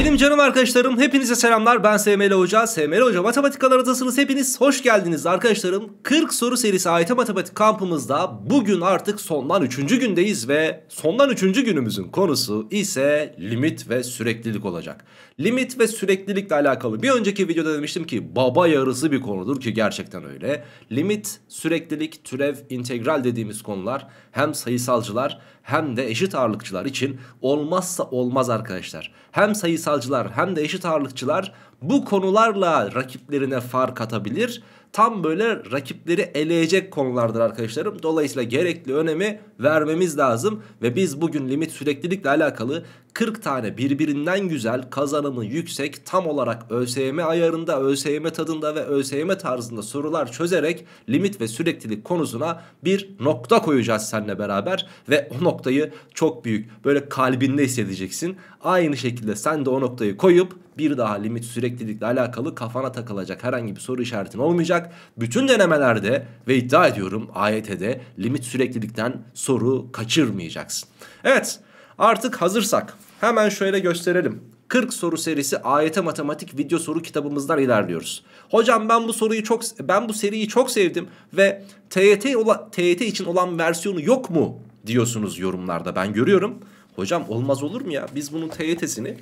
Benim canım arkadaşlarım hepinize selamlar ben SML Hoca. SML Hoca Matematikalar Adasınız hepiniz hoş geldiniz arkadaşlarım. 40 soru serisi AYT Matematik kampımızda bugün artık sondan 3. gündeyiz ve sondan 3. günümüzün konusu ise limit ve süreklilik olacak. Limit ve süreklilikle alakalı bir önceki videoda demiştim ki baba yarısı bir konudur ki gerçekten öyle. Limit, süreklilik, türev, integral dediğimiz konular hem sayısalcılar hem de eşit ağırlıkçılar için olmazsa olmaz arkadaşlar. Hem sayısalcılar hem de eşit ağırlıkçılar bu konularla rakiplerine fark atabilir. Tam böyle rakipleri eleyecek konulardır arkadaşlarım. Dolayısıyla gerekli önemi vermemiz lazım. Ve biz bugün limit süreklilikle alakalı 40 tane birbirinden güzel kazanımı yüksek tam olarak ÖSYM ayarında, ÖSYM tadında ve ÖSYM tarzında sorular çözerek limit ve süreklilik konusuna bir nokta koyacağız seninle beraber. Ve o noktayı çok büyük böyle kalbinde hissedeceksin. Aynı şekilde sen de o noktayı koyup bir daha limit süreklilikle alakalı kafana takılacak herhangi bir soru işaretin olmayacak. Bütün denemelerde ve iddia ediyorum AYT'de limit süreklilikten soru kaçırmayacaksın. Evet Artık hazırsak hemen şöyle gösterelim. 40 soru serisi AYT matematik video soru kitabımızdan ilerliyoruz. Hocam ben bu soruyu çok ben bu seriyi çok sevdim ve TYT ola, TYT için olan versiyonu yok mu diyorsunuz yorumlarda ben görüyorum. Hocam olmaz olur mu ya? Biz bunun TYT'sini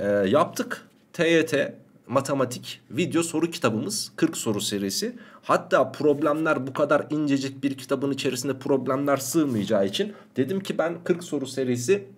e, yaptık. TYT matematik video soru kitabımız 40 soru serisi. Hatta problemler bu kadar incecik bir kitabın içerisinde problemler sığmayacağı için dedim ki ben 40 soru serisi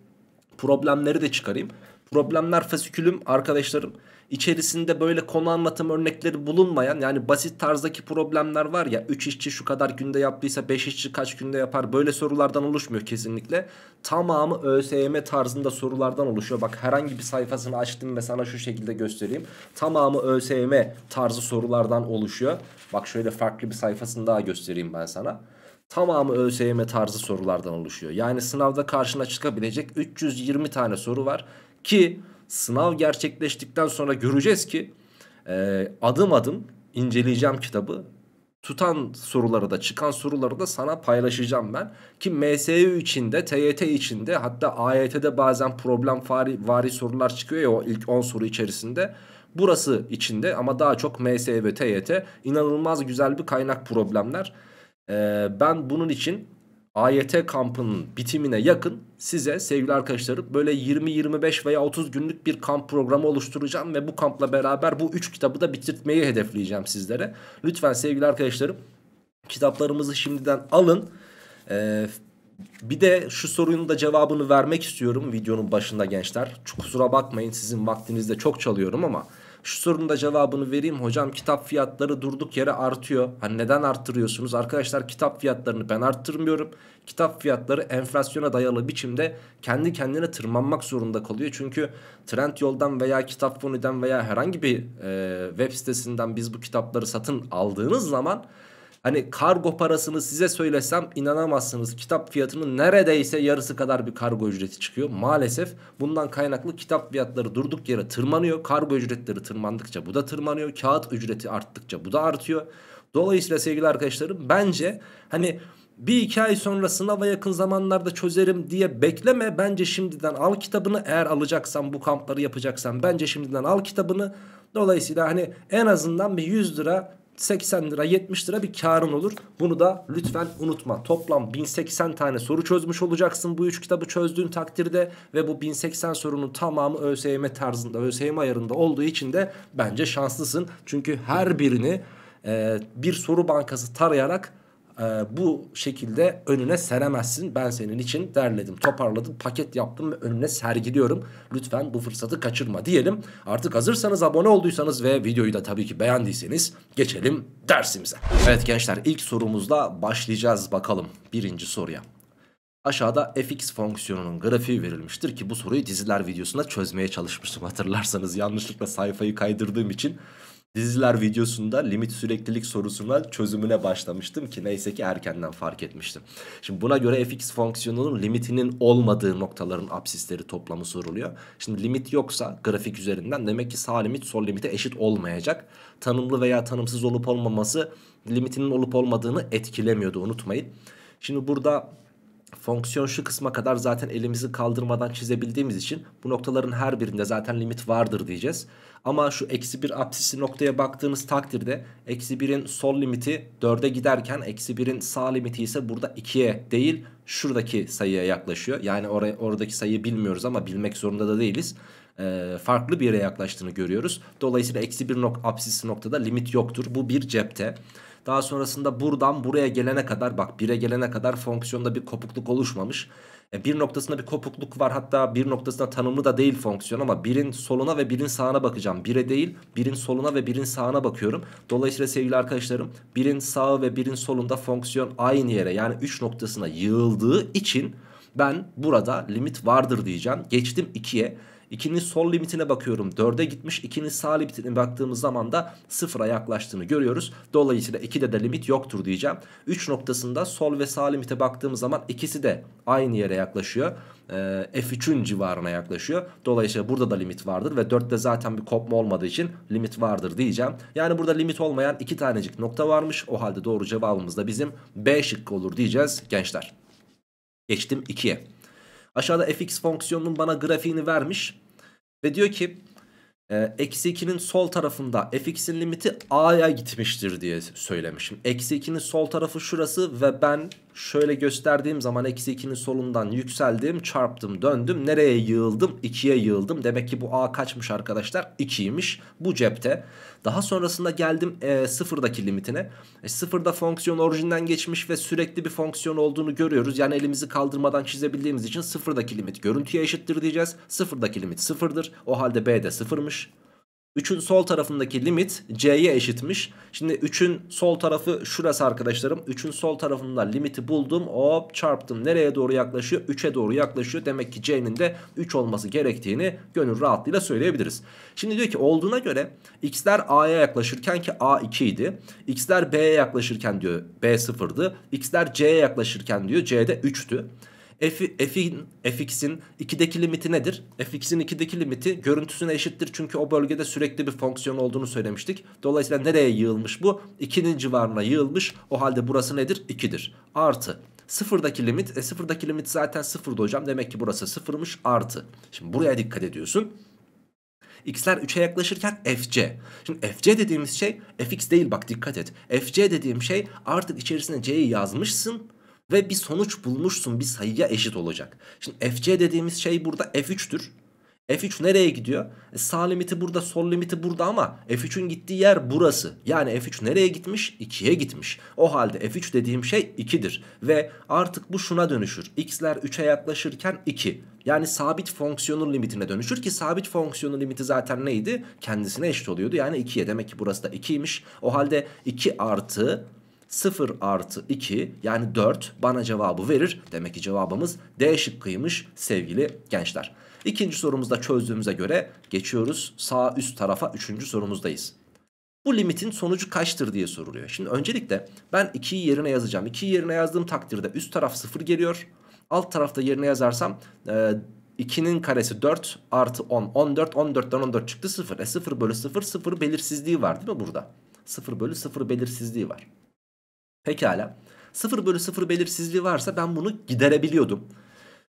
problemleri de çıkarayım. Problemler fasikülüm arkadaşlarım içerisinde böyle konu anlatım örnekleri bulunmayan yani basit tarzdaki problemler var ya 3 işçi şu kadar günde yaptıysa 5 işçi kaç günde yapar böyle sorulardan oluşmuyor kesinlikle. Tamamı ÖSYM tarzında sorulardan oluşuyor. Bak herhangi bir sayfasını açtım ve sana şu şekilde göstereyim. Tamamı ÖSYM tarzı sorulardan oluşuyor. Bak şöyle farklı bir sayfasını daha göstereyim ben sana tamamı ÖSYM tarzı sorulardan oluşuyor. Yani sınavda karşına çıkabilecek 320 tane soru var ki sınav gerçekleştikten sonra göreceğiz ki e, adım adım inceleyeceğim kitabı. Tutan soruları da çıkan soruları da sana paylaşacağım ben. Ki MSU içinde, TYT içinde hatta AYT'de bazen problem vari, vari sorular çıkıyor ya o ilk 10 soru içerisinde. Burası içinde ama daha çok MS ve TYT inanılmaz güzel bir kaynak problemler. Ee, ben bunun için AYT kampının bitimine yakın size sevgili arkadaşlarım böyle 20-25 veya 30 günlük bir kamp programı oluşturacağım ve bu kampla beraber bu 3 kitabı da bitirtmeyi hedefleyeceğim sizlere. Lütfen sevgili arkadaşlarım kitaplarımızı şimdiden alın. Ee, bir de şu sorunun da cevabını vermek istiyorum videonun başında gençler. kusura bakmayın sizin vaktinizde çok çalıyorum ama... Şu sorunun da cevabını vereyim hocam kitap fiyatları durduk yere artıyor. Hani neden arttırıyorsunuz? Arkadaşlar kitap fiyatlarını ben arttırmıyorum. Kitap fiyatları enflasyona dayalı biçimde kendi kendine tırmanmak zorunda kalıyor. Çünkü trend yoldan veya kitap foniden veya herhangi bir e, web sitesinden biz bu kitapları satın aldığınız zaman Hani kargo parasını size söylesem inanamazsınız. Kitap fiyatının neredeyse yarısı kadar bir kargo ücreti çıkıyor. Maalesef bundan kaynaklı kitap fiyatları durduk yere tırmanıyor. Kargo ücretleri tırmandıkça bu da tırmanıyor. Kağıt ücreti arttıkça bu da artıyor. Dolayısıyla sevgili arkadaşlarım bence hani bir iki ay sonra sınava yakın zamanlarda çözerim diye bekleme. Bence şimdiden al kitabını eğer alacaksan bu kampları yapacaksan bence şimdiden al kitabını. Dolayısıyla hani en azından bir 100 lira 80 lira 70 lira bir karın olur. Bunu da lütfen unutma. Toplam 1080 tane soru çözmüş olacaksın bu 3 kitabı çözdüğün takdirde ve bu 1080 sorunun tamamı ÖSYM tarzında ÖSYM ayarında olduğu için de bence şanslısın. Çünkü her birini e, bir soru bankası tarayarak e, bu şekilde önüne seremezsin. Ben senin için derledim, toparladım, paket yaptım ve önüne sergiliyorum. Lütfen bu fırsatı kaçırma diyelim. Artık hazırsanız abone olduysanız ve videoyu da tabii ki beğendiyseniz geçelim dersimize. Evet gençler ilk sorumuzla başlayacağız bakalım birinci soruya. Aşağıda fx fonksiyonunun grafiği verilmiştir ki bu soruyu diziler videosunda çözmeye çalışmıştım hatırlarsanız yanlışlıkla sayfayı kaydırdığım için diziler videosunda limit süreklilik sorusuna çözümüne başlamıştım ki neyse ki erkenden fark etmiştim. Şimdi buna göre fx fonksiyonunun limitinin olmadığı noktaların absisleri toplamı soruluyor. Şimdi limit yoksa grafik üzerinden demek ki sağ limit sol limite eşit olmayacak. Tanımlı veya tanımsız olup olmaması limitinin olup olmadığını etkilemiyordu unutmayın. Şimdi burada Fonksiyon şu kısma kadar zaten elimizi kaldırmadan çizebildiğimiz için bu noktaların her birinde zaten limit vardır diyeceğiz. Ama şu eksi 1 apsisi noktaya baktığımız takdirde eksi 1'in sol limiti 4'e giderken eksi 1'in sağ limiti ise burada 2'ye değil şuradaki sayıya yaklaşıyor. Yani or oradaki sayıyı bilmiyoruz ama bilmek zorunda da değiliz. Ee, farklı bir yere yaklaştığını görüyoruz. Dolayısıyla eksi 1 nok apsisi noktada limit yoktur. Bu bir cepte. Daha sonrasında buradan buraya gelene kadar bak 1'e gelene kadar fonksiyonda bir kopukluk oluşmamış. E, bir noktasında bir kopukluk var hatta bir noktasında tanımlı da değil fonksiyon ama 1'in soluna ve 1'in sağına bakacağım. 1'e değil 1'in soluna ve 1'in sağına bakıyorum. Dolayısıyla sevgili arkadaşlarım 1'in sağı ve 1'in solunda fonksiyon aynı yere yani 3 noktasına yığıldığı için ben burada limit vardır diyeceğim. Geçtim 2'ye. 2'nin sol limitine bakıyorum 4'e gitmiş. 2'nin sağ limitine baktığımız zaman da 0'a yaklaştığını görüyoruz. Dolayısıyla 2'de de limit yoktur diyeceğim. 3 noktasında sol ve sağ limite baktığımız zaman ikisi de aynı yere yaklaşıyor. Ee, F3'ün civarına yaklaşıyor. Dolayısıyla burada da limit vardır ve 4'te zaten bir kopma olmadığı için limit vardır diyeceğim. Yani burada limit olmayan iki tanecik nokta varmış. O halde doğru cevabımız da bizim B şıkkı olur diyeceğiz gençler. Geçtim 2'ye. Aşağıda fx fonksiyonunun bana grafiğini vermiş. Ve diyor ki ee, eksi 2'nin sol tarafında fx'in limiti a'ya gitmiştir diye söylemişim. Eksi 2'nin sol tarafı şurası ve ben Şöyle gösterdiğim zaman eksi 2'nin solundan yükseldim, çarptım, döndüm. Nereye yığıldım? 2'ye yığıldım. Demek ki bu A kaçmış arkadaşlar? 2'ymiş. Bu cepte. Daha sonrasında geldim e, sıfırdaki limitine. E, sıfırda fonksiyon orijinden geçmiş ve sürekli bir fonksiyon olduğunu görüyoruz. Yani elimizi kaldırmadan çizebildiğimiz için sıfırdaki limit görüntüye eşittir diyeceğiz. Sıfırdaki limit sıfırdır. O halde B de sıfırmış. 3'ün sol tarafındaki limit c'ye eşitmiş. Şimdi 3'ün sol tarafı şurası arkadaşlarım. 3'ün sol tarafında limiti buldum. Hop çarptım. Nereye doğru yaklaşıyor? 3'e doğru yaklaşıyor. Demek ki c'nin de 3 olması gerektiğini gönül rahatlığıyla söyleyebiliriz. Şimdi diyor ki olduğuna göre x'ler a'ya yaklaşırken ki a 2 idi. x'ler b'ye yaklaşırken diyor b 0'dı. x'ler c'ye yaklaşırken diyor c'de 3'tü. F'in, fx'in 2'deki limiti nedir? fx'in 2'deki limiti görüntüsüne eşittir. Çünkü o bölgede sürekli bir fonksiyon olduğunu söylemiştik. Dolayısıyla nereye yığılmış bu? 2'nin civarına yığılmış. O halde burası nedir? 2'dir. Artı sıfırdaki limit. E sıfırdaki limit zaten sıfırdı hocam. Demek ki burası sıfırmış artı. Şimdi buraya dikkat ediyorsun x'ler 3'e yaklaşırken fc. Şimdi fc dediğimiz şey fx değil bak dikkat et. fc dediğim şey artık içerisine c'yi yazmışsın ve bir sonuç bulmuşsun bir sayıya eşit olacak. Şimdi fc dediğimiz şey burada f3'tür. F3 nereye gidiyor? E, sağ limiti burada, sol limiti burada ama F3'ün gittiği yer burası. Yani F3 nereye gitmiş? 2'ye gitmiş. O halde F3 dediğim şey 2'dir. Ve artık bu şuna dönüşür. X'ler 3'e yaklaşırken 2. Yani sabit fonksiyonun limitine dönüşür ki sabit fonksiyonun limiti zaten neydi? Kendisine eşit oluyordu. Yani 2'ye. Demek ki burası da 2'ymiş. O halde 2 artı 0 artı 2 yani 4 bana cevabı verir. Demek ki cevabımız D şıkkıymış sevgili gençler. İkinci sorumuzda çözdüğümüze göre geçiyoruz sağ üst tarafa üçüncü sorumuzdayız. Bu limitin sonucu kaçtır diye soruluyor. Şimdi öncelikle ben 2'yi yerine yazacağım. 2'yi yerine yazdığım takdirde üst taraf 0 geliyor. Alt tarafta yerine yazarsam e, 2'nin karesi 4 artı 10 14 14'ten 14 çıktı 0. E 0 bölü 0 0 belirsizliği var değil mi burada? 0 bölü 0 belirsizliği var. Pekala. 0 bölü 0 belirsizliği varsa ben bunu giderebiliyordum.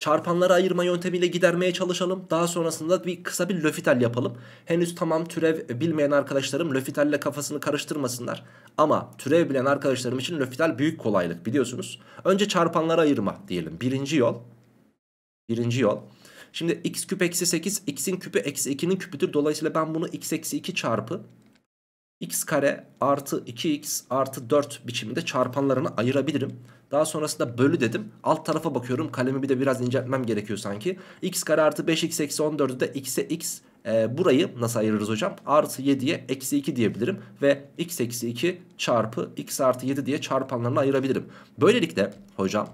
Çarpanları ayırma yöntemiyle gidermeye çalışalım. Daha sonrasında bir kısa bir löfitel yapalım. Henüz tamam türev bilmeyen arkadaşlarım ile kafasını karıştırmasınlar. Ama türev bilen arkadaşlarım için löfitel büyük kolaylık biliyorsunuz. Önce çarpanları ayırma diyelim. Birinci yol. Birinci yol. Şimdi x küp eksi 8 x'in küpü eksi 2'nin küpüdür. Dolayısıyla ben bunu x eksi 2 çarpı x kare artı 2x artı 4 biçiminde çarpanlarını ayırabilirim. Daha sonrasında bölü dedim. Alt tarafa bakıyorum. Kalemi bir de biraz inceltmem gerekiyor sanki. x kare artı 5x eksi 14'ü de x'e x e, burayı nasıl ayırırız hocam? Artı 7'ye eksi 2 diyebilirim. Ve x eksi 2 çarpı x artı 7 diye çarpanlarını ayırabilirim. Böylelikle hocam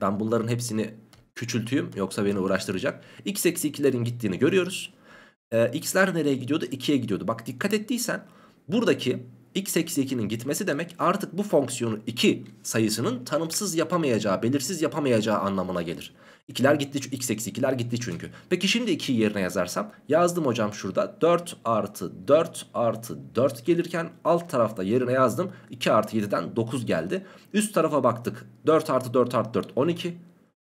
ben bunların hepsini küçültüyüm. Yoksa beni uğraştıracak. x eksi 2'lerin gittiğini görüyoruz. E, x'ler nereye gidiyordu? 2'ye gidiyordu. Bak dikkat ettiysen Buradaki x eksi 2'nin gitmesi demek artık bu fonksiyonu 2 sayısının tanımsız yapamayacağı, belirsiz yapamayacağı anlamına gelir. 2'ler gitti, x eksi 2'ler gitti çünkü. Peki şimdi 2'yi yerine yazarsam yazdım hocam şurada 4 artı 4 artı 4 gelirken alt tarafta yerine yazdım 2 artı 7'den 9 geldi. Üst tarafa baktık 4 artı 4 artı 4 12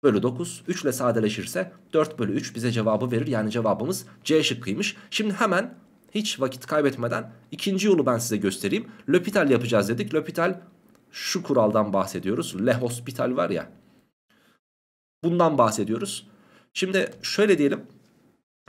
bölü 9 3 ile sadeleşirse 4 bölü 3 bize cevabı verir yani cevabımız C şıkkıymış. Şimdi hemen hiç vakit kaybetmeden ikinci yolu ben size göstereyim. L'Hopital yapacağız dedik. L'Hopital şu kuraldan bahsediyoruz. Le Hospital var ya. Bundan bahsediyoruz. Şimdi şöyle diyelim.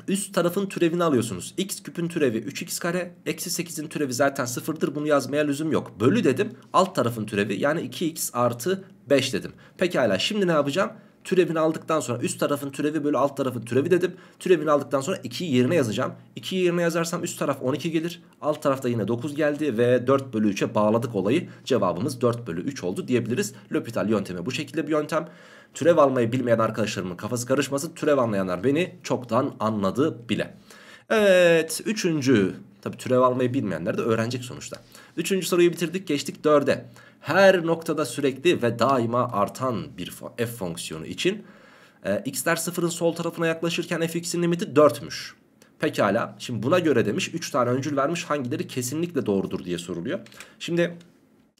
Üst tarafın türevini alıyorsunuz. X küpün türevi 3x kare. Eksi 8'in türevi zaten sıfırdır. Bunu yazmaya lüzum yok. Bölü dedim. Alt tarafın türevi yani 2x artı 5 dedim. Pekala şimdi ne yapacağım? Türevini aldıktan sonra üst tarafın türevi bölü alt tarafın türevi dedim. Türevini aldıktan sonra 2'yi yerine yazacağım. 2'yi yerine yazarsam üst taraf 12 gelir. Alt tarafta yine 9 geldi ve 4 bölü 3'e bağladık olayı. Cevabımız 4 bölü 3 oldu diyebiliriz. L'Hopital yöntemi bu şekilde bir yöntem. Türev almayı bilmeyen arkadaşlarımın kafası karışmasın. Türev anlayanlar beni çoktan anladı bile. Evet üçüncü Tabi türev almayı bilmeyenler de öğrenecek sonuçta. Üçüncü soruyu bitirdik geçtik dörde her noktada sürekli ve daima artan bir f fonksiyonu için e, x'ler sıfırın sol tarafına yaklaşırken fx'in limiti 4'müş. Pekala şimdi buna göre demiş 3 tane öncül vermiş hangileri kesinlikle doğrudur diye soruluyor. Şimdi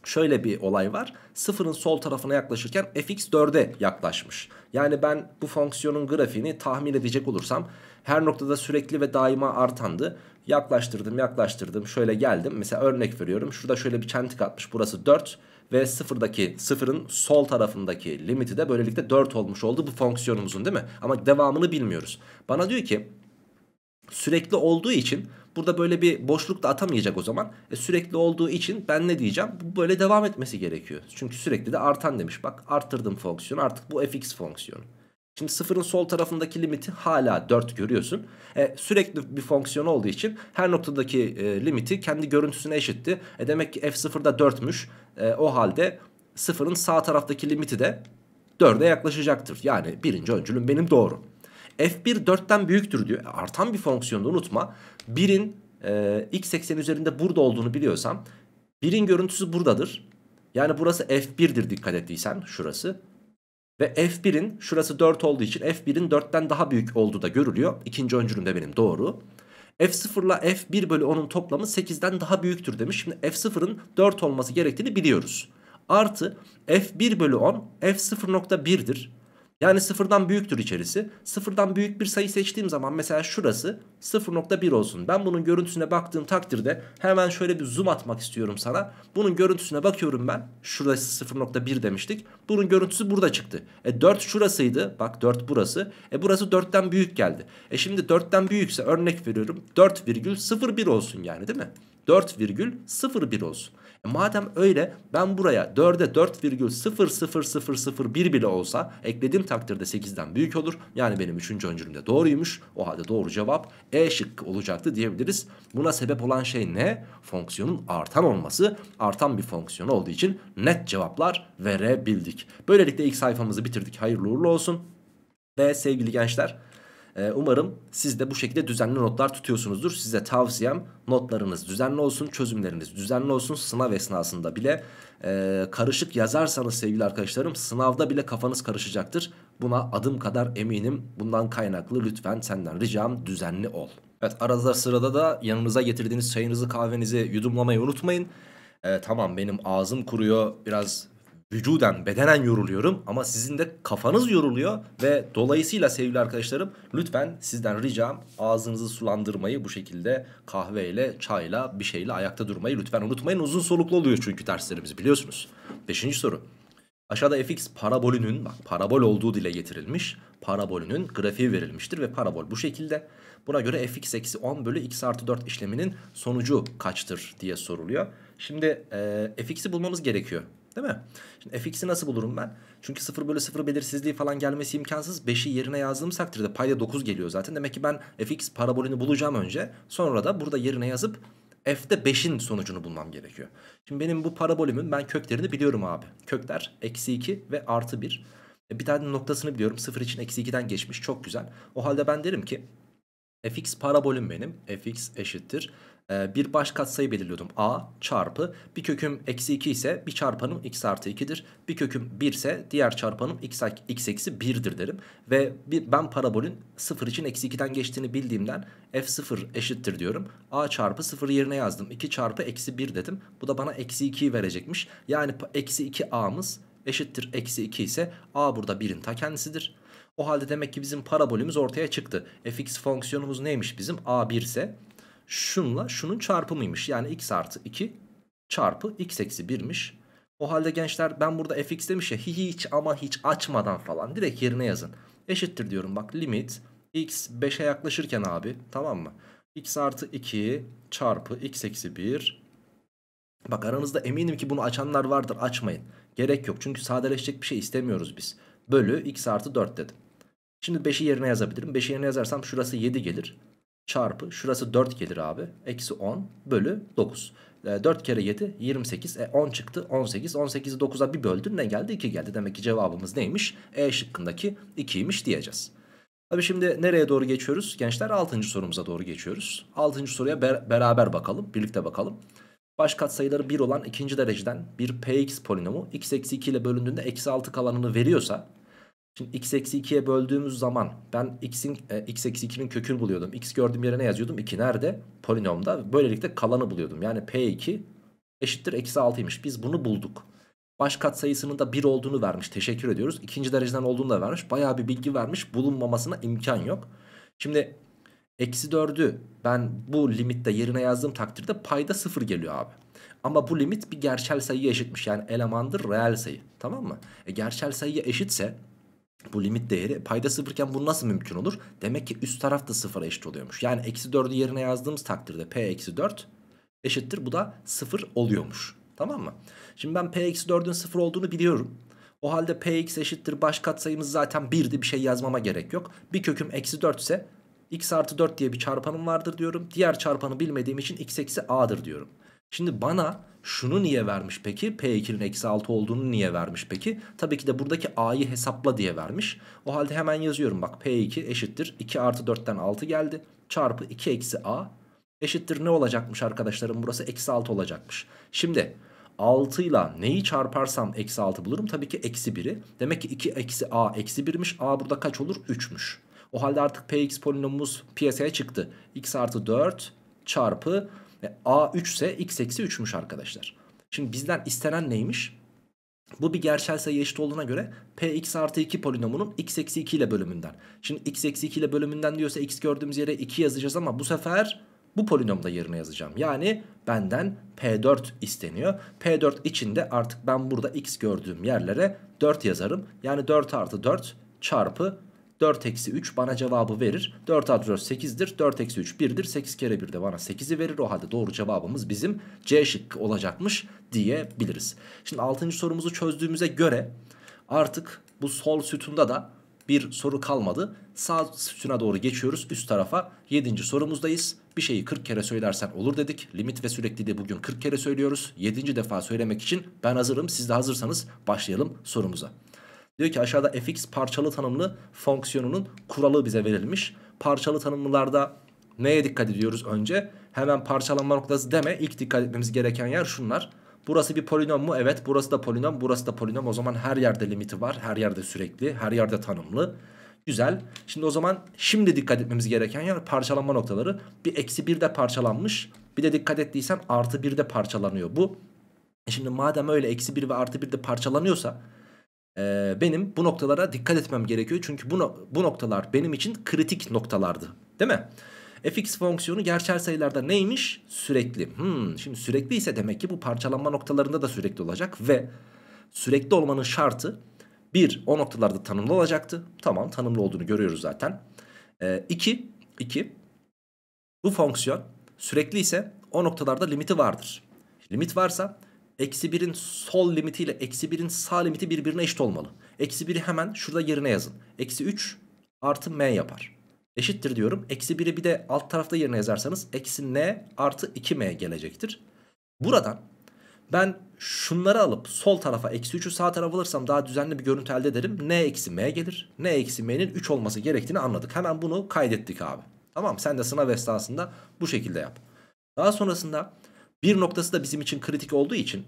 şöyle bir olay var. Sıfırın sol tarafına yaklaşırken fx 4'e yaklaşmış. Yani ben bu fonksiyonun grafiğini tahmin edecek olursam her noktada sürekli ve daima artandı. Yaklaştırdım yaklaştırdım şöyle geldim. Mesela örnek veriyorum şurada şöyle bir çentik atmış burası 4 ve sıfırdaki sıfırın sol tarafındaki limiti de böylelikle 4 olmuş oldu bu fonksiyonumuzun değil mi? Ama devamını bilmiyoruz. Bana diyor ki sürekli olduğu için burada böyle bir boşluk da atamayacak o zaman. E, sürekli olduğu için ben ne diyeceğim? Bu böyle devam etmesi gerekiyor. Çünkü sürekli de artan demiş. Bak arttırdım fonksiyonu artık bu fx fonksiyonu. Şimdi sıfırın sol tarafındaki limiti hala 4 görüyorsun. E, sürekli bir fonksiyon olduğu için her noktadaki e, limiti kendi görüntüsüne eşitti. E, demek ki f0'da 4'müş. E, o halde sıfırın sağ taraftaki limiti de 4'e yaklaşacaktır. Yani birinci öncülüm benim doğru. f1 4'ten büyüktür diyor. E, artan bir fonksiyonu unutma. 1'in e, x ekseni üzerinde burada olduğunu biliyorsam 1'in görüntüsü buradadır. Yani burası f1'dir dikkat ettiysen şurası. Ve F1'in şurası 4 olduğu için F1'in 4'ten daha büyük olduğu da görülüyor. İkinci öncülümde benim doğru. F0 ile F1 bölü 10'un toplamı 8'den daha büyüktür demiş. Şimdi F0'ın 4 olması gerektiğini biliyoruz. Artı F1 bölü 10 F0.1'dir. Yani sıfırdan büyüktür içerisi. Sıfırdan büyük bir sayı seçtiğim zaman mesela şurası 0.1 olsun. Ben bunun görüntüsüne baktığım takdirde hemen şöyle bir zoom atmak istiyorum sana. Bunun görüntüsüne bakıyorum ben. Şurası 0.1 demiştik. Bunun görüntüsü burada çıktı. E 4 şurasıydı. Bak 4 burası. E burası 4'ten büyük geldi. E şimdi 4'ten büyükse örnek veriyorum 4,01 olsun yani değil mi? 4,01 olsun. Madem öyle ben buraya 4'e 4,00001 bile olsa eklediğim takdirde 8'den büyük olur. Yani benim 3. öncülümde doğruymuş. O halde doğru cevap E şıkkı olacaktı diyebiliriz. Buna sebep olan şey ne? Fonksiyonun artan olması. Artan bir fonksiyon olduğu için net cevaplar verebildik. Böylelikle ilk sayfamızı bitirdik. Hayırlı uğurlu olsun. Ve sevgili gençler ee, umarım siz de bu şekilde düzenli notlar tutuyorsunuzdur. Size tavsiyem notlarınız düzenli olsun, çözümleriniz düzenli olsun. Sınav esnasında bile e, karışık yazarsanız sevgili arkadaşlarım sınavda bile kafanız karışacaktır. Buna adım kadar eminim. Bundan kaynaklı lütfen senden ricam düzenli ol. Evet arada sırada da yanınıza getirdiğiniz çayınızı kahvenizi yudumlamayı unutmayın. E, tamam benim ağzım kuruyor biraz vücuden, bedenen yoruluyorum ama sizin de kafanız yoruluyor ve dolayısıyla sevgili arkadaşlarım lütfen sizden ricam ağzınızı sulandırmayı bu şekilde kahveyle, çayla, bir şeyle ayakta durmayı lütfen unutmayın. Uzun soluklu oluyor çünkü derslerimiz biliyorsunuz. Beşinci soru. Aşağıda fx parabolünün, bak parabol olduğu dile getirilmiş, parabolünün grafiği verilmiştir ve parabol bu şekilde. Buna göre fx eksi 10 bölü x artı 4 işleminin sonucu kaçtır diye soruluyor. Şimdi e, fx'i bulmamız gerekiyor. Değil mi? Şimdi fx'i nasıl bulurum ben? Çünkü 0 bölü 0 belirsizliği falan gelmesi imkansız. 5'i yerine yazdığım takdirde payda 9 geliyor zaten. Demek ki ben fx parabolünü bulacağım önce. Sonra da burada yerine yazıp f'de 5'in sonucunu bulmam gerekiyor. Şimdi benim bu parabolümün ben köklerini biliyorum abi. Kökler eksi 2 ve artı 1. E, bir tane noktasını biliyorum. 0 için eksi 2'den geçmiş. Çok güzel. O halde ben derim ki fx parabolüm benim. fx eşittir. Ee, bir baş katsayı belirliyordum. A çarpı bir köküm eksi 2 ise bir çarpanım x artı 2'dir. Bir köküm 1 ise diğer çarpanım x, x eksi 1'dir derim. Ve bir, ben parabolün 0 için eksi 2'den geçtiğini bildiğimden f0 eşittir diyorum. A çarpı 0 yerine yazdım. 2 çarpı eksi 1 dedim. Bu da bana eksi 2'yi verecekmiş. Yani eksi 2 a'mız eşittir eksi 2 ise a burada 1'in ta kendisidir. O halde demek ki bizim parabolümüz ortaya çıktı. fx fonksiyonumuz neymiş bizim? a1 ise şunla şunun çarpımıymış. Yani x artı 2 çarpı x eksi 1'miş. O halde gençler ben burada fx demiş ya hiç ama hiç açmadan falan direkt yerine yazın. Eşittir diyorum bak limit x 5'e yaklaşırken abi tamam mı? x artı 2 çarpı x eksi 1 Bak aranızda eminim ki bunu açanlar vardır açmayın. Gerek yok çünkü sadeleşecek bir şey istemiyoruz biz. Bölü x artı 4 dedim. Şimdi 5'i yerine yazabilirim. 5'i yerine yazarsam şurası 7 gelir çarpı şurası 4 gelir abi. Eksi 10 bölü 9. 4 ee, kere 7 28 e, 10 çıktı 18 18'i 9'a bir böldün ne geldi 2 geldi demek ki cevabımız neymiş E şıkkındaki 2'ymiş diyeceğiz. Tabi şimdi nereye doğru geçiyoruz gençler 6. sorumuza doğru geçiyoruz 6. soruya ber beraber bakalım birlikte bakalım. Baş katsayıları 1 olan ikinci dereceden bir px polinomu x eksi 2 ile bölündüğünde eksi 6 kalanını veriyorsa Şimdi x eksi 2'ye böldüğümüz zaman ben x'in e, x eksi 2'nin kökünü buluyordum. x gördüğüm yere ne yazıyordum? 2 nerede? Polinomda. Böylelikle kalanı buluyordum. Yani p2 eşittir eksi 6'ymış. Biz bunu bulduk. Baş katsayısının da 1 olduğunu vermiş. Teşekkür ediyoruz. İkinci dereceden olduğunu da vermiş. Bayağı bir bilgi vermiş. Bulunmamasına imkan yok. Şimdi eksi 4'ü ben bu limitte yerine yazdığım takdirde payda 0 geliyor abi. Ama bu limit bir gerçel sayıya eşitmiş. Yani elemandır reel sayı. Tamam mı? E gerçel sayıya eşitse bu limit değeri payda sıfırken bu nasıl mümkün olur? Demek ki üst taraf da sıfıra eşit oluyormuş. Yani eksi 4'ü yerine yazdığımız takdirde p eksi 4 eşittir. Bu da sıfır oluyormuş. Tamam mı? Şimdi ben p eksi 4'ün sıfır olduğunu biliyorum. O halde px eşittir baş katsayımız zaten 1'di bir şey yazmama gerek yok. Bir köküm eksi 4 ise x artı 4 diye bir çarpanım vardır diyorum. Diğer çarpanı bilmediğim için x eksi a'dır diyorum. Şimdi bana şunu niye vermiş peki? P2'nin eksi 6 olduğunu niye vermiş peki? Tabii ki de buradaki A'yı hesapla diye vermiş. O halde hemen yazıyorum bak P2 eşittir 2 artı 4'ten 6 geldi. Çarpı 2 eksi A eşittir ne olacakmış arkadaşlarım? Burası eksi 6 olacakmış. Şimdi 6 ile neyi çarparsam eksi 6 bulurum. Tabii ki eksi 1'i. Demek ki 2 eksi a eksi 1'miş. a burada kaç olur? 3'müş. O halde artık px polinomumuz piyasaya çıktı. x artı 4 çarpı e, A 3 ise x eksi 3'müş arkadaşlar. Şimdi bizden istenen neymiş? Bu bir gerçel sayı eşit olduğuna göre px artı 2 polinomunun x eksi 2 ile bölümünden. Şimdi x eksi 2 ile bölümünden diyorsa x gördüğümüz yere 2 yazacağız ama bu sefer bu polinomda yerine yazacağım. Yani benden P4 isteniyor. P4 içinde artık ben burada x gördüğüm yerlere 4 yazarım. Yani 4 artı 4 çarpı 4 eksi 3 bana cevabı verir. 4 adres 8'dir. 4 eksi 3 1'dir. 8 kere 1 de bana 8'i verir. O halde doğru cevabımız bizim C şıkkı olacakmış diyebiliriz. Şimdi 6. sorumuzu çözdüğümüze göre artık bu sol sütunda da bir soru kalmadı. Sağ sütuna doğru geçiyoruz üst tarafa. 7. sorumuzdayız. Bir şeyi 40 kere söylersen olur dedik. Limit ve sürekli de bugün 40 kere söylüyoruz. 7. defa söylemek için ben hazırım. Siz de hazırsanız başlayalım sorumuza. Diyor ki aşağıda fx parçalı tanımlı fonksiyonunun kuralı bize verilmiş. Parçalı tanımlılarda neye dikkat ediyoruz önce? Hemen parçalanma noktası deme. İlk dikkat etmemiz gereken yer şunlar. Burası bir polinom mu? Evet burası da polinom burası da polinom. O zaman her yerde limiti var. Her yerde sürekli her yerde tanımlı. Güzel. Şimdi o zaman şimdi dikkat etmemiz gereken yer parçalanma noktaları. Bir eksi bir de parçalanmış. Bir de dikkat ettiysen artı bir de parçalanıyor bu. E şimdi madem öyle eksi bir ve artı bir de parçalanıyorsa ee, benim bu noktalara dikkat etmem gerekiyor. Çünkü bu, bu noktalar benim için kritik noktalardı. Değil mi? fx fonksiyonu gerçel sayılarda neymiş? Sürekli. Hmm, şimdi sürekli ise demek ki bu parçalanma noktalarında da sürekli olacak ve sürekli olmanın şartı bir o noktalarda tanımlı olacaktı. Tamam tanımlı olduğunu görüyoruz zaten. Ee, iki, iki. bu fonksiyon sürekli ise o noktalarda limiti vardır. Limit varsa eksi 1'in sol limitiyle eksi 1'in sağ limiti birbirine eşit olmalı. Eksi 1'i hemen şurada yerine yazın. Eksi 3 artı m yapar. Eşittir diyorum. Eksi 1'i bir de alt tarafta yerine yazarsanız eksi n artı 2m gelecektir. Buradan ben şunları alıp sol tarafa eksi 3'ü sağ tarafa alırsam daha düzenli bir görüntü elde ederim. n eksi m gelir. n eksi m'nin 3 olması gerektiğini anladık. Hemen bunu kaydettik abi. Tamam sen de sınav esnasında bu şekilde yap. Daha sonrasında bir noktası da bizim için kritik olduğu için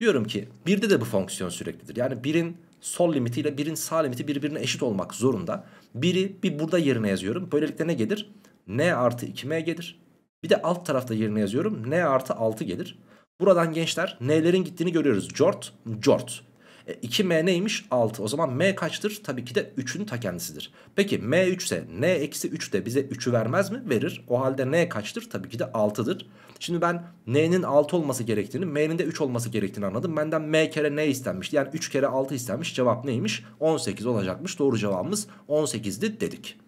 diyorum ki birde de bu fonksiyon süreklidir. Yani birin sol limiti ile birin sağ limiti birbirine eşit olmak zorunda. Biri bir burada yerine yazıyorum. Böylelikle ne gelir? n artı 2m gelir. Bir de alt tarafta yerine yazıyorum. n artı 6 gelir. Buradan gençler n'lerin gittiğini görüyoruz. Jort, jort. E, 2m neymiş? 6. O zaman m kaçtır? Tabii ki de 3'ün ta kendisidir. Peki m 3 ise n eksi 3 de bize 3'ü vermez mi? Verir. O halde n kaçtır? Tabii ki de 6'dır. Şimdi ben n'nin 6 olması gerektiğini m'nin de 3 olması gerektiğini anladım. Benden m kere n istenmişti. Yani 3 kere 6 istenmiş. Cevap neymiş? 18 olacakmış. Doğru cevabımız 18'di dedik.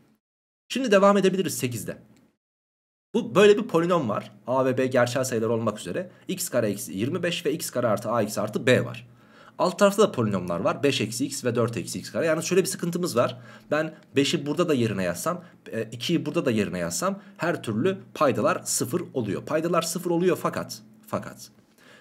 Şimdi devam edebiliriz 8'de. Bu böyle bir polinom var. A ve B gerçel sayılar olmak üzere. x kare eksi 25 ve x kare artı a x artı b var. Alt tarafta da polinomlar var. 5 eksi x ve 4 eksi x kare. Yani şöyle bir sıkıntımız var. Ben 5'i burada da yerine yazsam, 2'yi e, burada da yerine yazsam her türlü paydalar 0 oluyor. Paydalar 0 oluyor fakat fakat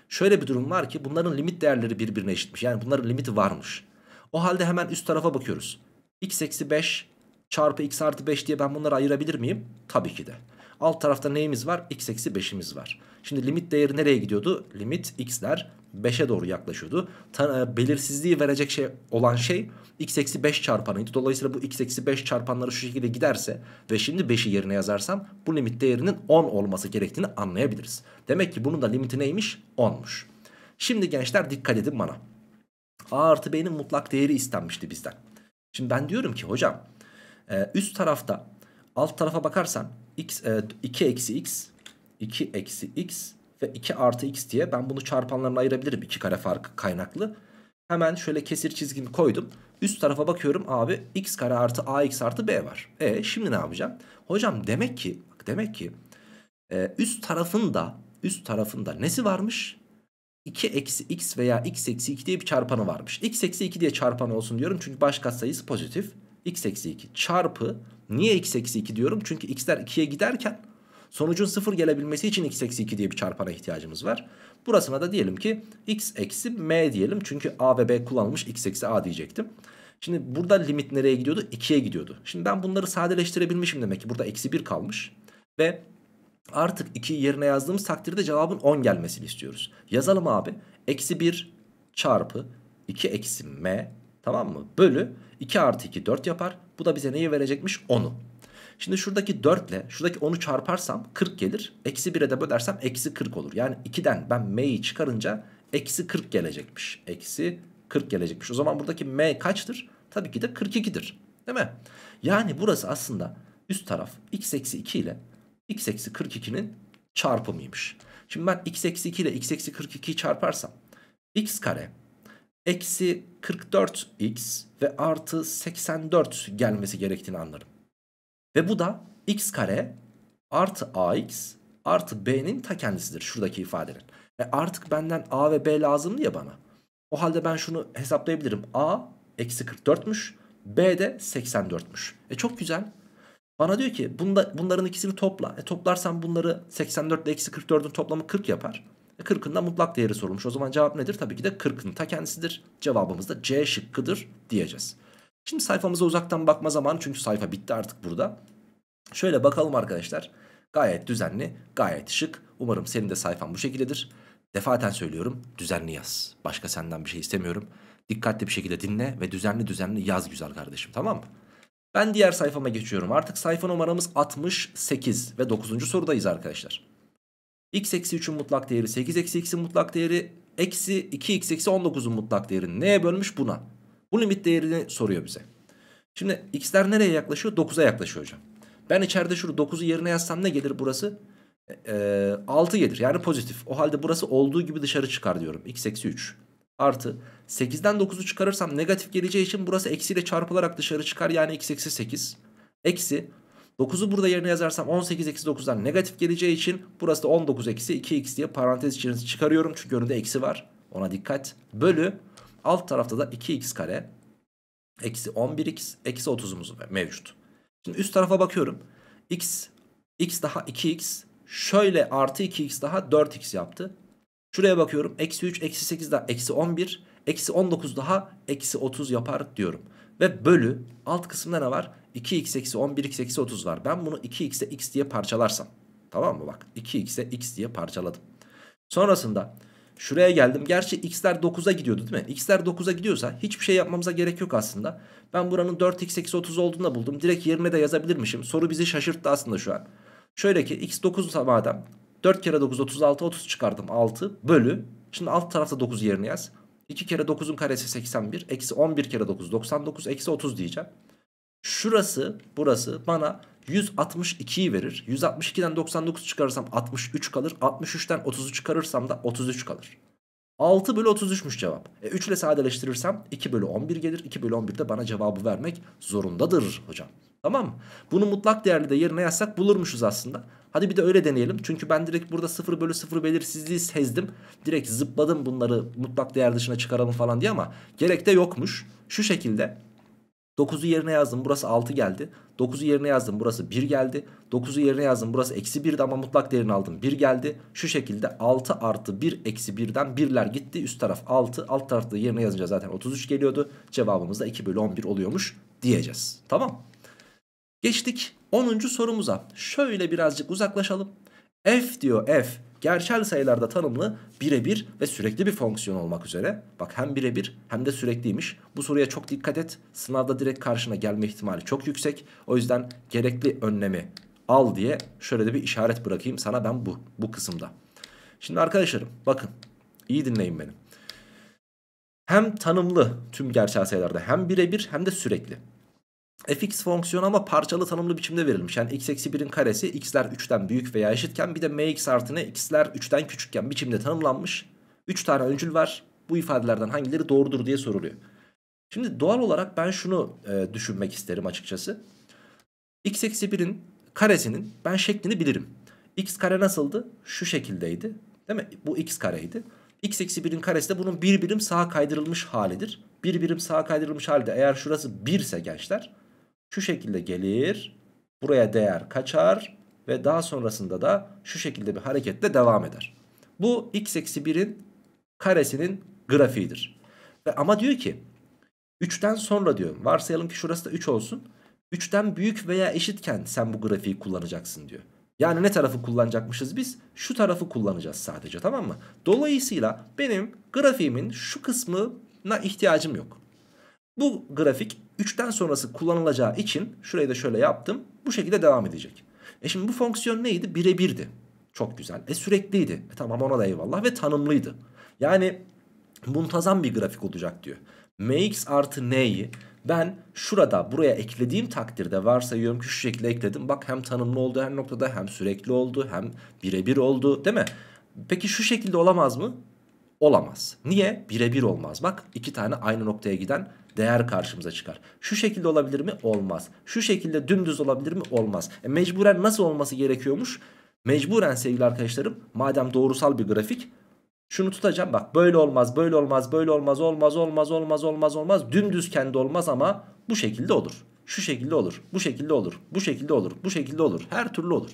şöyle bir durum var ki bunların limit değerleri birbirine eşitmiş. Yani bunların limiti varmış. O halde hemen üst tarafa bakıyoruz. x eksi 5 çarpı x artı 5 diye ben bunları ayırabilir miyim? Tabii ki de. Alt tarafta neyimiz var? x eksi 5'imiz var. Şimdi limit değeri nereye gidiyordu? Limit x'ler 5'e doğru yaklaşıyordu. Tan e, belirsizliği verecek şey olan şey x eksi 5 çarpanıydı. Dolayısıyla bu x eksi 5 çarpanları şu şekilde giderse ve şimdi 5'i yerine yazarsam bu limit değerinin 10 olması gerektiğini anlayabiliriz. Demek ki bunun da limiti neymiş? 10'muş. Şimdi gençler dikkat edin bana. A artı B'nin mutlak değeri istenmişti bizden. Şimdi ben diyorum ki hocam e, üst tarafta alt tarafa bakarsan x, 2 e, eksi x 2 eksi x ve 2 artı x diye ben bunu çarpanlarına ayırabilirim 2 kare farkı kaynaklı. Hemen şöyle kesir çizgimi koydum. Üst tarafa bakıyorum abi x kare artı ax artı b var. E şimdi ne yapacağım? Hocam demek ki bak demek ki e, üst tarafında üst tarafında nesi varmış? 2 eksi x veya x eksi 2 diye bir çarpanı varmış. x eksi 2 diye çarpan olsun diyorum çünkü başka katsayısı pozitif. x eksi 2 çarpı niye x eksi 2 diyorum? Çünkü x'ler 2'ye giderken Sonucun 0 gelebilmesi için x eksi 2 diye bir çarpana ihtiyacımız var. Burasına da diyelim ki x eksi m diyelim. Çünkü a ve b kullanılmış x eksi a diyecektim. Şimdi burada limit nereye gidiyordu? 2'ye gidiyordu. Şimdi ben bunları sadeleştirebilmişim demek ki. Burada eksi 1 kalmış. Ve artık 2'yi yerine yazdığımız takdirde cevabın 10 gelmesini istiyoruz. Yazalım abi. Eksi 1 çarpı 2 eksi m tamam mı? Bölü 2 artı 2 4 yapar. Bu da bize neyi verecekmiş? 10'u. Şimdi şuradaki 4 ile şuradaki 10'u çarparsam 40 gelir. Eksi 1'e de bölersem eksi 40 olur. Yani 2'den ben m'yi çıkarınca eksi 40 gelecekmiş. Eksi 40 gelecekmiş. O zaman buradaki m kaçtır? Tabii ki de 42'dir. Değil mi? Yani burası aslında üst taraf x eksi 2 ile x eksi 42'nin çarpımıymış. Şimdi ben x eksi 2 ile x eksi 42'yi çarparsam x kare eksi 44x ve artı 84 gelmesi gerektiğini anlarım. Ve bu da x kare artı ax artı b'nin ta kendisidir şuradaki ifadenin. E artık benden a ve b lazımdı ya bana. O halde ben şunu hesaplayabilirim. a eksi 44'müş b de 84'müş. E çok güzel. Bana diyor ki bunda, bunların ikisini topla. E toplarsan bunları 84 ile eksi 44'ün toplamı 40 yapar. E 40'ın da mutlak değeri sorulmuş. O zaman cevap nedir? Tabii ki de 40'ın ta kendisidir. Cevabımız da C şıkkıdır diyeceğiz. Şimdi sayfamıza uzaktan bakma zamanı çünkü sayfa bitti artık burada. Şöyle bakalım arkadaşlar. Gayet düzenli, gayet şık. Umarım senin de sayfan bu şekildedir. Defaten söylüyorum düzenli yaz. Başka senden bir şey istemiyorum. Dikkatli bir şekilde dinle ve düzenli düzenli yaz güzel kardeşim tamam mı? Ben diğer sayfama geçiyorum. Artık sayfa numaramız 68 ve 9. sorudayız arkadaşlar. x eksi 3'ün mutlak değeri 8 eksi x'in mutlak değeri eksi 2 x eksi 19'un mutlak değerini neye bölmüş buna. Bu limit değerini soruyor bize. Şimdi x'ler nereye yaklaşıyor? 9'a yaklaşıyor hocam. Ben içeride şunu 9'u yerine yazsam ne gelir burası? Ee, 6 e, gelir yani pozitif. O halde burası olduğu gibi dışarı çıkar diyorum. x eksi 3 artı 8'den 9'u çıkarırsam negatif geleceği için burası eksiyle çarpılarak dışarı çıkar. Yani x eksi 8 eksi 9'u burada yerine yazarsam 18 eksi 9'dan negatif geleceği için burası da 19 eksi 2x diye parantez içerisinde çıkarıyorum. Çünkü önünde eksi var ona dikkat bölü Alt tarafta da 2x kare eksi 11x eksi 30'umuz mevcut. Şimdi üst tarafa bakıyorum. x x daha 2x şöyle artı 2x daha 4x yaptı. Şuraya bakıyorum. Eksi 3 eksi 8 daha eksi 11 eksi 19 daha eksi 30 yapar diyorum. Ve bölü alt kısımda ne var? 2x eksi 11x eksi 30 var. Ben bunu 2x'e x diye parçalarsam. Tamam mı bak 2x'e x diye parçaladım. Sonrasında Şuraya geldim. Gerçi x'ler 9'a gidiyordu değil mi? x'ler 9'a gidiyorsa hiçbir şey yapmamıza gerek yok aslında. Ben buranın 4x eksi 30 olduğunu da buldum. Direkt yerine de yazabilirmişim. Soru bizi şaşırttı aslında şu an. Şöyle ki x 9 madem 4 kere 9 36 30 çıkardım 6 bölü. Şimdi alt tarafta 9 yerine yaz. 2 kere 9'un karesi 81. Eksi 11 kere 9 99. Eksi 30 diyeceğim. Şurası burası bana 162'yi verir. 162'den 99 çıkarırsam 63 kalır. 63'ten 30'u çıkarırsam da 33 kalır. 6 bölü 33'müş cevap. E, 3 ile sadeleştirirsem 2 bölü 11 gelir. 2 bölü 11 de bana cevabı vermek zorundadır hocam. Tamam mı? Bunu mutlak değerli de yerine yazsak bulurmuşuz aslında. Hadi bir de öyle deneyelim. Çünkü ben direkt burada 0 bölü 0 belirsizliği sezdim. Direkt zıpladım bunları mutlak değer dışına çıkaralım falan diye ama gerek de yokmuş. Şu şekilde 9'u yerine yazdım burası 6 geldi. 9'u yerine yazdım burası 1 geldi. 9'u yerine yazdım burası eksi 1'di ama mutlak değerini aldım 1 geldi. Şu şekilde 6 artı 1 eksi 1'den 1'ler gitti. Üst taraf 6 alt tarafta yerine yazınca zaten 33 geliyordu. Cevabımız da 2 bölü 11 oluyormuş diyeceğiz. Tamam. Geçtik 10. sorumuza. Şöyle birazcık uzaklaşalım. F diyor F gerçel sayılarda tanımlı birebir ve sürekli bir fonksiyon olmak üzere. Bak hem birebir hem de sürekliymiş. Bu soruya çok dikkat et. Sınavda direkt karşına gelme ihtimali çok yüksek. O yüzden gerekli önlemi al diye şöyle de bir işaret bırakayım sana ben bu bu kısımda. Şimdi arkadaşlarım bakın iyi dinleyin beni. Hem tanımlı tüm gerçel sayılarda hem birebir hem de sürekli fx fonksiyonu ama parçalı tanımlı biçimde verilmiş. Yani x eksi 1'in karesi x'ler 3'ten büyük veya eşitken bir de mx artı ne x'ler 3'ten küçükken biçimde tanımlanmış. 3 tane öncül var. Bu ifadelerden hangileri doğrudur diye soruluyor. Şimdi doğal olarak ben şunu e, düşünmek isterim açıkçası. x eksi 1'in karesinin ben şeklini bilirim. x kare nasıldı? Şu şekildeydi. Değil mi? Bu x kareydi. x eksi 1'in karesi de bunun bir birim sağa kaydırılmış halidir. Bir birim sağa kaydırılmış halde eğer şurası 1 ise gençler şu şekilde gelir. Buraya değer kaçar ve daha sonrasında da şu şekilde bir hareketle devam eder. Bu x eksi 1'in karesinin grafiğidir. Ve ama diyor ki 3'ten sonra diyor varsayalım ki şurası da 3 olsun. 3'ten büyük veya eşitken sen bu grafiği kullanacaksın diyor. Yani ne tarafı kullanacakmışız biz? Şu tarafı kullanacağız sadece tamam mı? Dolayısıyla benim grafiğimin şu kısmına ihtiyacım yok. Bu grafik 3'ten sonrası kullanılacağı için şurayı da şöyle yaptım. Bu şekilde devam edecek. E şimdi bu fonksiyon neydi? Bire birdi. Çok güzel. E sürekliydi. E tamam ona da eyvallah. Ve tanımlıydı. Yani muntazam bir grafik olacak diyor. mx artı n'yi ben şurada buraya eklediğim takdirde varsayıyorum ki şu şekilde ekledim. Bak hem tanımlı oldu her noktada hem sürekli oldu hem birebir oldu değil mi? Peki şu şekilde olamaz mı? Olamaz. Niye? Birebir olmaz. Bak iki tane aynı noktaya giden değer karşımıza çıkar. Şu şekilde olabilir mi? Olmaz. Şu şekilde dümdüz olabilir mi? Olmaz. E mecburen nasıl olması gerekiyormuş? Mecburen sevgili arkadaşlarım madem doğrusal bir grafik şunu tutacağım bak böyle olmaz böyle olmaz böyle olmaz olmaz olmaz olmaz olmaz olmaz dümdüz kendi olmaz ama bu şekilde olur. Şu şekilde olur bu şekilde olur bu şekilde olur bu şekilde olur her türlü olur.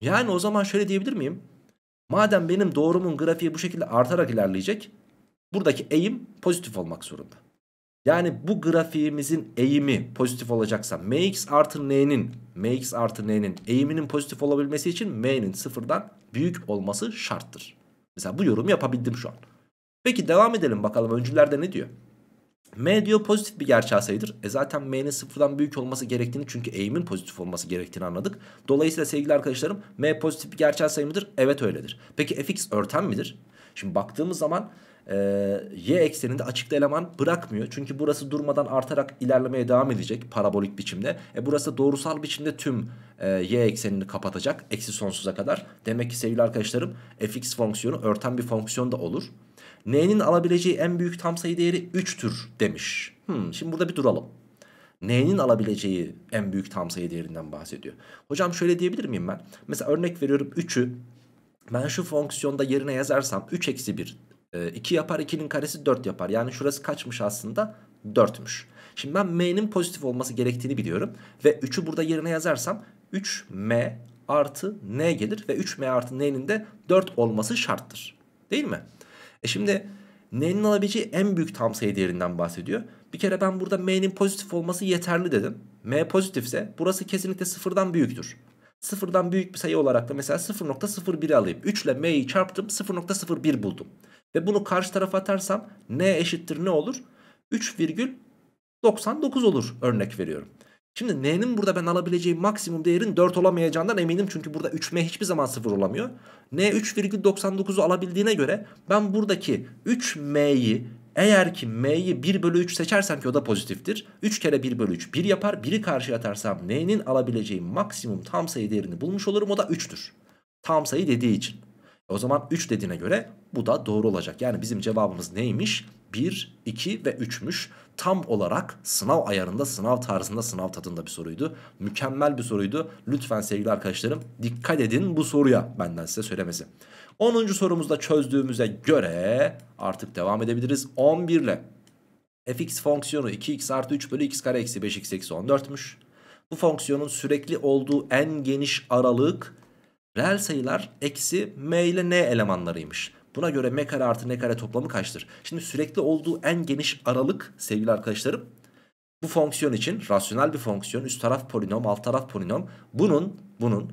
Yani o zaman şöyle diyebilir miyim? Madem benim doğrumun grafiği bu şekilde artarak ilerleyecek buradaki eğim pozitif olmak zorunda. Yani bu grafiğimizin eğimi pozitif olacaksa mx artı n'nin mx artı n'nin eğiminin pozitif olabilmesi için m'nin sıfırdan büyük olması şarttır. Mesela bu yorumu yapabildim şu an. Peki devam edelim bakalım öncülerde ne diyor? M diyor pozitif bir gerçeği sayıdır. E zaten M'nin sıfırdan büyük olması gerektiğini çünkü eğimin pozitif olması gerektiğini anladık. Dolayısıyla sevgili arkadaşlarım M pozitif bir gerçeği sayı mıdır? Evet öyledir. Peki fx örten midir? Şimdi baktığımız zaman e, y ekseninde açıkta eleman bırakmıyor. Çünkü burası durmadan artarak ilerlemeye devam edecek parabolik biçimde. E, burası doğrusal biçimde tüm e, y eksenini kapatacak. Eksi sonsuza kadar. Demek ki sevgili arkadaşlarım fx fonksiyonu örten bir fonksiyon da olur. n'nin alabileceği en büyük tam sayı değeri 3'tür demiş. Hmm, şimdi burada bir duralım. N'nin alabileceği en büyük tam sayı değerinden bahsediyor. Hocam şöyle diyebilir miyim ben? Mesela örnek veriyorum 3'ü ben şu fonksiyonda yerine yazarsam 3 eksi 1 2 ee, yapar 2'nin karesi 4 yapar. Yani şurası kaçmış aslında? 4'müş. Şimdi ben m'nin pozitif olması gerektiğini biliyorum. Ve 3'ü burada yerine yazarsam 3m artı n gelir. Ve 3m artı n'nin de 4 olması şarttır. Değil mi? E şimdi n'nin alabileceği en büyük tam sayı değerinden bahsediyor. Bir kere ben burada m'nin pozitif olması yeterli dedim. m pozitifse burası kesinlikle sıfırdan büyüktür. Sıfırdan büyük bir sayı olarak da mesela 0.01 alayım. 3 ile m'yi çarptım 0.01 buldum. Ve bunu karşı tarafa atarsam n eşittir ne olur? 3,99 olur örnek veriyorum. Şimdi n'nin burada ben alabileceği maksimum değerin 4 olamayacağından eminim. Çünkü burada 3m hiçbir zaman 0 olamıyor. n 3,99'u alabildiğine göre ben buradaki 3m'yi eğer ki m'yi 1 bölü 3 seçersem ki o da pozitiftir. 3 kere 1 bölü 3 1 yapar. 1'i karşıya atarsam n'nin alabileceği maksimum tam sayı değerini bulmuş olurum. O da 3'tür. Tam sayı dediği için. O zaman 3 dediğine göre bu da doğru olacak. Yani bizim cevabımız neymiş? 1, 2 ve 3'müş. Tam olarak sınav ayarında, sınav tarzında, sınav tadında bir soruydu. Mükemmel bir soruydu. Lütfen sevgili arkadaşlarım dikkat edin bu soruya benden size söylemesi. 10. sorumuzda çözdüğümüze göre artık devam edebiliriz. 11 ile fx fonksiyonu 2x artı 3 bölü x kare eksi 5x eksi 14'müş. Bu fonksiyonun sürekli olduğu en geniş aralık Reel sayılar eksi m ile n elemanlarıymış. Buna göre m kare artı n kare toplamı kaçtır? Şimdi sürekli olduğu en geniş aralık sevgili arkadaşlarım bu fonksiyon için rasyonel bir fonksiyon üst taraf polinom alt taraf polinom bunun bunun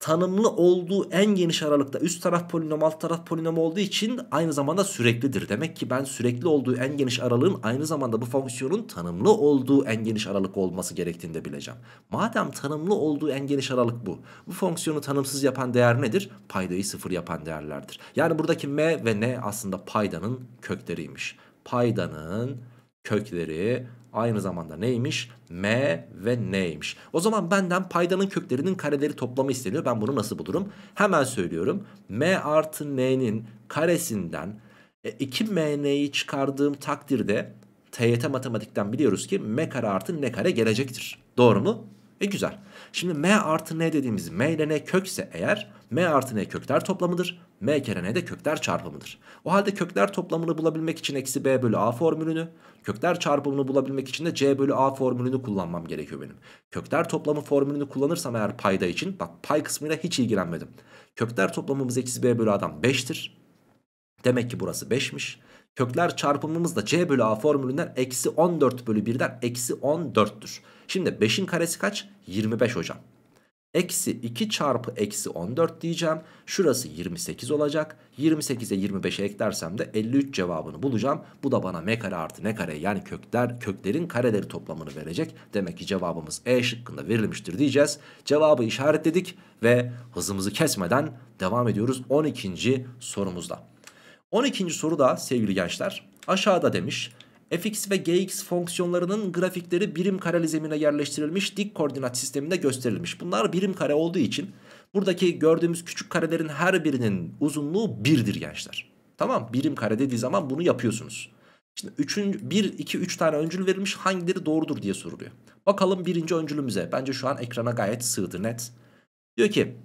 tanımlı olduğu en geniş aralıkta üst taraf polinom alt taraf polinom olduğu için aynı zamanda süreklidir. Demek ki ben sürekli olduğu en geniş aralığın aynı zamanda bu fonksiyonun tanımlı olduğu en geniş aralık olması gerektiğini de bileceğim. Madem tanımlı olduğu en geniş aralık bu. Bu fonksiyonu tanımsız yapan değer nedir? Paydayı sıfır yapan değerlerdir. Yani buradaki m ve n aslında paydanın kökleriymiş. Paydanın kökleri aynı zamanda neymiş? M ve N'ymiş. O zaman benden paydanın köklerinin kareleri toplamı isteniyor. Ben bunu nasıl bulurum? Hemen söylüyorum. M artı N'nin karesinden 2MN'yi e, çıkardığım takdirde TYT matematikten biliyoruz ki M kare artı N kare gelecektir. Doğru mu? E güzel. Şimdi m artı n dediğimiz m ile n kökse eğer m artı n kökler toplamıdır. m kere n de kökler çarpımıdır. O halde kökler toplamını bulabilmek için eksi b bölü a formülünü, kökler çarpımını bulabilmek için de c bölü a formülünü kullanmam gerekiyor benim. Kökler toplamı formülünü kullanırsam eğer payda için, bak pay kısmıyla hiç ilgilenmedim. Kökler toplamımız eksi b bölü a'dan 5'tir. Demek ki burası 5'miş. Kökler çarpımımız da C bölü A formülünden eksi 14 bölü 1'den eksi 14'tür. Şimdi 5'in karesi kaç? 25 hocam. Eksi 2 çarpı eksi 14 diyeceğim. Şurası 28 olacak. 28'e 25'e eklersem de 53 cevabını bulacağım. Bu da bana m kare artı ne kare yani kökler köklerin kareleri toplamını verecek. Demek ki cevabımız E şıkkında verilmiştir diyeceğiz. Cevabı işaretledik ve hızımızı kesmeden devam ediyoruz 12. sorumuzda. 12. soru da sevgili gençler aşağıda demiş fx ve gx fonksiyonlarının grafikleri birim kareli zemine yerleştirilmiş dik koordinat sisteminde gösterilmiş. Bunlar birim kare olduğu için buradaki gördüğümüz küçük karelerin her birinin uzunluğu 1'dir gençler. Tamam birim kare dediği zaman bunu yapıyorsunuz. Şimdi 3. 1, 2, 3 tane öncül verilmiş hangileri doğrudur diye soruluyor. Bakalım birinci öncülümüze. Bence şu an ekrana gayet sığdı net. Diyor ki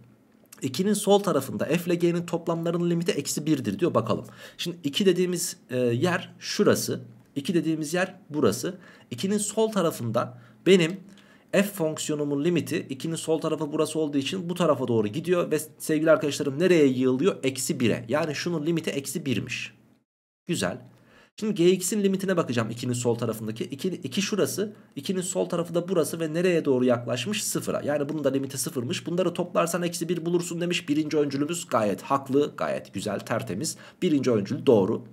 2'nin sol tarafında f ile g'nin toplamlarının limiti eksi 1'dir diyor bakalım. Şimdi 2 dediğimiz e, yer şurası. 2 dediğimiz yer burası. 2'nin sol tarafında benim f fonksiyonumun limiti 2'nin sol tarafı burası olduğu için bu tarafa doğru gidiyor. Ve sevgili arkadaşlarım nereye yığılıyor? Eksi 1'e. Yani şunun limiti eksi 1'miş. Güzel. Şimdi gx'in limitine bakacağım 2'nin sol tarafındaki. 2, 2 şurası, 2'nin sol tarafı da burası ve nereye doğru yaklaşmış? Sıfıra. Yani bunun da limiti sıfırmış. Bunları toplarsan eksi 1 bulursun demiş. Birinci öncülümüz gayet haklı, gayet güzel, tertemiz. Birinci öncül doğru.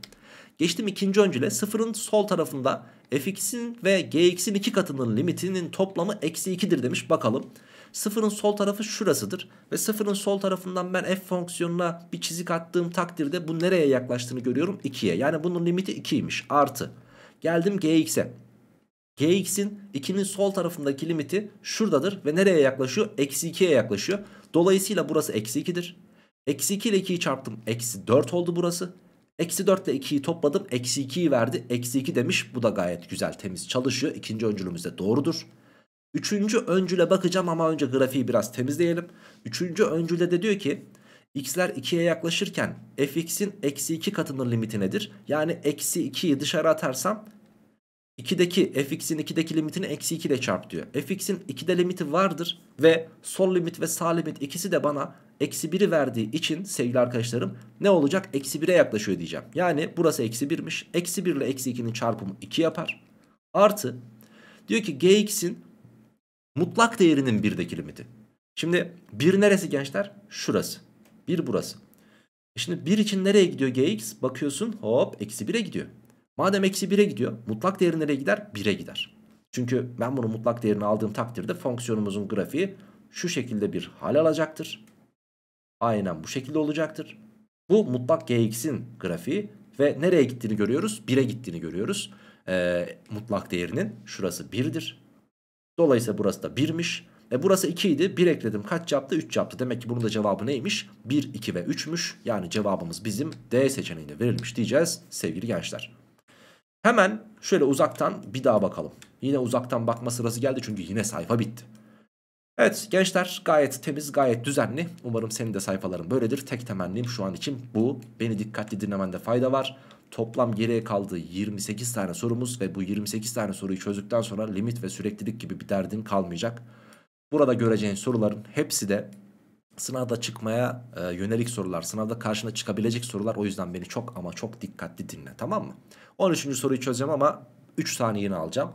Geçtim ikinci öncüle. Sıfırın sol tarafında fx'in ve gx'in iki katının limitinin toplamı eksi 2'dir demiş. Bakalım. Bakalım. Sıfırın sol tarafı şurasıdır. Ve sıfırın sol tarafından ben f fonksiyonuna bir çizik attığım takdirde bu nereye yaklaştığını görüyorum? 2'ye. Yani bunun limiti 2'ymiş. Artı. Geldim gx'e. Gx'in 2'nin sol tarafındaki limiti şuradadır. Ve nereye yaklaşıyor? Eksi 2'ye yaklaşıyor. Dolayısıyla burası eksi 2'dir. Eksi 2 ile 2'yi çarptım. Eksi 4 oldu burası. Eksi 4 ile 2'yi topladım. Eksi 2'yi verdi. Eksi 2 demiş. Bu da gayet güzel temiz çalışıyor. İkinci öncülümüz de doğrudur. Üçüncü öncüle bakacağım ama önce grafiği biraz temizleyelim. Üçüncü öncüle de diyor ki x'ler 2'ye yaklaşırken fx'in eksi 2 katının limiti nedir? Yani eksi 2'yi dışarı atarsam 2'deki fx'in 2'deki limitini eksi 2 ile çarp diyor. fx'in 2'de limiti vardır ve sol limit ve sağ limit ikisi de bana eksi 1'i verdiği için sevgili arkadaşlarım ne olacak? Eksi 1'e yaklaşıyor diyeceğim. Yani burası eksi 1'miş. Eksi 1 ile eksi 2'nin çarpımı 2 yapar. Artı diyor ki gx'in Mutlak değerinin birdeki limiti. Şimdi bir neresi gençler? Şurası. Bir burası. E şimdi 1 için nereye gidiyor gx? Bakıyorsun hop eksi 1'e gidiyor. Madem eksi 1'e gidiyor mutlak değeri nereye gider? 1'e gider. Çünkü ben bunu mutlak değerini aldığım takdirde fonksiyonumuzun grafiği şu şekilde bir hal alacaktır. Aynen bu şekilde olacaktır. Bu mutlak gx'in grafiği ve nereye gittiğini görüyoruz? 1'e gittiğini görüyoruz. Ee, mutlak değerinin şurası 1'dir. Dolayısıyla burası da 1'miş. E burası 2 idi. 1 ekledim. Kaç yaptı? 3 yaptı. Demek ki bunun da cevabı neymiş? 1, 2 ve 3'müş. Yani cevabımız bizim D seçeneğinde verilmiş diyeceğiz sevgili gençler. Hemen şöyle uzaktan bir daha bakalım. Yine uzaktan bakma sırası geldi çünkü yine sayfa bitti. Evet gençler gayet temiz gayet düzenli. Umarım senin de sayfaların böyledir. Tek temennim şu an için bu. Beni dikkatli dinlemende fayda var. Toplam geriye kaldığı 28 tane sorumuz ve bu 28 tane soruyu çözdükten sonra limit ve süreklilik gibi bir derdin kalmayacak. Burada göreceğin soruların hepsi de sınavda çıkmaya e, yönelik sorular, sınavda karşına çıkabilecek sorular. O yüzden beni çok ama çok dikkatli dinle tamam mı? 13. soruyu çözeceğim ama 3 saniyeni alacağım.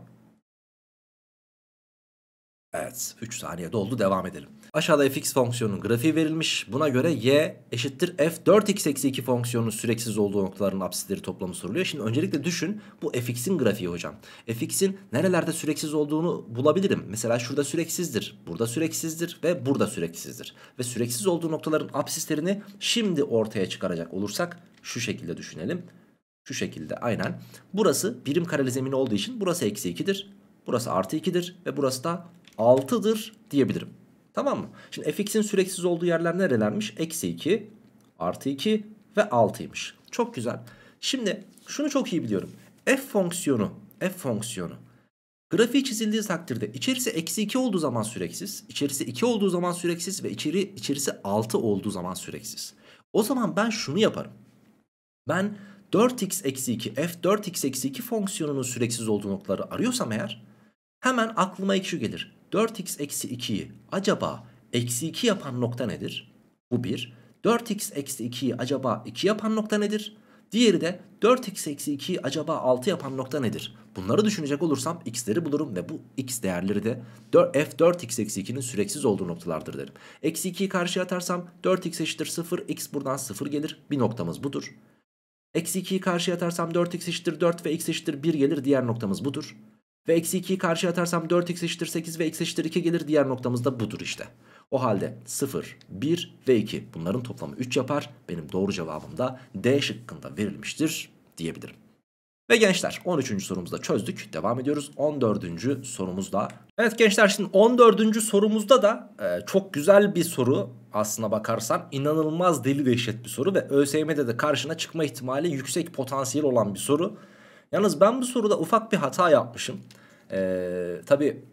Evet 3 saniye doldu devam edelim. Aşağıda fx fonksiyonunun grafiği verilmiş. Buna göre y eşittir f 4x eksi 2 fonksiyonunun süreksiz olduğu noktaların apsisleri toplamı soruluyor. Şimdi öncelikle düşün bu fx'in grafiği hocam. fx'in nerelerde süreksiz olduğunu bulabilirim. Mesela şurada süreksizdir, burada süreksizdir ve burada süreksizdir. Ve süreksiz olduğu noktaların apsislerini şimdi ortaya çıkaracak olursak şu şekilde düşünelim. Şu şekilde aynen. Burası birim kareli zemin olduğu için burası eksi 2'dir. Burası artı 2'dir ve burası da 6'dır diyebilirim. Tamam mı? Şimdi fx'in süreksiz olduğu yerler nerelermiş? Eksi 2, artı 2 ve 6'ymış. Çok güzel. Şimdi şunu çok iyi biliyorum. F fonksiyonu, F fonksiyonu grafiği çizildiği takdirde içerisi eksi 2 olduğu zaman süreksiz, içerisi 2 olduğu zaman süreksiz ve içeri, içerisi 6 olduğu zaman süreksiz. O zaman ben şunu yaparım. Ben 4x eksi 2 f 4x eksi 2 fonksiyonunun süreksiz olduğu noktaları arıyorsam eğer hemen aklıma iki şu gelir. 4x eksi 2'yi acaba eksi 2 yapan nokta nedir? Bu bir. 4x eksi 2'yi acaba 2 yapan nokta nedir? Diğeri de 4x eksi 2'yi acaba 6 yapan nokta nedir? Bunları düşünecek olursam x'leri bulurum ve bu x değerleri de f 4x eksi 2'nin süreksiz olduğu noktalardır derim. Eksi 2'yi karşıya atarsam 4x eşittir 0, x buradan 0 gelir. Bir noktamız budur. Eksi 2'yi karşıya atarsam 4x eşittir 4 ve x eşittir 1 gelir. Diğer noktamız budur. Ve eksi 2'yi karşıya atarsam 4x eşittir 8 ve x eşittir 2 gelir. Diğer noktamız da budur işte. O halde 0, 1 ve 2 bunların toplamı 3 yapar. Benim doğru cevabım da D şıkkında verilmiştir diyebilirim. Ve gençler 13. sorumuzda çözdük. Devam ediyoruz 14. sorumuzda. Evet gençler şimdi 14. sorumuzda da e, çok güzel bir soru aslına bakarsan. inanılmaz deli dehşet bir soru ve ÖSYM'de de karşına çıkma ihtimali yüksek potansiyel olan bir soru. Yalnız ben bu soruda ufak bir hata yapmışım. Ee, tabii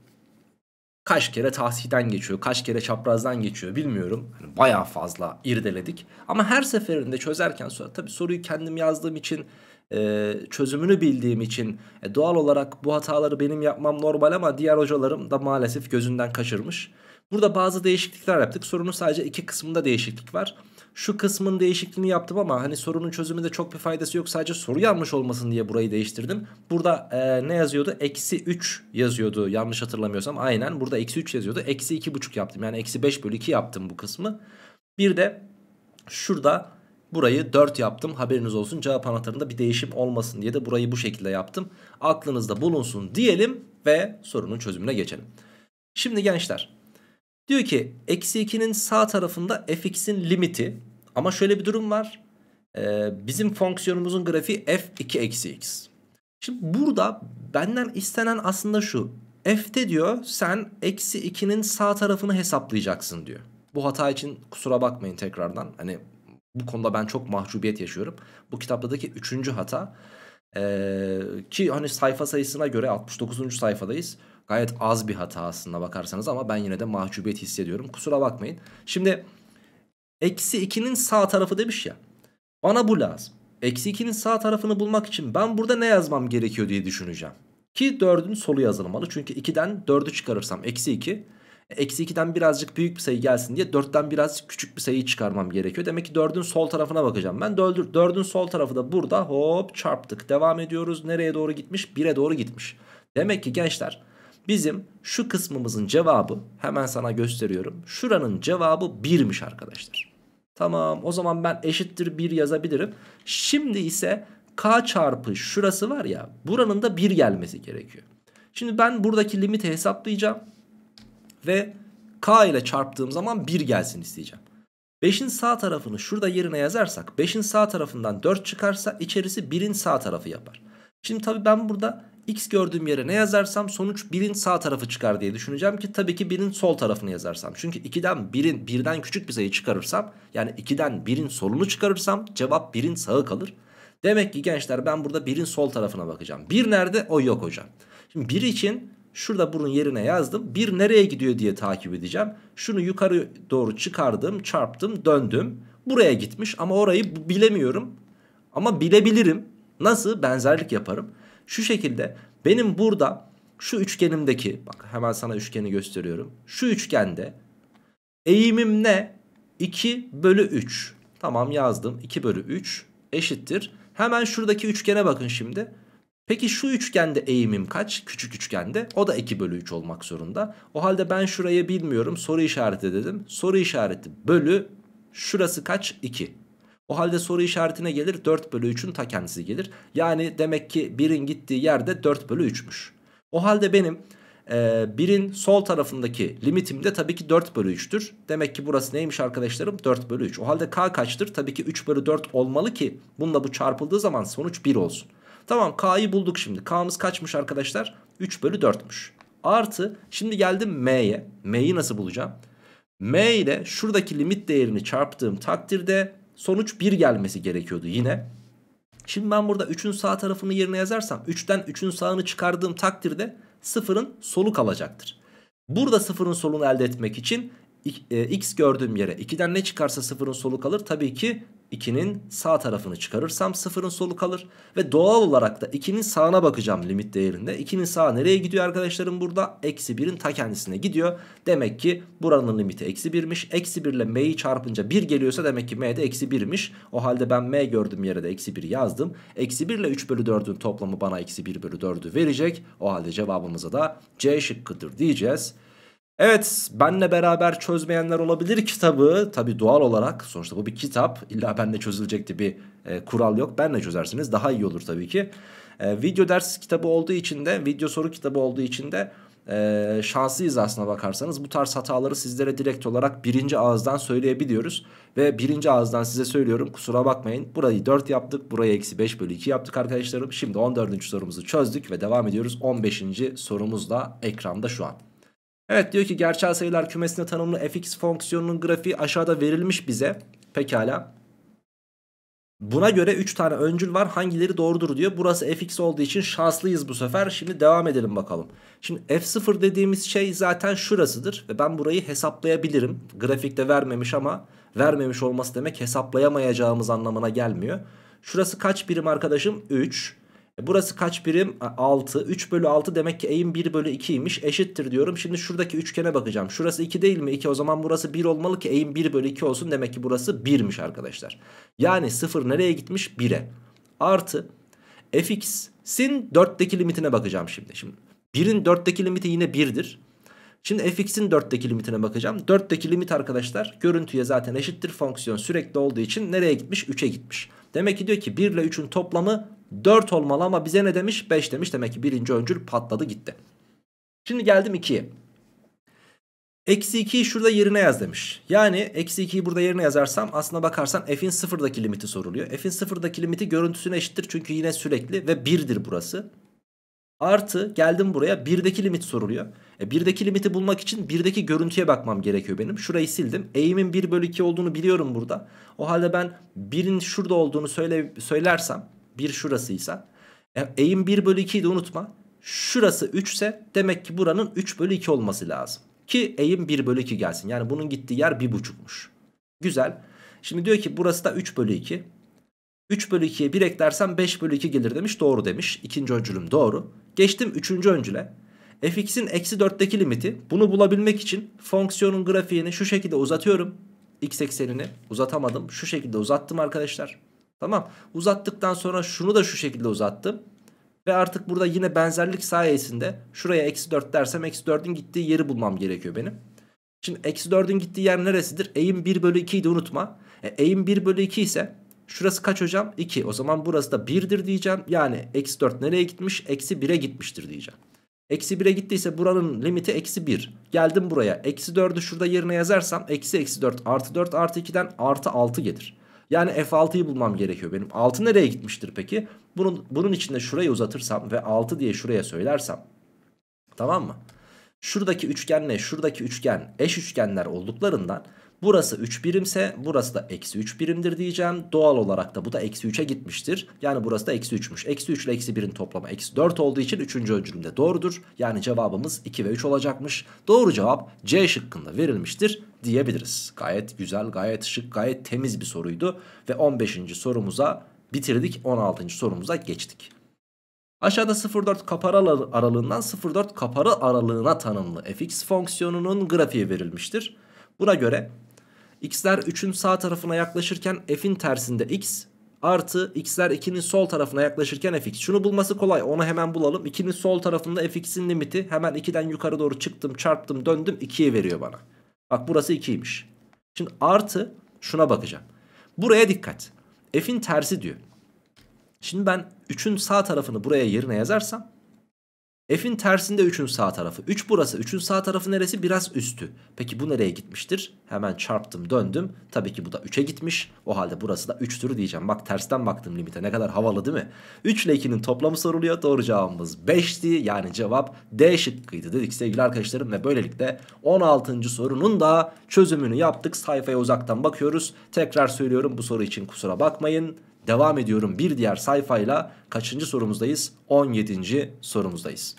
kaç kere tahsiden geçiyor, kaç kere çaprazdan geçiyor bilmiyorum. Hani bayağı fazla irdeledik. Ama her seferinde çözerken sonra tabii soruyu kendim yazdığım için e, çözümünü bildiğim için e, doğal olarak bu hataları benim yapmam normal ama diğer hocalarım da maalesef gözünden kaçırmış. Burada bazı değişiklikler yaptık. Sorunun sadece iki kısmında değişiklik var şu kısmın değişikliğini yaptım ama hani sorunun çözümünde çok bir faydası yok. Sadece soru yanlış olmasın diye burayı değiştirdim. Burada e, ne yazıyordu? Eksi 3 yazıyordu yanlış hatırlamıyorsam. Aynen burada eksi 3 yazıyordu. Eksi 2,5 yaptım. Yani eksi 5 bölü 2 yaptım bu kısmı. Bir de şurada burayı 4 yaptım. Haberiniz olsun cevap anahtarında bir değişim olmasın diye de burayı bu şekilde yaptım. Aklınızda bulunsun diyelim ve sorunun çözümüne geçelim. Şimdi gençler Diyor ki eksi 2'nin sağ tarafında fx'in limiti. Ama şöyle bir durum var. Ee, bizim fonksiyonumuzun grafiği f2 eksi x. Şimdi burada benden istenen aslında şu. F'te diyor sen eksi 2'nin sağ tarafını hesaplayacaksın diyor. Bu hata için kusura bakmayın tekrardan. Hani bu konuda ben çok mahcubiyet yaşıyorum. Bu kitaptaki üçüncü hata. Ee, ki hani sayfa sayısına göre 69. sayfadayız. Gayet az bir hata aslında bakarsanız ama ben yine de mahcubiyet hissediyorum. Kusura bakmayın. Şimdi eksi 2'nin sağ tarafı demiş ya. Bana bu lazım. Eksi 2'nin sağ tarafını bulmak için ben burada ne yazmam gerekiyor diye düşüneceğim. Ki 4'ün solu yazılmalı. Çünkü 2'den 4'ü çıkarırsam eksi 2. Eksi 2'den birazcık büyük bir sayı gelsin diye 4'ten biraz küçük bir sayı çıkarmam gerekiyor. Demek ki 4'ün sol tarafına bakacağım. Ben 4'ün sol tarafı da burada hop çarptık. Devam ediyoruz. Nereye doğru gitmiş? 1'e doğru gitmiş. Demek ki gençler Bizim şu kısmımızın cevabı hemen sana gösteriyorum. Şuranın cevabı 1'miş arkadaşlar. Tamam o zaman ben eşittir 1 yazabilirim. Şimdi ise k çarpı şurası var ya buranın da 1 gelmesi gerekiyor. Şimdi ben buradaki limiti hesaplayacağım. Ve k ile çarptığım zaman 1 gelsin isteyeceğim. 5'in sağ tarafını şurada yerine yazarsak 5'in sağ tarafından 4 çıkarsa içerisi 1'in sağ tarafı yapar. Şimdi tabii ben burada x gördüğüm yere ne yazarsam sonuç 1'in sağ tarafı çıkar diye düşüneceğim ki tabii ki 1'in sol tarafını yazarsam. Çünkü 2'den 1'in 1'den küçük bir sayı çıkarırsam yani 2'den 1'in solunu çıkarırsam cevap 1'in sağı kalır. Demek ki gençler ben burada 1'in sol tarafına bakacağım. 1 nerede? O yok hocam. Şimdi 1 için şurada bunun yerine yazdım. 1 nereye gidiyor diye takip edeceğim. Şunu yukarı doğru çıkardım, çarptım, döndüm. Buraya gitmiş ama orayı bilemiyorum. Ama bilebilirim. Nasıl? Benzerlik yaparım. Şu şekilde benim burada şu üçgenimdeki bak hemen sana üçgeni gösteriyorum. Şu üçgende eğimim ne? 2 bölü 3. Tamam yazdım 2 bölü 3 eşittir. Hemen şuradaki üçgene bakın şimdi. Peki şu üçgende eğimim kaç? Küçük üçgende. O da 2 bölü 3 olmak zorunda. O halde ben şuraya bilmiyorum. Soru işareti dedim. Soru işareti bölü. Şurası kaç? 2. O halde soru işaretine gelir 4 bölü 3'ün ta kendisi gelir. Yani demek ki 1'in gittiği yerde 4 bölü 3'müş. O halde benim 1'in e, sol tarafındaki limitim de tabii ki 4 bölü 3'tür. Demek ki burası neymiş arkadaşlarım? 4 bölü 3. O halde k kaçtır? Tabii ki 3 bölü 4 olmalı ki bununla bu çarpıldığı zaman sonuç 1 olsun. Tamam k'yı bulduk şimdi. K'mız kaçmış arkadaşlar? 3 bölü 4'müş. Artı şimdi geldim m'ye. M'yi nasıl bulacağım? M ile şuradaki limit değerini çarptığım takdirde Sonuç 1 gelmesi gerekiyordu yine. Şimdi ben burada 3'ün sağ tarafını yerine yazarsam 3'ten 3'ün sağını çıkardığım takdirde 0'ın solu kalacaktır. Burada 0'ın solunu elde etmek için e, x gördüğüm yere 2'den ne çıkarsa 0'ın solu kalır. Tabii ki 2'nin sağ tarafını çıkarırsam 0'ın solu kalır. Ve doğal olarak da 2'nin sağına bakacağım limit değerinde. 2'nin sağı nereye gidiyor arkadaşlarım burada? Eksi 1'in ta kendisine gidiyor. Demek ki buranın limiti eksi 1'miş. Eksi 1 ile m'yi çarpınca 1 geliyorsa demek ki m'de eksi 1'miş. O halde ben m gördüğüm yere de eksi 1 yazdım. Eksi 1 ile 3 bölü 4'ün toplamı bana eksi 1 bölü 4'ü verecek. O halde cevabımıza da c şıkkıdır diyeceğiz. Evet benle beraber çözmeyenler olabilir kitabı tabi doğal olarak sonuçta bu bir kitap illa benle çözülecekti bir e, kural yok benle çözersiniz daha iyi olur tabii ki. E, video ders kitabı olduğu için de video soru kitabı olduğu için de e, şanslıyız aslına bakarsanız bu tarz hataları sizlere direkt olarak birinci ağızdan söyleyebiliyoruz. Ve birinci ağızdan size söylüyorum kusura bakmayın burayı 4 yaptık burayı eksi 5 bölü 2 yaptık arkadaşlarım. Şimdi 14. sorumuzu çözdük ve devam ediyoruz 15. sorumuzla ekranda şu an. Evet diyor ki gerçel sayılar kümesine tanımlı fx fonksiyonunun grafiği aşağıda verilmiş bize. Pekala. Buna göre 3 tane öncül var hangileri doğrudur diyor. Burası fx olduğu için şanslıyız bu sefer. Şimdi devam edelim bakalım. Şimdi f0 dediğimiz şey zaten şurasıdır. Ve ben burayı hesaplayabilirim. Grafikte vermemiş ama vermemiş olması demek hesaplayamayacağımız anlamına gelmiyor. Şurası kaç birim arkadaşım? 3. E, burası kaç birim? 6. E, 3 bölü 6 demek ki eğim 1 bölü 2'ymiş. Eşittir diyorum. Şimdi şuradaki üçgene bakacağım. Şurası 2 değil mi? 2 o zaman burası 1 olmalı ki eğim 1 bölü 2 olsun. Demek ki burası 1'miş arkadaşlar. Yani 0 nereye gitmiş? 1'e. Artı fx'in 4'teki limitine bakacağım şimdi. Şimdi 1'in 4'teki limiti yine 1'dir. Şimdi fx'in 4'teki limitine bakacağım. 4'teki limit arkadaşlar görüntüye zaten eşittir fonksiyon sürekli olduğu için nereye gitmiş? 3'e gitmiş. Demek ki diyor ki 1 ile 3'ün toplamı 4 olmalı ama bize ne demiş? 5 demiş. Demek ki birinci öncül patladı gitti. Şimdi geldim 2'ye. Eksi 2'yi şurada yerine yaz demiş. Yani eksi 2'yi burada yerine yazarsam aslına bakarsan f'in sıfırdaki limiti soruluyor. F'in sıfırdaki limiti görüntüsüne eşittir çünkü yine sürekli ve 1'dir burası. Artı geldim buraya 1'deki limit soruluyor. E, birdeki limiti bulmak için birdeki görüntüye bakmam gerekiyor benim. Şurayı sildim. Eğimin 1 bölü 2 olduğunu biliyorum burada. O halde ben 1'in şurada olduğunu söyle, söylersem 1 şurasıysa e, eğim 1 bölü 2'yi de unutma. Şurası 3 ise demek ki buranın 3 bölü 2 olması lazım. Ki eğim 1 bölü 2 gelsin. Yani bunun gittiği yer 1,5'muş. Güzel. Şimdi diyor ki burası da 3 bölü 2. 3 bölü 2'ye 1 eklersem 5 bölü 2 gelir demiş. Doğru demiş. İkinci öncülüm doğru. Geçtim üçüncü öncüle fx'in eksi 4'teki limiti. Bunu bulabilmek için fonksiyonun grafiğini şu şekilde uzatıyorum. x eksenini uzatamadım. Şu şekilde uzattım arkadaşlar. Tamam. Uzattıktan sonra şunu da şu şekilde uzattım. Ve artık burada yine benzerlik sayesinde şuraya eksi 4 dersem eksi 4'ün gittiği yeri bulmam gerekiyor benim. Şimdi eksi 4'ün gittiği yer neresidir? Eğim 1 bölü 2'yi de unutma. E, eğim 1 bölü 2 ise şurası kaç hocam? 2. O zaman burası da 1'dir diyeceğim. Yani eksi 4 nereye gitmiş? Eksi 1'e gitmiştir diyeceğim. Eksi 1'e gittiyse buranın limiti eksi 1. Geldim buraya. Eksi 4'ü şurada yerine yazarsam eksi eksi 4 artı 4 artı 2'den artı 6 gelir. Yani F6'yı bulmam gerekiyor benim. 6 nereye gitmiştir peki? Bunun, bunun içinde şurayı uzatırsam ve 6 diye şuraya söylersem. Tamam mı? Şuradaki üçgenle şuradaki üçgen eş üçgenler olduklarından Burası 3 birimse burası da eksi 3 birimdir diyeceğim. Doğal olarak da bu da eksi 3'e gitmiştir. Yani burası da eksi 3'müş. Eksi 3 ile eksi 1'in toplamı eksi 4 olduğu için 3. öncülümde doğrudur. Yani cevabımız 2 ve 3 olacakmış. Doğru cevap C şıkkında verilmiştir diyebiliriz. Gayet güzel, gayet şık, gayet temiz bir soruydu. Ve 15. sorumuza bitirdik. 16. sorumuza geçtik. Aşağıda 0,4 kapara aralığından 0,4 kapara aralığına tanımlı fx fonksiyonunun grafiği verilmiştir. Buna göre x'ler 3'ün sağ tarafına yaklaşırken f'in tersinde x artı x'ler 2'nin sol tarafına yaklaşırken fx. Şunu bulması kolay onu hemen bulalım. 2'nin sol tarafında fx'in limiti hemen 2'den yukarı doğru çıktım çarptım döndüm 2'ye veriyor bana. Bak burası 2'ymiş. Şimdi artı şuna bakacağım. Buraya dikkat. F'in tersi diyor. Şimdi ben 3'ün sağ tarafını buraya yerine yazarsam F'in tersinde 3'ün sağ tarafı. 3 burası. 3'ün sağ tarafı neresi? Biraz üstü. Peki bu nereye gitmiştir? Hemen çarptım döndüm. Tabii ki bu da 3'e gitmiş. O halde burası da 3'tür diyeceğim. Bak tersten baktım limite. Ne kadar havalı değil mi? 3 ile 2'nin toplamı soruluyor. Doğru cevabımız 5'ti. Yani cevap D şıkkıydı dedik sevgili arkadaşlarım. Ve böylelikle 16. sorunun da çözümünü yaptık. Sayfaya uzaktan bakıyoruz. Tekrar söylüyorum bu soru için kusura bakmayın. Devam ediyorum bir diğer sayfayla kaçıncı sorumuzdayız? 17. sorumuzdayız.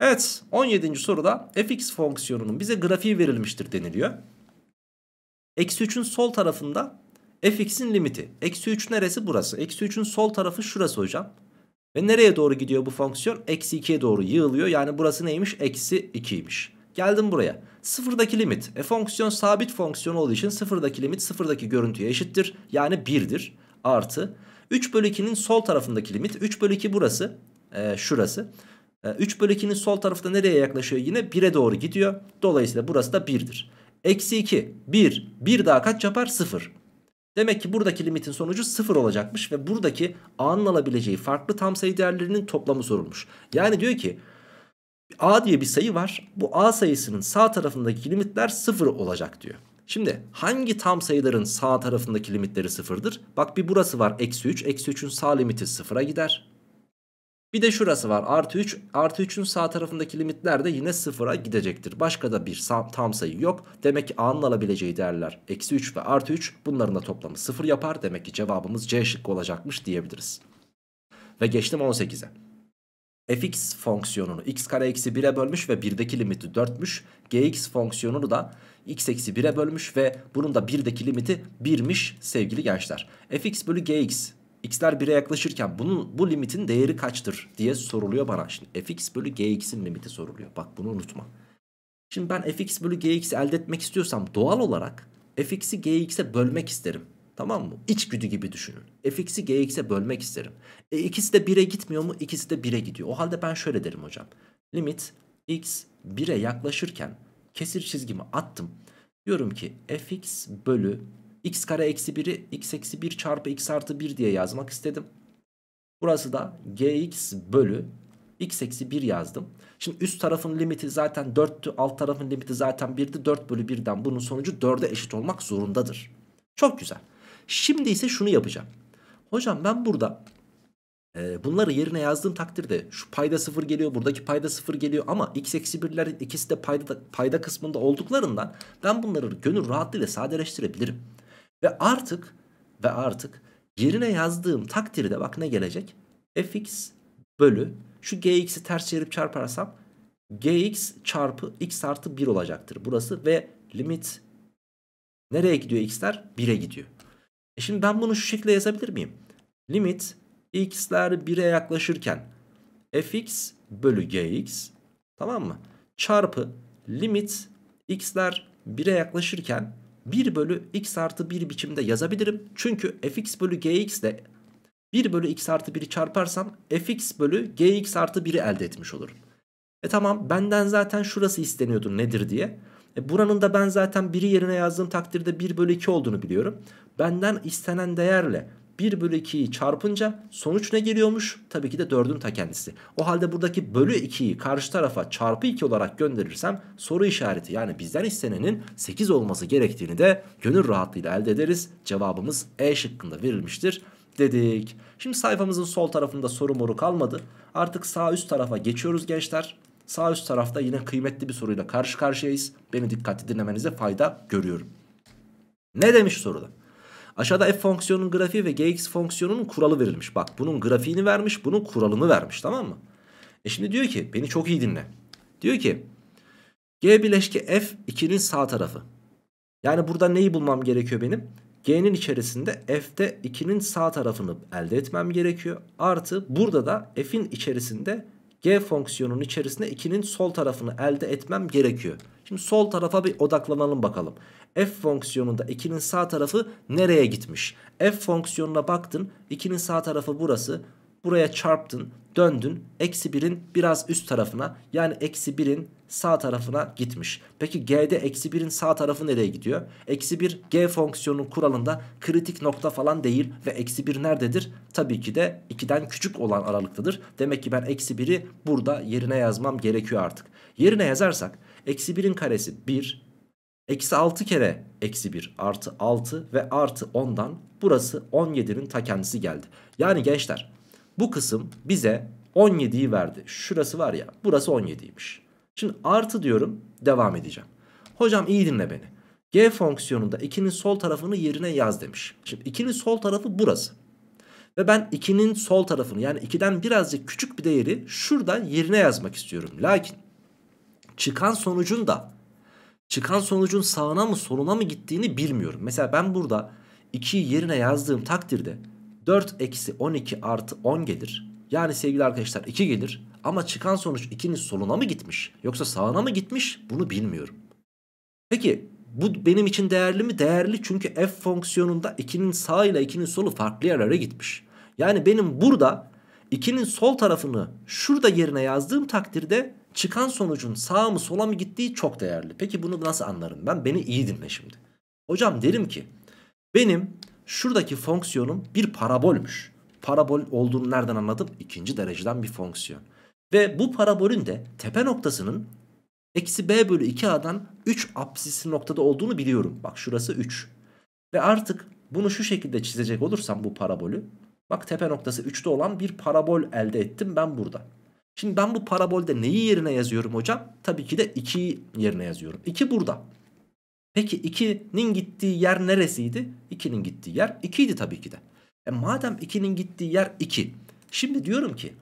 Evet 17. soruda fx fonksiyonunun bize grafiği verilmiştir deniliyor. Eksi 3'ün sol tarafında fx'in limiti. Eksi 3 neresi burası? Eksi 3'ün sol tarafı şurası hocam. Ve nereye doğru gidiyor bu fonksiyon? Eksi 2'ye doğru yığılıyor. Yani burası neymiş? Eksi 2'ymiş. Geldim buraya. Sıfırdaki limit. E fonksiyon sabit fonksiyon olduğu için sıfırdaki limit sıfırdaki görüntüye eşittir. Yani 1'dir artı 3 bölü 2'nin sol tarafındaki limit 3 bölü 2 burası e, şurası. 3 e, bölü 2'nin sol tarafı nereye yaklaşıyor yine 1'e doğru gidiyor. Dolayısıyla burası da 1'dir. Eksi 2 1 1 daha kaç yapar 0. Demek ki buradaki limitin sonucu 0 olacakmış ve buradaki a'nın alabileceği farklı tam sayı değerlerinin toplamı sorulmuş. Yani diyor ki a diye bir sayı var bu a sayısının sağ tarafındaki limitler 0 olacak diyor. Şimdi hangi tam sayıların sağ tarafındaki limitleri sıfırdır? Bak bir burası var eksi 3. Eksi 3'ün sağ limiti sıfıra gider. Bir de şurası var artı 3. Artı 3'ün sağ tarafındaki limitler de yine sıfıra gidecektir. Başka da bir tam sayı yok. Demek ki A'nın alabileceği değerler eksi 3 ve artı 3 bunların da toplamı sıfır yapar. Demek ki cevabımız C şıkkı olacakmış diyebiliriz. Ve geçtim 18'e fx fonksiyonunu x kare eksi 1'e bölmüş ve 1'deki limiti 4'müş. gx fonksiyonunu da x eksi 1'e bölmüş ve bunun da 1'deki limiti 1'miş sevgili gençler. fx bölü gx x'ler 1'e yaklaşırken bunun, bu limitin değeri kaçtır diye soruluyor bana. Şimdi fx bölü gx'in limiti soruluyor. Bak bunu unutma. Şimdi ben fx bölü gx'i elde etmek istiyorsam doğal olarak fx'i gx'e bölmek isterim. Tamam mı? İçgüdü gibi düşünün. fx'i gx'e bölmek isterim. E, ikisi de 1'e gitmiyor mu? İkisi de 1'e gidiyor. O halde ben şöyle derim hocam. Limit x 1'e yaklaşırken kesir çizgimi attım. Diyorum ki fx bölü x kare eksi 1'i x eksi 1 çarpı x artı 1 diye yazmak istedim. Burası da gx bölü x eksi 1 yazdım. Şimdi üst tarafın limiti zaten 4'tü alt tarafın limiti zaten 1'di. 4 bölü 1'den bunun sonucu 4'e eşit olmak zorundadır. Çok güzel. Şimdi ise şunu yapacağım. Hocam ben burada e, bunları yerine yazdığım takdirde şu payda 0 geliyor buradaki payda 0 geliyor ama x eksi 1'lerin ikisi de payda, payda kısmında olduklarından ben bunları gönül rahatlığıyla sadeleştirebilirim. Ve artık ve artık yerine yazdığım takdirde bak ne gelecek? fx bölü şu gx'i ters çevirip çarparsam gx çarpı x artı 1 olacaktır burası ve limit nereye gidiyor x'ler? 1'e gidiyor. E şimdi ben bunu şu şekilde yazabilir miyim? Limit x'ler 1'e yaklaşırken fx bölü gx tamam mı? Çarpı limit x'ler 1'e yaklaşırken 1 bölü x artı 1 biçimde yazabilirim. Çünkü fx bölü gx de 1 bölü x artı 1'i çarparsam fx bölü gx artı 1'i elde etmiş olurum. E tamam benden zaten şurası isteniyordu nedir diye. E buranın da ben zaten 1'i yerine yazdığım takdirde 1 bölü 2 olduğunu biliyorum. Benden istenen değerle 1 bölü 2'yi çarpınca sonuç ne geliyormuş? Tabii ki de 4'ün ta kendisi. O halde buradaki bölü 2'yi karşı tarafa çarpı 2 olarak gönderirsem soru işareti yani bizden istenenin 8 olması gerektiğini de gönül rahatlığıyla elde ederiz. Cevabımız E şıkkında verilmiştir dedik. Şimdi sayfamızın sol tarafında soru moru kalmadı. Artık sağ üst tarafa geçiyoruz gençler. Sağ üst tarafta yine kıymetli bir soruyla karşı karşıyayız. Beni dikkatli dinlemenize fayda görüyorum. Ne demiş soruda? Aşağıda f fonksiyonunun grafiği ve gx fonksiyonunun kuralı verilmiş. Bak bunun grafiğini vermiş, bunun kuralını vermiş tamam mı? E şimdi diyor ki beni çok iyi dinle. Diyor ki g bileşke f 2'nin sağ tarafı. Yani burada neyi bulmam gerekiyor benim? G'nin içerisinde f'te 2'nin sağ tarafını elde etmem gerekiyor. Artı burada da f'in içerisinde g fonksiyonunun içerisinde 2'nin sol tarafını elde etmem gerekiyor. Şimdi sol tarafa bir odaklanalım bakalım f fonksiyonunda 2'nin sağ tarafı nereye gitmiş? f fonksiyonuna baktın 2'nin sağ tarafı burası. Buraya çarptın döndün eksi 1'in biraz üst tarafına yani eksi 1'in sağ tarafına gitmiş. Peki g'de eksi 1'in sağ tarafı nereye gidiyor? Eksi 1 g fonksiyonunun kuralında kritik nokta falan değil ve eksi 1 nerededir? Tabii ki de 2'den küçük olan aralıktadır. Demek ki ben eksi 1'i burada yerine yazmam gerekiyor artık. Yerine yazarsak eksi 1'in karesi 1 Eksi 6 kere eksi 1 artı 6 ve artı 10'dan burası 17'nin ta kendisi geldi. Yani gençler bu kısım bize 17'yi verdi. Şurası var ya burası 17'ymiş. Şimdi artı diyorum devam edeceğim. Hocam iyi dinle beni. G fonksiyonunda 2'nin sol tarafını yerine yaz demiş. Şimdi 2'nin sol tarafı burası. Ve ben 2'nin sol tarafını yani 2'den birazcık küçük bir değeri şurada yerine yazmak istiyorum. Lakin çıkan sonucun da çıkan sonucun sağına mı soluna mı gittiğini bilmiyorum. Mesela ben burada 2'yi yerine yazdığım takdirde 4 eksi 12 artı 10 gelir. Yani sevgili arkadaşlar 2 gelir ama çıkan sonuç 2'nin soluna mı gitmiş yoksa sağına mı gitmiş bunu bilmiyorum. Peki bu benim için değerli mi? Değerli çünkü f fonksiyonunda 2'nin sağ ile 2'nin solu farklı yerlere gitmiş. Yani benim burada 2'nin sol tarafını şurada yerine yazdığım takdirde çıkan sonucun sağa mı sola mı gittiği çok değerli. Peki bunu nasıl anlarım ben? Beni iyi dinle şimdi. Hocam derim ki benim şuradaki fonksiyonum bir parabolmüş. Parabol olduğunu nereden anladım? İkinci dereceden bir fonksiyon. Ve bu parabolün de tepe noktasının eksi b bölü 2a'dan 3 apsisi noktada olduğunu biliyorum. Bak şurası 3. Ve artık bunu şu şekilde çizecek olursam bu parabolü. Bak tepe noktası 3'te olan bir parabol elde ettim ben burada. Şimdi ben bu parabolde neyi yerine yazıyorum hocam? Tabii ki de 2 yerine yazıyorum. 2 burada. Peki 2'nin gittiği yer neresiydi? 2'nin gittiği yer 2 tabii ki de. E madem 2'nin gittiği yer 2. Şimdi diyorum ki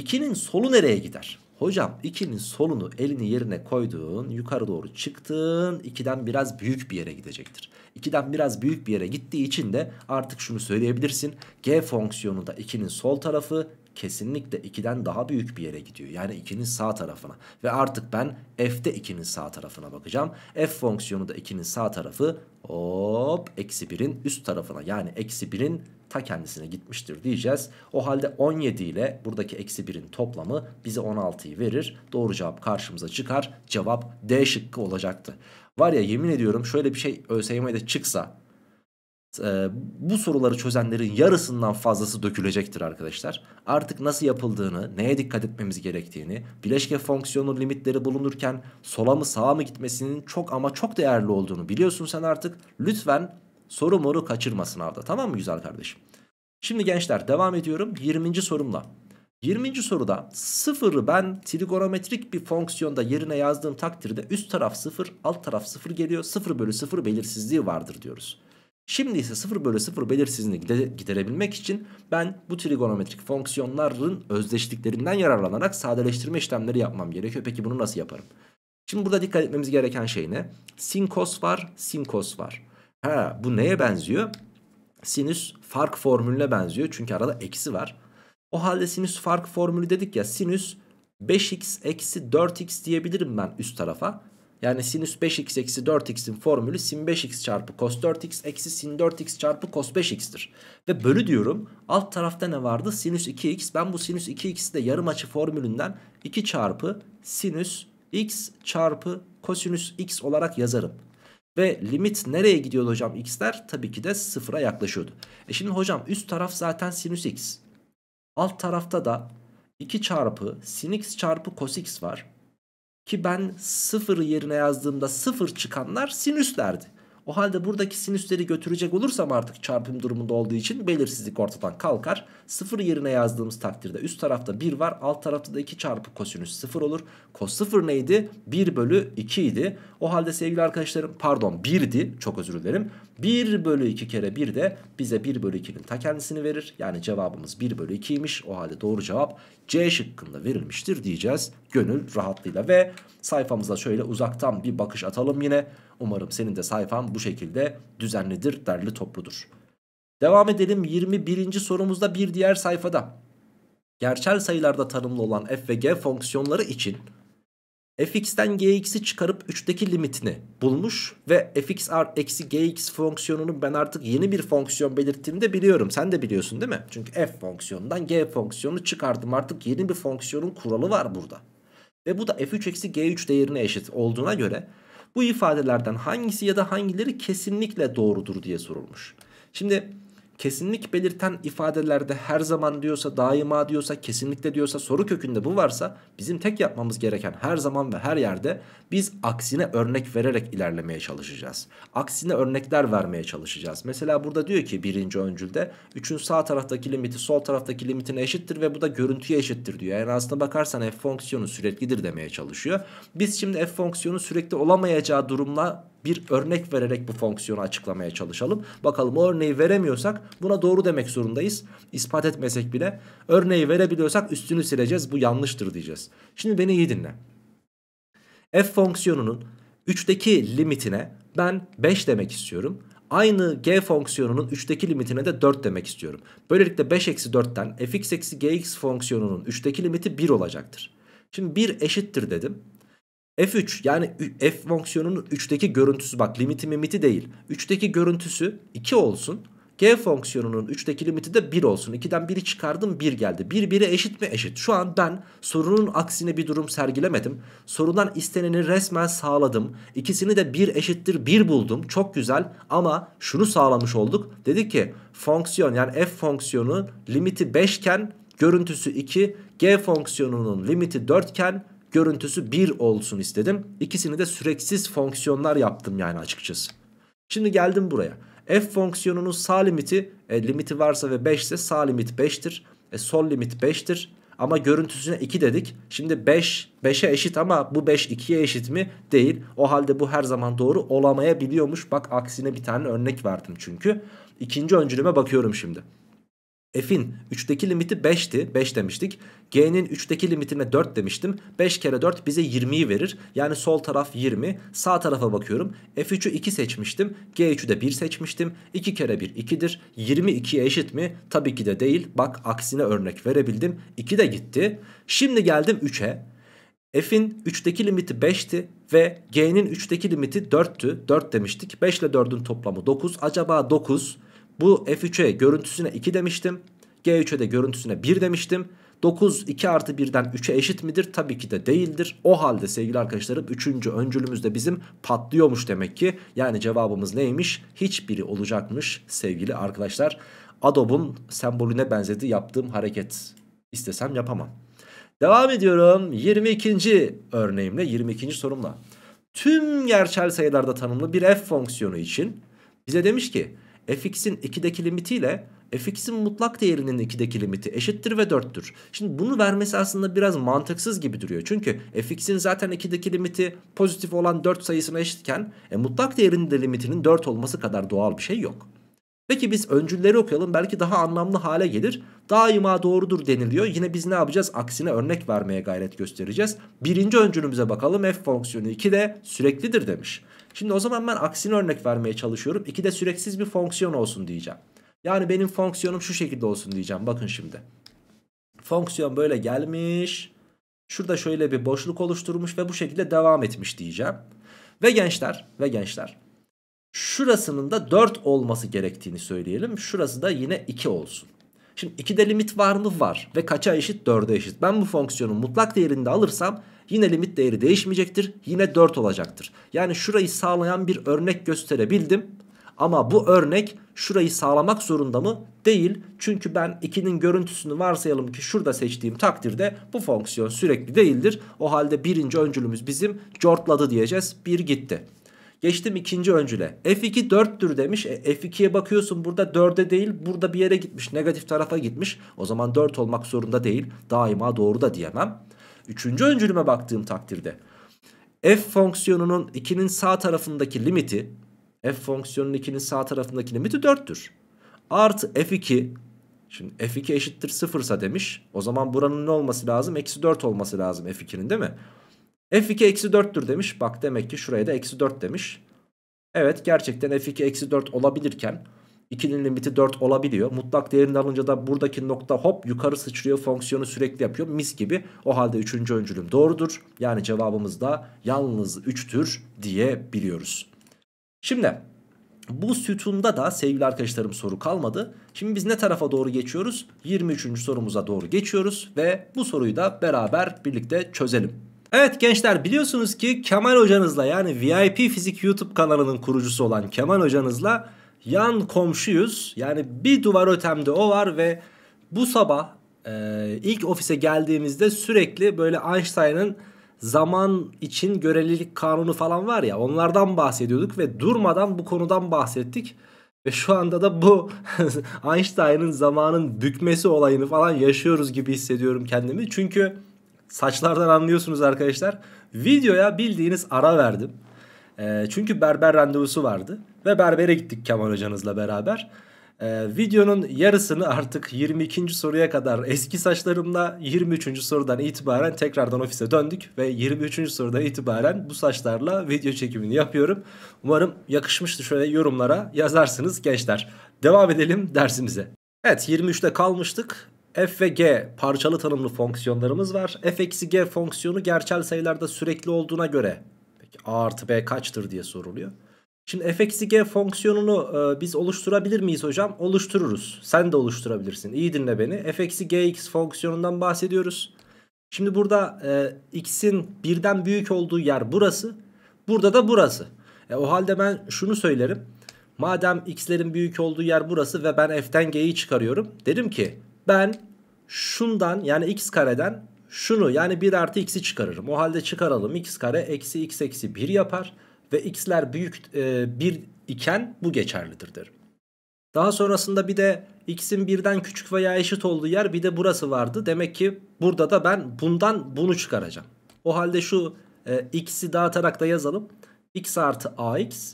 2'nin solu nereye gider? Hocam 2'nin solunu elini yerine koyduğun, yukarı doğru çıktığın 2'den biraz büyük bir yere gidecektir. 2'den biraz büyük bir yere gittiği için de artık şunu söyleyebilirsin. G fonksiyonu da 2'nin sol tarafı, kesinlikle 2'den daha büyük bir yere gidiyor. Yani 2'nin sağ tarafına. Ve artık ben f'de 2'nin sağ tarafına bakacağım. f fonksiyonu da 2'nin sağ tarafı hop eksi 1'in üst tarafına yani eksi 1'in ta kendisine gitmiştir diyeceğiz. O halde 17 ile buradaki eksi 1'in toplamı bize 16'yı verir. Doğru cevap karşımıza çıkar. Cevap D şıkkı olacaktı. Var ya yemin ediyorum şöyle bir şey ÖSYM'de çıksa e, bu soruları çözenlerin yarısından fazlası dökülecektir arkadaşlar. Artık nasıl yapıldığını, neye dikkat etmemiz gerektiğini, bileşke fonksiyonun limitleri bulunurken sola mı sağa mı gitmesinin çok ama çok değerli olduğunu biliyorsun sen artık. Lütfen soru moru kaçırma sınavda tamam mı güzel kardeşim? Şimdi gençler devam ediyorum 20. sorumla. 20. soruda sıfırı ben trigonometrik bir fonksiyonda yerine yazdığım takdirde üst taraf sıfır alt taraf sıfır geliyor. Sıfır bölü sıfır belirsizliği vardır diyoruz. Şimdi ise 0 bölü 0 belirsizliğini giderebilmek için ben bu trigonometrik fonksiyonların özdeşliklerinden yararlanarak sadeleştirme işlemleri yapmam gerekiyor. Peki bunu nasıl yaparım? Şimdi burada dikkat etmemiz gereken şey ne? Sin kos var, sin kos var. Ha, bu neye benziyor? Sinüs fark formülüne benziyor. Çünkü arada eksi var. O halde sinüs fark formülü dedik ya sinüs 5x eksi 4x diyebilirim ben üst tarafa. Yani sinüs 5x eksi 4x'in formülü sin 5x çarpı cos 4x eksi sin 4x çarpı cos 5x'tir. Ve bölü diyorum. Alt tarafta ne vardı? Sinüs 2x. Ben bu sinüs 2x'i de yarım açı formülünden 2 çarpı sinüs x çarpı kosinüs x olarak yazarım. Ve limit nereye gidiyordu hocam x'ler? Tabii ki de sıfıra yaklaşıyordu. E şimdi hocam üst taraf zaten sinüs x. Alt tarafta da 2 çarpı sin x çarpı cos x var. Ki ben 0 yerine yazdığımda sıfır çıkanlar sinüslerdi. O halde buradaki sinüsleri götürecek olursam artık çarpım durumunda olduğu için belirsizlik ortadan kalkar. Sıfır yerine yazdığımız takdirde üst tarafta 1 var alt tarafta da 2 çarpı kosinüs 0 olur. Kos 0 neydi? 1 bölü 2 idi. O halde sevgili arkadaşlarım pardon 1'di çok özür dilerim. 1 bölü 2 kere 1 de bize 1 bölü 2'nin ta kendisini verir. Yani cevabımız 1 bölü 2'ymiş. O halde doğru cevap C şıkkında verilmiştir diyeceğiz. Gönül rahatlığıyla ve sayfamıza şöyle uzaktan bir bakış atalım yine. Umarım senin de sayfan bu şekilde düzenlidir, derli topludur. Devam edelim 21. sorumuzda bir diğer sayfada. Gerçel sayılarda tanımlı olan f ve g fonksiyonları için fx'ten gx'i çıkarıp 3'teki limitini bulmuş ve fx eksi gx fonksiyonunu ben artık yeni bir fonksiyon belirttiğini de biliyorum. Sen de biliyorsun değil mi? Çünkü f fonksiyonundan g fonksiyonu çıkardım. Artık yeni bir fonksiyonun kuralı var burada. Ve bu da f3 eksi g3 değerine eşit olduğuna göre bu ifadelerden hangisi ya da hangileri kesinlikle doğrudur diye sorulmuş. Şimdi kesinlik belirten ifadelerde her zaman diyorsa, daima diyorsa, kesinlikle diyorsa, soru kökünde bu varsa bizim tek yapmamız gereken her zaman ve her yerde biz aksine örnek vererek ilerlemeye çalışacağız. Aksine örnekler vermeye çalışacağız. Mesela burada diyor ki birinci öncülde 3'ün sağ taraftaki limiti sol taraftaki limitine eşittir ve bu da görüntüye eşittir diyor. Yani aslına bakarsan f fonksiyonu süreklidir demeye çalışıyor. Biz şimdi f fonksiyonu sürekli olamayacağı durumla bir örnek vererek bu fonksiyonu açıklamaya çalışalım. Bakalım o örneği veremiyorsak buna doğru demek zorundayız. İspat etmesek bile örneği verebiliyorsak üstünü sileceğiz bu yanlıştır diyeceğiz. Şimdi beni iyi dinle. F fonksiyonunun 3'teki limitine ben 5 demek istiyorum. Aynı g fonksiyonunun 3'teki limitine de 4 demek istiyorum. Böylelikle 5 eksi 4'ten fx eksi gx fonksiyonunun 3'teki limiti 1 olacaktır. Şimdi 1 eşittir dedim. F3 yani F fonksiyonunun 3'teki görüntüsü bak limiti mimiti değil. 3'teki görüntüsü 2 olsun. G fonksiyonunun 3'teki limiti de 1 olsun. 2'den 1'i çıkardım 1 geldi. 1 1'e eşit mi? Eşit. Şu an ben sorunun aksine bir durum sergilemedim. Sorudan isteneni resmen sağladım. İkisini de 1 eşittir 1 buldum. Çok güzel ama şunu sağlamış olduk. Dedi ki fonksiyon yani f fonksiyonu limiti 5 iken görüntüsü 2. G fonksiyonunun limiti 4 iken görüntüsü 1 olsun istedim. İkisini de süreksiz fonksiyonlar yaptım yani açıkçası. Şimdi geldim buraya. F fonksiyonunun sağ limiti e, limiti varsa ve 5 ise sağ limit 5'tir. E, sol limit 5'tir. Ama görüntüsüne 2 dedik. Şimdi 5 5'e eşit ama bu 5 2'ye eşit mi? Değil. O halde bu her zaman doğru olamayabiliyormuş. Bak aksine bir tane örnek verdim çünkü. İkinci öncülüme bakıyorum şimdi. F'in 3'teki limiti 5'ti. 5 demiştik. G'nin 3'teki limitine 4 demiştim. 5 kere 4 bize 20'yi verir. Yani sol taraf 20. Sağ tarafa bakıyorum. F3'ü 2 seçmiştim. G3'ü de 1 seçmiştim. 2 kere 1 2'dir. 22'ye eşit mi? Tabii ki de değil. Bak aksine örnek verebildim. 2 de gitti. Şimdi geldim 3'e. F'in 3'teki limiti 5'ti ve G'nin 3'teki limiti 4'tü. 4 demiştik. 5 ile 4'ün toplamı 9. Acaba 9 bu F3'e görüntüsüne 2 demiştim. G3'e de görüntüsüne 1 demiştim. 9 2 artı 1'den 3'e eşit midir? Tabii ki de değildir. O halde sevgili arkadaşlarım 3. öncülümüz de bizim patlıyormuş demek ki. Yani cevabımız neymiş? Hiçbiri olacakmış sevgili arkadaşlar. Adobe'un sembolüne benzedi yaptığım hareket. istesem yapamam. Devam ediyorum 22. örneğimle 22. sorumla. Tüm gerçel sayılarda tanımlı bir f fonksiyonu için bize demiş ki fx'in 2'deki limitiyle fx'in mutlak değerinin 2'deki limiti eşittir ve 4'tür. Şimdi bunu vermesi aslında biraz mantıksız gibi duruyor. Çünkü fx'in zaten 2'deki limiti pozitif olan 4 sayısına eşitken e, mutlak değerinin de limitinin 4 olması kadar doğal bir şey yok. Peki biz öncülleri okuyalım belki daha anlamlı hale gelir. Daima doğrudur deniliyor. Yine biz ne yapacağız? Aksine örnek vermeye gayret göstereceğiz. Birinci öncülümüze bakalım. F fonksiyonu 2'de de süreklidir demiş. Şimdi o zaman ben aksine örnek vermeye çalışıyorum. 2'de süreksiz bir fonksiyon olsun diyeceğim. Yani benim fonksiyonum şu şekilde olsun diyeceğim. Bakın şimdi. Fonksiyon böyle gelmiş. Şurada şöyle bir boşluk oluşturmuş ve bu şekilde devam etmiş diyeceğim. Ve gençler ve gençler şurasının da 4 olması gerektiğini söyleyelim. Şurası da yine 2 olsun. Şimdi 2'de limit var mı? Var. Ve kaça eşit? 4'e eşit. Ben bu fonksiyonun mutlak değerinde alırsam yine limit değeri değişmeyecektir. Yine 4 olacaktır. Yani şurayı sağlayan bir örnek gösterebildim. Ama bu örnek şurayı sağlamak zorunda mı? Değil. Çünkü ben 2'nin görüntüsünü varsayalım ki şurada seçtiğim takdirde bu fonksiyon sürekli değildir. O halde birinci öncülümüz bizim cortladı diyeceğiz. 1 gitti. Geçtim ikinci öncüle. F2 4'tür demiş. E, F2'ye bakıyorsun burada 4'e değil burada bir yere gitmiş. Negatif tarafa gitmiş. O zaman 4 olmak zorunda değil. Daima doğru da diyemem. Üçüncü öncülüme baktığım takdirde. F fonksiyonunun 2'nin sağ tarafındaki limiti f fonksiyonun 2'nin sağ tarafındaki limiti 4'tür. Artı f2 şimdi f2 eşittir 0 ise demiş. O zaman buranın ne olması lazım? Eksi 4 olması lazım f2'nin değil mi? f2 eksi 4'tür demiş. Bak demek ki şuraya da eksi 4 demiş. Evet gerçekten f2 eksi 4 olabilirken 2'nin limiti 4 olabiliyor. Mutlak değerini alınca da buradaki nokta hop yukarı sıçrıyor. Fonksiyonu sürekli yapıyor. Mis gibi. O halde 3. öncülüm doğrudur. Yani cevabımız da yalnız 3'tür diyebiliyoruz. Şimdi bu sütunda da sevgili arkadaşlarım soru kalmadı. Şimdi biz ne tarafa doğru geçiyoruz? 23. sorumuza doğru geçiyoruz ve bu soruyu da beraber birlikte çözelim. Evet gençler biliyorsunuz ki Kemal hocanızla yani VIP Fizik YouTube kanalının kurucusu olan Kemal hocanızla yan komşuyuz. Yani bir duvar ötemde o var ve bu sabah e, ilk ofise geldiğimizde sürekli böyle Einstein'ın zaman için görelilik kanunu falan var ya onlardan bahsediyorduk ve durmadan bu konudan bahsettik. Ve şu anda da bu Einstein'ın zamanın bükmesi olayını falan yaşıyoruz gibi hissediyorum kendimi. Çünkü saçlardan anlıyorsunuz arkadaşlar. Videoya bildiğiniz ara verdim. E, çünkü berber randevusu vardı. Ve berbere gittik Kemal hocanızla beraber. Ee, videonun yarısını artık 22. soruya kadar eski saçlarımla 23. sorudan itibaren tekrardan ofise döndük ve 23. sorudan itibaren bu saçlarla video çekimini yapıyorum. Umarım yakışmıştı şöyle yorumlara yazarsınız gençler. Devam edelim dersimize. Evet 23'te kalmıştık. F ve G parçalı tanımlı fonksiyonlarımız var. F eksi G fonksiyonu gerçel sayılarda sürekli olduğuna göre peki A artı B kaçtır diye soruluyor. Şimdi f(x,g) fonksiyonunu e, biz oluşturabilir miyiz hocam? Oluştururuz. Sen de oluşturabilirsin. İyi dinle beni. f(x,gx) fonksiyonundan bahsediyoruz. Şimdi burada e, x'in birden büyük olduğu yer burası. Burada da burası. E, o halde ben şunu söylerim. Madem x'lerin büyük olduğu yer burası ve ben f'ten g'yi çıkarıyorum. Derim ki ben şundan yani x kareden şunu yani 1 artı x'i çıkarırım. O halde çıkaralım x kare eksi x eksi 1 yapar ve x'ler büyük e, 1 iken bu geçerlidir derim. Daha sonrasında bir de x'in birden küçük veya eşit olduğu yer bir de burası vardı. Demek ki burada da ben bundan bunu çıkaracağım. O halde şu e, x'i dağıtarak da yazalım. x artı ax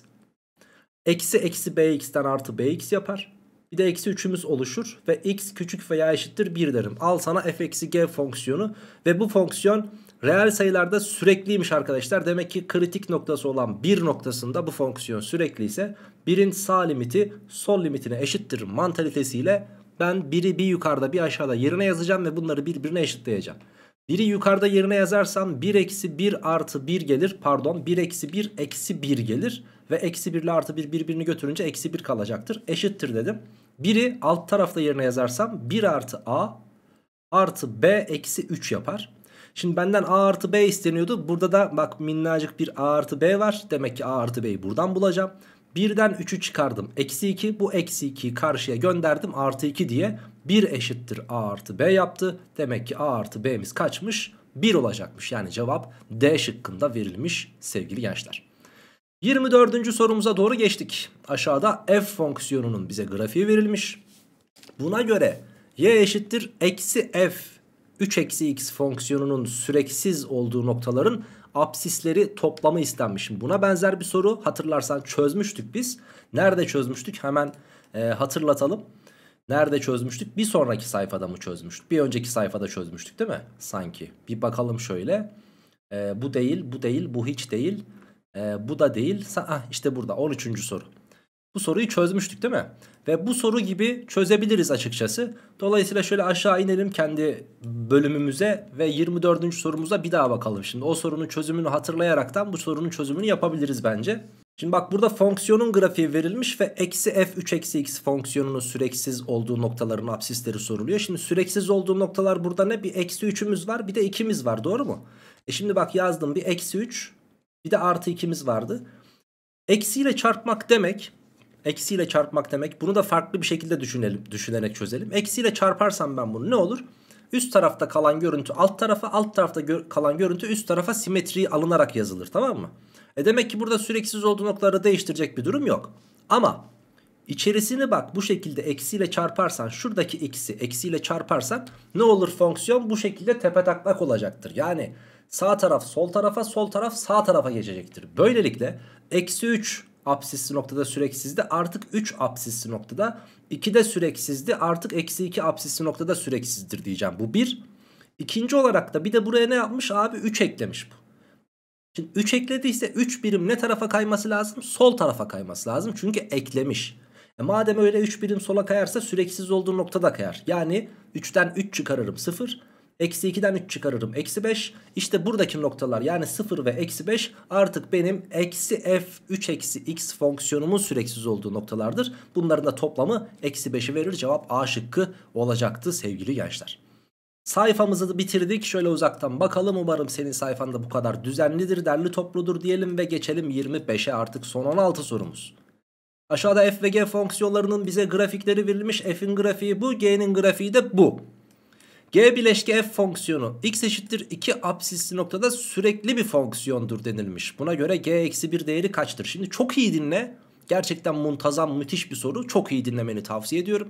eksi eksi bx'ten artı bx yapar. Bir de eksi 3'ümüz oluşur ve x küçük veya eşittir 1 derim. Al sana f eksi g fonksiyonu ve bu fonksiyon Reel sayılarda sürekliymiş arkadaşlar. Demek ki kritik noktası olan 1 noktasında bu fonksiyon sürekli ise 1'in sağ limiti sol limitine eşittir mantalitesiyle ben biri bir yukarıda bir aşağıda yerine yazacağım ve bunları birbirine eşitleyeceğim. Biri yukarıda yerine yazarsam 1 eksi 1 artı 1 gelir. Pardon 1 eksi 1 eksi 1 gelir. Ve eksi 1 ile artı 1 birbirini götürünce eksi 1 kalacaktır. Eşittir dedim. 1'i alt tarafta yerine yazarsam 1 artı a artı b eksi 3 yapar. Şimdi benden A artı B isteniyordu. Burada da bak minnacık bir A artı B var. Demek ki A artı B'yi buradan bulacağım. Birden 3'ü çıkardım. Eksi 2 bu eksi 2'yi karşıya gönderdim. Artı 2 diye 1 eşittir A artı B yaptı. Demek ki A artı B'miz kaçmış? 1 olacakmış. Yani cevap D şıkkında verilmiş sevgili gençler. 24. sorumuza doğru geçtik. Aşağıda f fonksiyonunun bize grafiği verilmiş. Buna göre y eşittir eksi f 3-x fonksiyonunun süreksiz olduğu noktaların absisleri toplamı istenmiş. buna benzer bir soru hatırlarsan çözmüştük biz. Nerede çözmüştük hemen e, hatırlatalım. Nerede çözmüştük? Bir sonraki sayfada mı çözmüştük? Bir önceki sayfada çözmüştük değil mi? Sanki. Bir bakalım şöyle. E, bu değil, bu değil, bu hiç değil. E, bu da değil. Sa ah, işte burada 13. soru. Bu soruyu çözmüştük değil mi? Ve bu soru gibi çözebiliriz açıkçası. Dolayısıyla şöyle aşağı inelim kendi bölümümüze ve 24. sorumuza bir daha bakalım. Şimdi o sorunun çözümünü hatırlayaraktan bu sorunun çözümünü yapabiliriz bence. Şimdi bak burada fonksiyonun grafiği verilmiş ve eksi f3 eksi x fonksiyonunun süreksiz olduğu noktaların absisleri soruluyor. Şimdi süreksiz olduğu noktalar burada ne? Bir eksi 3'ümüz var bir de 2'miz var doğru mu? E şimdi bak yazdım bir eksi 3 bir de artı 2'miz vardı. Eksiyle çarpmak demek Eksiyle çarpmak demek. Bunu da farklı bir şekilde düşünelim, düşünerek çözelim. Eksiyle çarparsam ben bunu ne olur? Üst tarafta kalan görüntü alt tarafa, alt tarafta gö kalan görüntü üst tarafa simetriği alınarak yazılır tamam mı? E demek ki burada süreksiz olduğu noktaları değiştirecek bir durum yok. Ama içerisini bak bu şekilde eksiyle çarparsan şuradaki x'i eksiyle çarparsan ne olur fonksiyon bu şekilde tepe tepetaklak olacaktır. Yani sağ taraf sol tarafa sol taraf sağ tarafa geçecektir. Böylelikle eksi 3 absisli noktada süreksizdi. Artık 3 absisli noktada. 2 de süreksizdi. Artık eksi 2 absisli noktada süreksizdir diyeceğim. Bu 1. İkinci olarak da bir de buraya ne yapmış abi? 3 eklemiş bu. Şimdi 3 eklediyse 3 birim ne tarafa kayması lazım? Sol tarafa kayması lazım. Çünkü eklemiş. E madem öyle 3 birim sola kayarsa süreksiz olduğu noktada kayar. Yani 3'ten 3 çıkarırım 0. Eksi 2'den 3 çıkarırım. Eksi 5. İşte buradaki noktalar yani 0 ve eksi 5 artık benim eksi f 3 eksi x fonksiyonumun süreksiz olduğu noktalardır. Bunların da toplamı eksi 5'i verir. Cevap A şıkkı olacaktı sevgili gençler. Sayfamızı da bitirdik. Şöyle uzaktan bakalım. Umarım senin sayfan da bu kadar düzenlidir, derli topludur diyelim ve geçelim 25'e artık son 16 sorumuz. Aşağıda f ve g fonksiyonlarının bize grafikleri verilmiş. f'in grafiği bu, g'nin grafiği de bu. G bileşke f fonksiyonu x eşittir 2 absisli noktada sürekli bir fonksiyondur denilmiş. Buna göre g eksi 1 değeri kaçtır? Şimdi çok iyi dinle. Gerçekten muntazam müthiş bir soru. Çok iyi dinlemeni tavsiye ediyorum.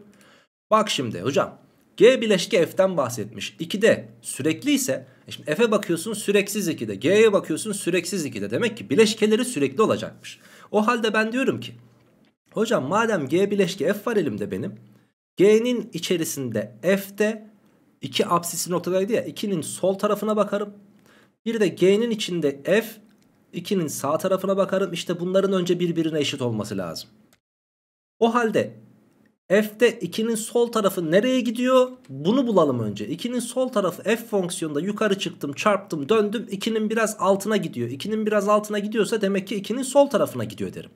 Bak şimdi hocam. G bileşke f'den bahsetmiş. 2'de sürekli ise e şimdi f'e bakıyorsun süreksiz 2'de. G'ye bakıyorsun süreksiz 2'de. Demek ki bileşkeleri sürekli olacakmış. O halde ben diyorum ki hocam madem G bileşke f var elimde benim. G'nin içerisinde f'de 2 apsisi noktadaydı ya. 2'nin sol tarafına bakarım. Bir de G'nin içinde F 2'nin sağ tarafına bakarım. İşte bunların önce birbirine eşit olması lazım. O halde F'de 2'nin sol tarafı nereye gidiyor? Bunu bulalım önce. 2'nin sol tarafı F fonksiyonunda yukarı çıktım, çarptım, döndüm. 2'nin biraz altına gidiyor. 2'nin biraz altına gidiyorsa demek ki 2'nin sol tarafına gidiyor derim.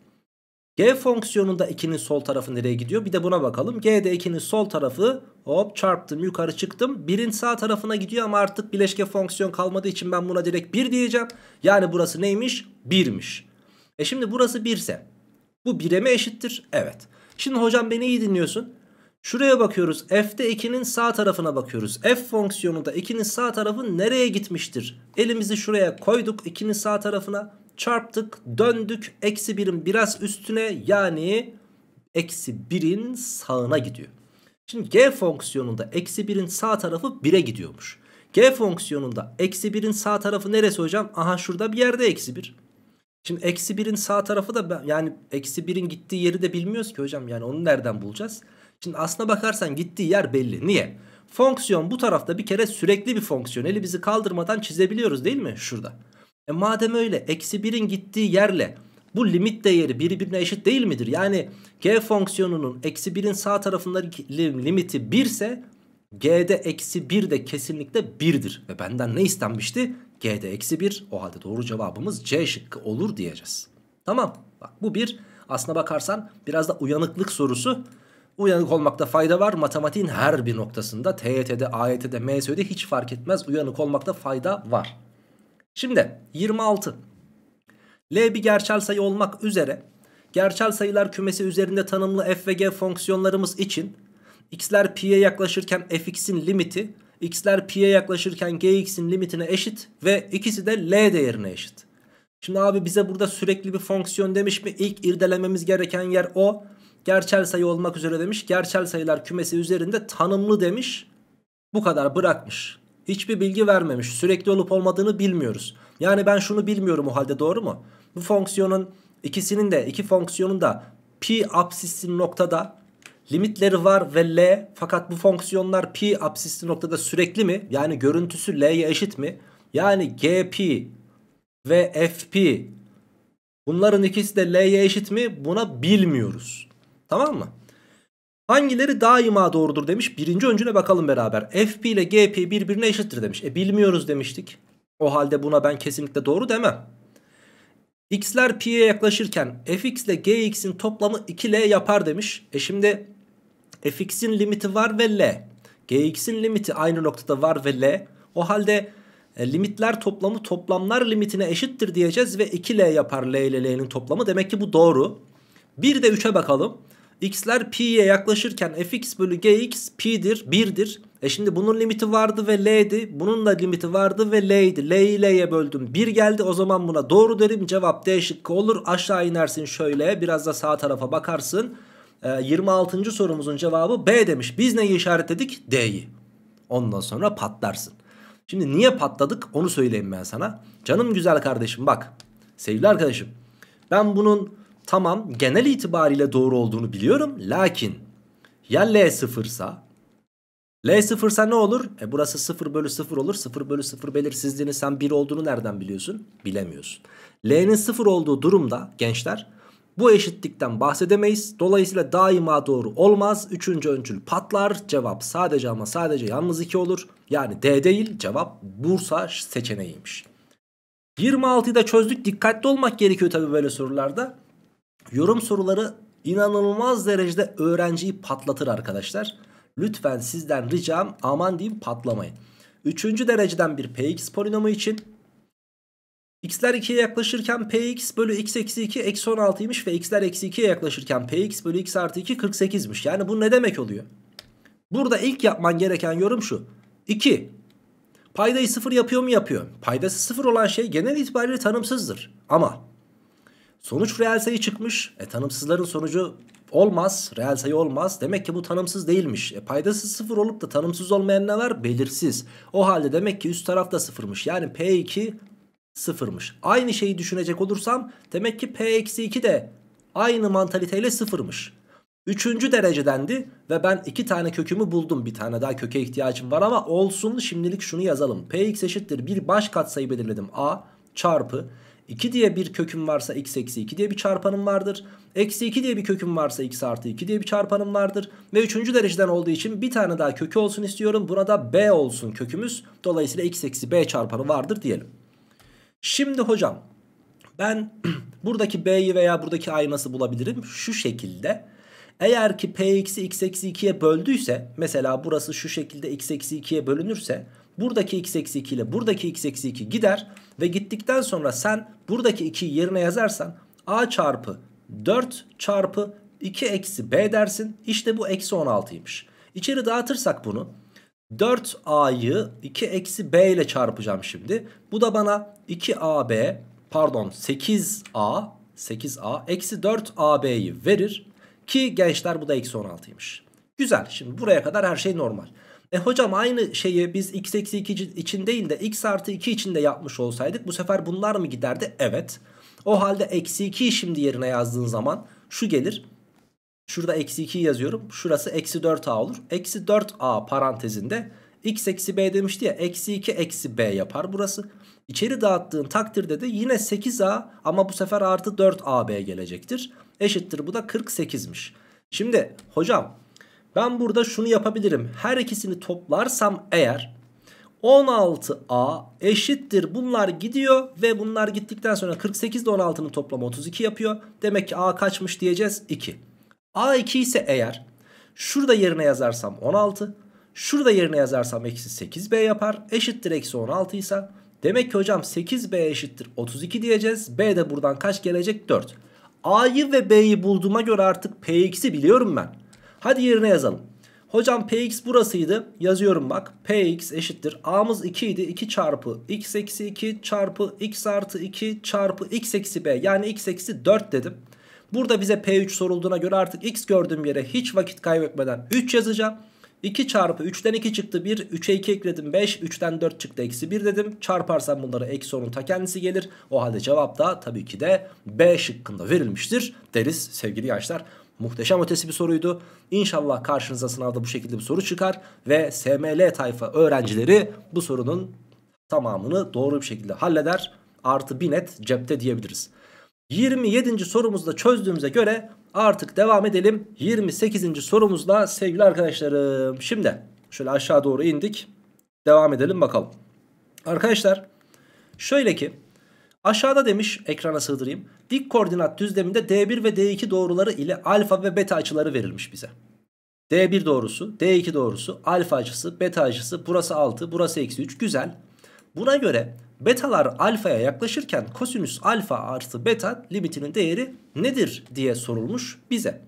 G fonksiyonunda 2'nin sol tarafı nereye gidiyor? Bir de buna bakalım. G'de 2'nin sol tarafı hop çarptım yukarı çıktım. 1'in sağ tarafına gidiyor ama artık bileşke fonksiyon kalmadığı için ben buna direkt 1 diyeceğim. Yani burası neymiş? 1'miş. E şimdi burası 1 ise bu 1'e mi eşittir? Evet. Şimdi hocam beni iyi dinliyorsun. Şuraya bakıyoruz. F'de 2'nin sağ tarafına bakıyoruz. F fonksiyonunda 2'nin sağ tarafı nereye gitmiştir? Elimizi şuraya koyduk 2'nin sağ tarafına çarptık döndük eksi birin biraz üstüne yani eksi birin sağına gidiyor. Şimdi g fonksiyonunda eksi birin sağ tarafı bire gidiyormuş. G fonksiyonunda eksi birin sağ tarafı neresi hocam? Aha şurada bir yerde eksi bir. Şimdi eksi birin sağ tarafı da ben, yani eksi birin gittiği yeri de bilmiyoruz ki hocam. Yani onu nereden bulacağız? Şimdi aslına bakarsan gittiği yer belli. Niye? Fonksiyon bu tarafta bir kere sürekli bir fonksiyon. Eli bizi kaldırmadan çizebiliyoruz değil mi? Şurada. E madem öyle eksi 1'in gittiği yerle bu limit değeri birbirine eşit değil midir? Yani g fonksiyonunun eksi 1'in sağ tarafındaki limiti 1 ise g'de eksi 1 de kesinlikle 1'dir. Ve benden ne istenmişti? g'de eksi 1 o halde doğru cevabımız c şıkkı olur diyeceğiz. Tamam bak bu bir aslına bakarsan biraz da uyanıklık sorusu. Uyanık olmakta fayda var. Matematiğin her bir noktasında TYT'de, AYT'de, MSÖ'de hiç fark etmez. Uyanık olmakta fayda var. Şimdi 26. L bir gerçel sayı olmak üzere gerçel sayılar kümesi üzerinde tanımlı f ve g fonksiyonlarımız için x'ler pi'ye yaklaşırken fx'in limiti x'ler pi'ye yaklaşırken gx'in limitine eşit ve ikisi de l değerine eşit. Şimdi abi bize burada sürekli bir fonksiyon demiş mi? İlk irdelememiz gereken yer o. Gerçel sayı olmak üzere demiş. Gerçel sayılar kümesi üzerinde tanımlı demiş. Bu kadar bırakmış. Hiçbir bilgi vermemiş. Sürekli olup olmadığını bilmiyoruz. Yani ben şunu bilmiyorum o halde doğru mu? Bu fonksiyonun ikisinin de iki fonksiyonun da pi apsisli noktada limitleri var ve L fakat bu fonksiyonlar pi apsisli noktada sürekli mi? Yani görüntüsü L'ye eşit mi? Yani GP ve FP bunların ikisi de L'ye eşit mi? Buna bilmiyoruz. Tamam mı? Hangileri daima doğrudur demiş. Birinci öncüne bakalım beraber. FP ile GP birbirine eşittir demiş. E bilmiyoruz demiştik. O halde buna ben kesinlikle doğru demem. X'ler P'ye yaklaşırken Fx ile Gx'in toplamı 2L yapar demiş. E şimdi Fx'in limiti var ve L. Gx'in limiti aynı noktada var ve L. O halde e, limitler toplamı toplamlar limitine eşittir diyeceğiz ve 2L yapar L ile L'nin toplamı. Demek ki bu doğru. Bir de 3'e bakalım x'ler piye yaklaşırken fx bölü gx p'dir 1'dir. E şimdi bunun limiti vardı ve l'di. Bunun da limiti vardı ve l'ydi. L'yi l'ye böldüm. 1 geldi o zaman buna doğru derim. Cevap D şıkkı olur. Aşağı inersin şöyle biraz da sağ tarafa bakarsın. E, 26. sorumuzun cevabı B demiş. Biz neyi işaretledik? D'yi. Ondan sonra patlarsın. Şimdi niye patladık onu söyleyeyim ben sana. Canım güzel kardeşim bak. Sevgili arkadaşım. Ben bunun tamam genel itibariyle doğru olduğunu biliyorum. Lakin ya L sıfırsa L sıfırsa ne olur? E burası 0 bölü 0 olur. 0 bölü 0 belirsizliğinin sen 1 olduğunu nereden biliyorsun? Bilemiyorsun. L'nin 0 olduğu durumda gençler bu eşitlikten bahsedemeyiz. Dolayısıyla daima doğru olmaz. Üçüncü öncül patlar. Cevap sadece ama sadece yalnız 2 olur. Yani D değil cevap Bursa seçeneğiymiş. 26'yı da çözdük. Dikkatli olmak gerekiyor tabii böyle sorularda. Yorum soruları inanılmaz derecede öğrenciyi patlatır arkadaşlar. Lütfen sizden ricam aman diyeyim patlamayın. Üçüncü dereceden bir px polinomu için x'ler 2'ye yaklaşırken px bölü x eksi 2 eksi 16'ymış ve x'ler eksi 2'ye yaklaşırken px bölü x artı 2 48'miş. Yani bu ne demek oluyor? Burada ilk yapman gereken yorum şu. 2. Paydayı sıfır yapıyor mu yapıyor. Paydası sıfır olan şey genel itibariyle tanımsızdır. Ama Sonuç reel sayı çıkmış. E tanımsızların sonucu olmaz. Reel sayı olmaz. Demek ki bu tanımsız değilmiş. E paydası sıfır olup da tanımsız olmayan ne var? Belirsiz. O halde demek ki üst tarafta sıfırmış. Yani P2 sıfırmış. Aynı şeyi düşünecek olursam demek ki P-2 de aynı mantaliteyle sıfırmış. Üçüncü derecedendi ve ben iki tane kökümü buldum. Bir tane daha köke ihtiyacım var ama olsun şimdilik şunu yazalım. Px eşittir bir baş katsayı belirledim. A çarpı 2 diye bir köküm varsa x eksi 2 diye bir çarpanım vardır. Eksi 2 diye bir köküm varsa x artı 2 diye bir çarpanım vardır. Ve 3. dereceden olduğu için bir tane daha kökü olsun istiyorum. Buna da b olsun kökümüz. Dolayısıyla x eksi b çarpanı vardır diyelim. Şimdi hocam ben buradaki b'yi veya buradaki a'yı nasıl bulabilirim? Şu şekilde. Eğer ki p eksi x eksi 2'ye böldüyse mesela burası şu şekilde x eksi 2'ye bölünürse... Buradaki x eksi 2 ile buradaki x eksi 2 gider. Ve gittikten sonra sen buradaki 2'yi yerine yazarsan a çarpı 4 çarpı 2 eksi b dersin. İşte bu eksi 16'ymış. İçeri dağıtırsak bunu 4a'yı 2 eksi b ile çarpacağım şimdi. Bu da bana 2ab pardon 8a 8a eksi 4ab'yi verir. Ki gençler bu da eksi 16'ymış. Güzel şimdi buraya kadar her şey normal. E hocam aynı şeyi biz x eksi 2 için değil de x artı 2 için de yapmış olsaydık bu sefer bunlar mı giderdi? Evet. O halde eksi 2'yi şimdi yerine yazdığın zaman şu gelir. Şurada eksi 2 yazıyorum. Şurası eksi 4a olur. Eksi 4a parantezinde x eksi b demişti ya. Eksi 2 eksi b yapar burası. İçeri dağıttığın takdirde de yine 8a ama bu sefer artı 4ab gelecektir. Eşittir bu da 48'miş. Şimdi hocam ben burada şunu yapabilirim. Her ikisini toplarsam eğer 16A eşittir. Bunlar gidiyor ve bunlar gittikten sonra 48 ile 16'nın toplamı 32 yapıyor. Demek ki A kaçmış diyeceğiz 2. A 2 ise eğer şurada yerine yazarsam 16. Şurada yerine yazarsam eksi 8B yapar. Eşittir eksi 16 ise demek ki hocam 8B eşittir 32 diyeceğiz. B de buradan kaç gelecek? 4. A'yı ve B'yi bulduğuma göre artık Px'i biliyorum ben. Hadi yerine yazalım. Hocam px burasıydı. Yazıyorum bak. px eşittir. a'mız 2 idi. 2 çarpı x eksi 2 çarpı x artı 2 çarpı x eksi b. Yani x eksi 4 dedim. Burada bize p3 sorulduğuna göre artık x gördüğüm yere hiç vakit kaybetmeden 3 yazacağım. 2 çarpı 3'ten 2 çıktı 1. 3'e 2 ekledim 5. 3'ten 4 çıktı eksi 1 dedim. Çarparsam bunları eksi 10'un ta kendisi gelir. O halde cevap da tabii ki de B şıkkında verilmiştir deriz sevgili gençler. Muhteşem ötesi bir soruydu. İnşallah karşınıza sınavda bu şekilde bir soru çıkar ve SML tayfa öğrencileri bu sorunun tamamını doğru bir şekilde halleder. Artı bir net cepte diyebiliriz. 27. sorumuzu da çözdüğümüze göre artık devam edelim. 28. sorumuzla sevgili arkadaşlarım. Şimdi şöyle aşağı doğru indik. Devam edelim bakalım. Arkadaşlar şöyle ki Aşağıda demiş ekrana sığdırayım. Dik koordinat düzleminde D1 ve D2 doğruları ile alfa ve beta açıları verilmiş bize. D1 doğrusu, D2 doğrusu, alfa açısı, beta açısı, burası 6, burası eksi 3. Güzel. Buna göre betalar alfaya yaklaşırken kosinüs alfa artı beta limitinin değeri nedir diye sorulmuş bize.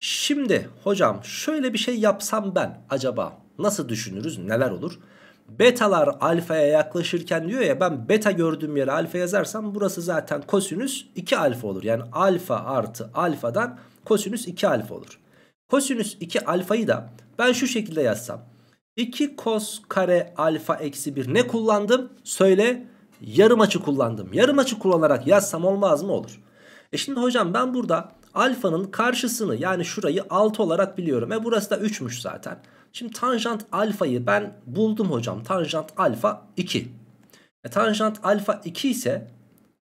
Şimdi hocam şöyle bir şey yapsam ben acaba nasıl düşünürüz neler olur? betalar alfaya yaklaşırken diyor ya ben beta gördüğüm yere alfa yazarsam burası zaten kosinüs 2 alfa olur. Yani alfa artı alfadan kosinüs 2 alfa olur. Kosinüs 2 alfayı da ben şu şekilde yazsam. 2 kos kare alfa eksi 1 ne kullandım? Söyle yarım açı kullandım. Yarım açı kullanarak yazsam olmaz mı? Olur. E şimdi hocam ben burada alfanın karşısını yani şurayı 6 olarak biliyorum. E burası da 3'müş zaten. Şimdi tanjant alfayı ben buldum hocam. Tanjant alfa 2. E, tanjant alfa 2 ise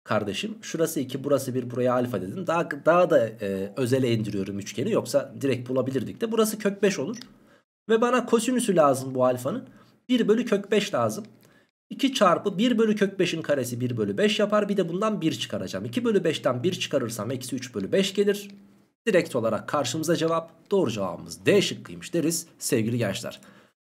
kardeşim şurası 2 burası 1 buraya alfa dedim. Daha, daha da e, özele indiriyorum üçgeni yoksa direkt bulabilirdik de. Burası kök 5 olur. Ve bana kosinüsü lazım bu alfanın. 1 bölü kök 5 lazım. 2 çarpı 1 bölü kök 5'in karesi 1 bölü 5 yapar. Bir de bundan 1 çıkaracağım. 2 bölü 5'ten 1 çıkarırsam eksi 3 bölü 5 gelir. Direkt olarak karşımıza cevap doğru cevabımız D şıkkıymış deriz sevgili gençler.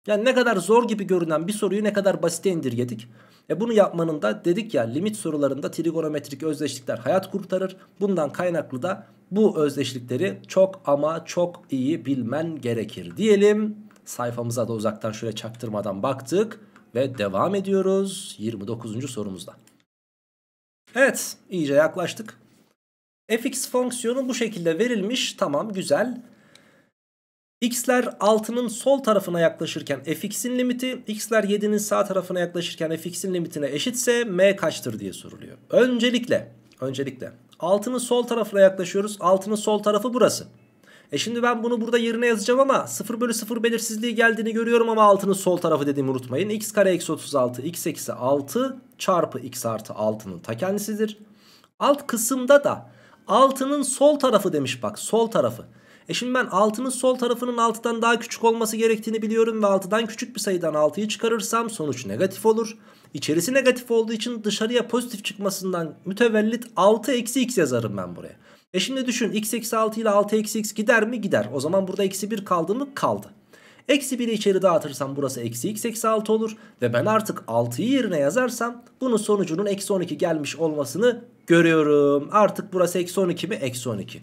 Yani ne kadar zor gibi görünen bir soruyu ne kadar basite indirgedik. E bunu yapmanın da dedik ya limit sorularında trigonometrik özdeşlikler hayat kurtarır. Bundan kaynaklı da bu özdeşlikleri çok ama çok iyi bilmen gerekir diyelim. Sayfamıza da uzaktan şöyle çaktırmadan baktık ve devam ediyoruz 29. sorumuzda. Evet iyice yaklaştık fx fonksiyonu bu şekilde verilmiş. Tamam güzel. X'ler 6'nın sol tarafına yaklaşırken fx'in limiti, x'ler 7'nin sağ tarafına yaklaşırken fx'in limitine eşitse m kaçtır diye soruluyor. Öncelikle, öncelikle 6'nın sol tarafına yaklaşıyoruz. 6'nın sol tarafı burası. E şimdi ben bunu burada yerine yazacağım ama 0 bölü 0 belirsizliği geldiğini görüyorum ama 6'nın sol tarafı dediğimi unutmayın. x kare eksi 36 x eksi 6 çarpı x artı 6'nın ta kendisidir. Alt kısımda da Altının sol tarafı demiş bak sol tarafı. E şimdi ben 6'nın sol tarafının 6'dan daha küçük olması gerektiğini biliyorum ve 6'dan küçük bir sayıdan 6'yı çıkarırsam sonuç negatif olur. İçerisi negatif olduğu için dışarıya pozitif çıkmasından mütevellit 6 eksi x yazarım ben buraya. E şimdi düşün x eksi 6 ile 6 eksi x gider mi? Gider. O zaman burada eksi 1 kaldı mı? Kaldı. Eksi 1'i içeri dağıtırsam burası eksi x eksi 6 olur. Ve ben artık 6'yı yerine yazarsam bunun sonucunun eksi 12 gelmiş olmasını görüyorum. Artık burası eksi 12 mi? Eksi 12.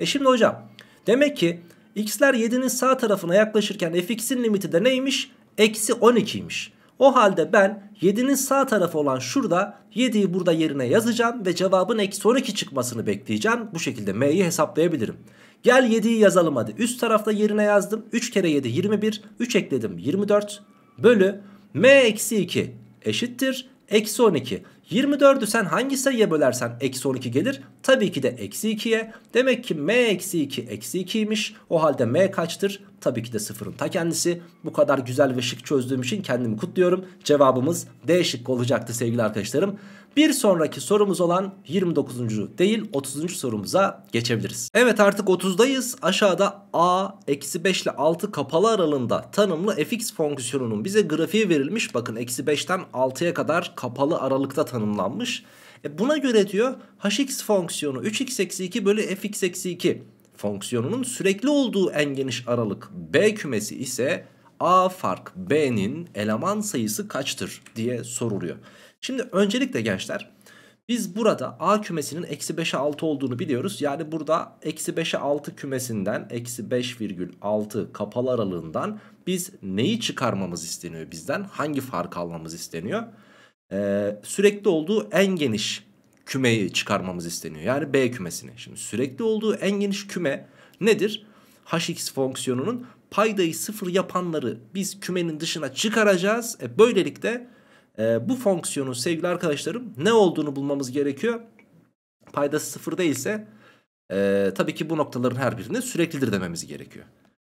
E şimdi hocam demek ki x'ler 7'nin sağ tarafına yaklaşırken fx'in limiti de neymiş? Eksi 12'ymiş. O halde ben 7'nin sağ tarafı olan şurada 7'yi burada yerine yazacağım ve cevabın eksi 12 çıkmasını bekleyeceğim. Bu şekilde m'yi hesaplayabilirim. Gel 7'yi yazalım hadi. Üst tarafta yerine yazdım. 3 kere 7 21. 3 ekledim 24. Bölü m eksi 2 eşittir. Eksi 12. 24'ü sen hangi sayıya bölersen eksi 12 gelir. Tabii ki de eksi 2'ye. Demek ki m eksi 2 eksi 2'ymiş. O halde m kaçtır? Tabii ki de sıfırın ta kendisi. Bu kadar güzel ve şık çözdüğüm için kendimi kutluyorum. Cevabımız D şıkkı olacaktı sevgili arkadaşlarım. Bir sonraki sorumuz olan 29. değil 30. sorumuza geçebiliriz. Evet artık 30'dayız. Aşağıda a eksi 5 ile 6 kapalı aralığında tanımlı fx fonksiyonunun bize grafiği verilmiş. Bakın eksi 5'ten 6'ya kadar kapalı aralıkta tanımlanmış. E buna göre diyor hx fonksiyonu 3x eksi 2 bölü fx eksi 2 fonksiyonunun sürekli olduğu en geniş aralık b kümesi ise a fark b'nin eleman sayısı kaçtır diye soruluyor. Şimdi öncelikle gençler biz burada A kümesinin eksi 5'e 6 olduğunu biliyoruz. Yani burada eksi 5'e 6 kümesinden eksi 5 virgül 6 kapalı aralığından biz neyi çıkarmamız isteniyor bizden? Hangi fark almamız isteniyor? Ee, sürekli olduğu en geniş kümeyi çıkarmamız isteniyor. Yani B kümesini. Şimdi sürekli olduğu en geniş küme nedir? hx fonksiyonunun paydayı sıfır yapanları biz kümenin dışına çıkaracağız. E böylelikle e, bu fonksiyonun sevgili arkadaşlarım ne olduğunu bulmamız gerekiyor. Paydası sıfır değilse e, tabii ki bu noktaların her birine süreklidir dememiz gerekiyor.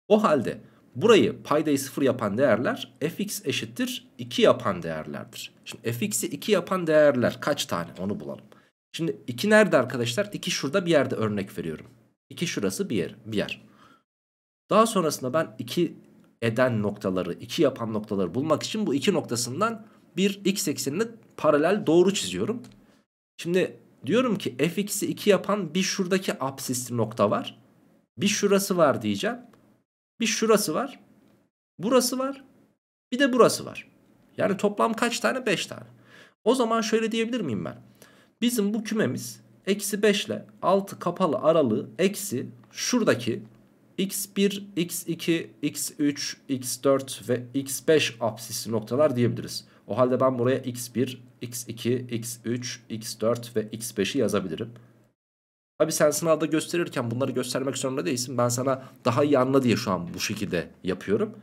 O halde burayı paydayı sıfır yapan değerler fx eşittir 2 yapan değerlerdir. Şimdi fx'i 2 yapan değerler kaç tane onu bulalım. Şimdi 2 nerede arkadaşlar? 2 şurada bir yerde örnek veriyorum. 2 şurası bir yer. Bir yer. Daha sonrasında ben 2 eden noktaları, 2 yapan noktaları bulmak için bu 2 noktasından bir x eksenine paralel doğru çiziyorum. Şimdi diyorum ki fx'i 2 yapan bir şuradaki absisli nokta var. Bir şurası var diyeceğim. Bir şurası var. Burası var. Bir de burası var. Yani toplam kaç tane? 5 tane. O zaman şöyle diyebilir miyim ben? Bizim bu kümemiz eksi 5 ile 6 kapalı aralığı eksi şuradaki x1, x2, x3, x4 ve x5 absisli noktalar diyebiliriz. O halde ben buraya x1, x2, x3, x4 ve x5'i yazabilirim. Abi sen sınavda gösterirken bunları göstermek zorunda değilsin. Ben sana daha iyi anla diye şu an bu şekilde yapıyorum.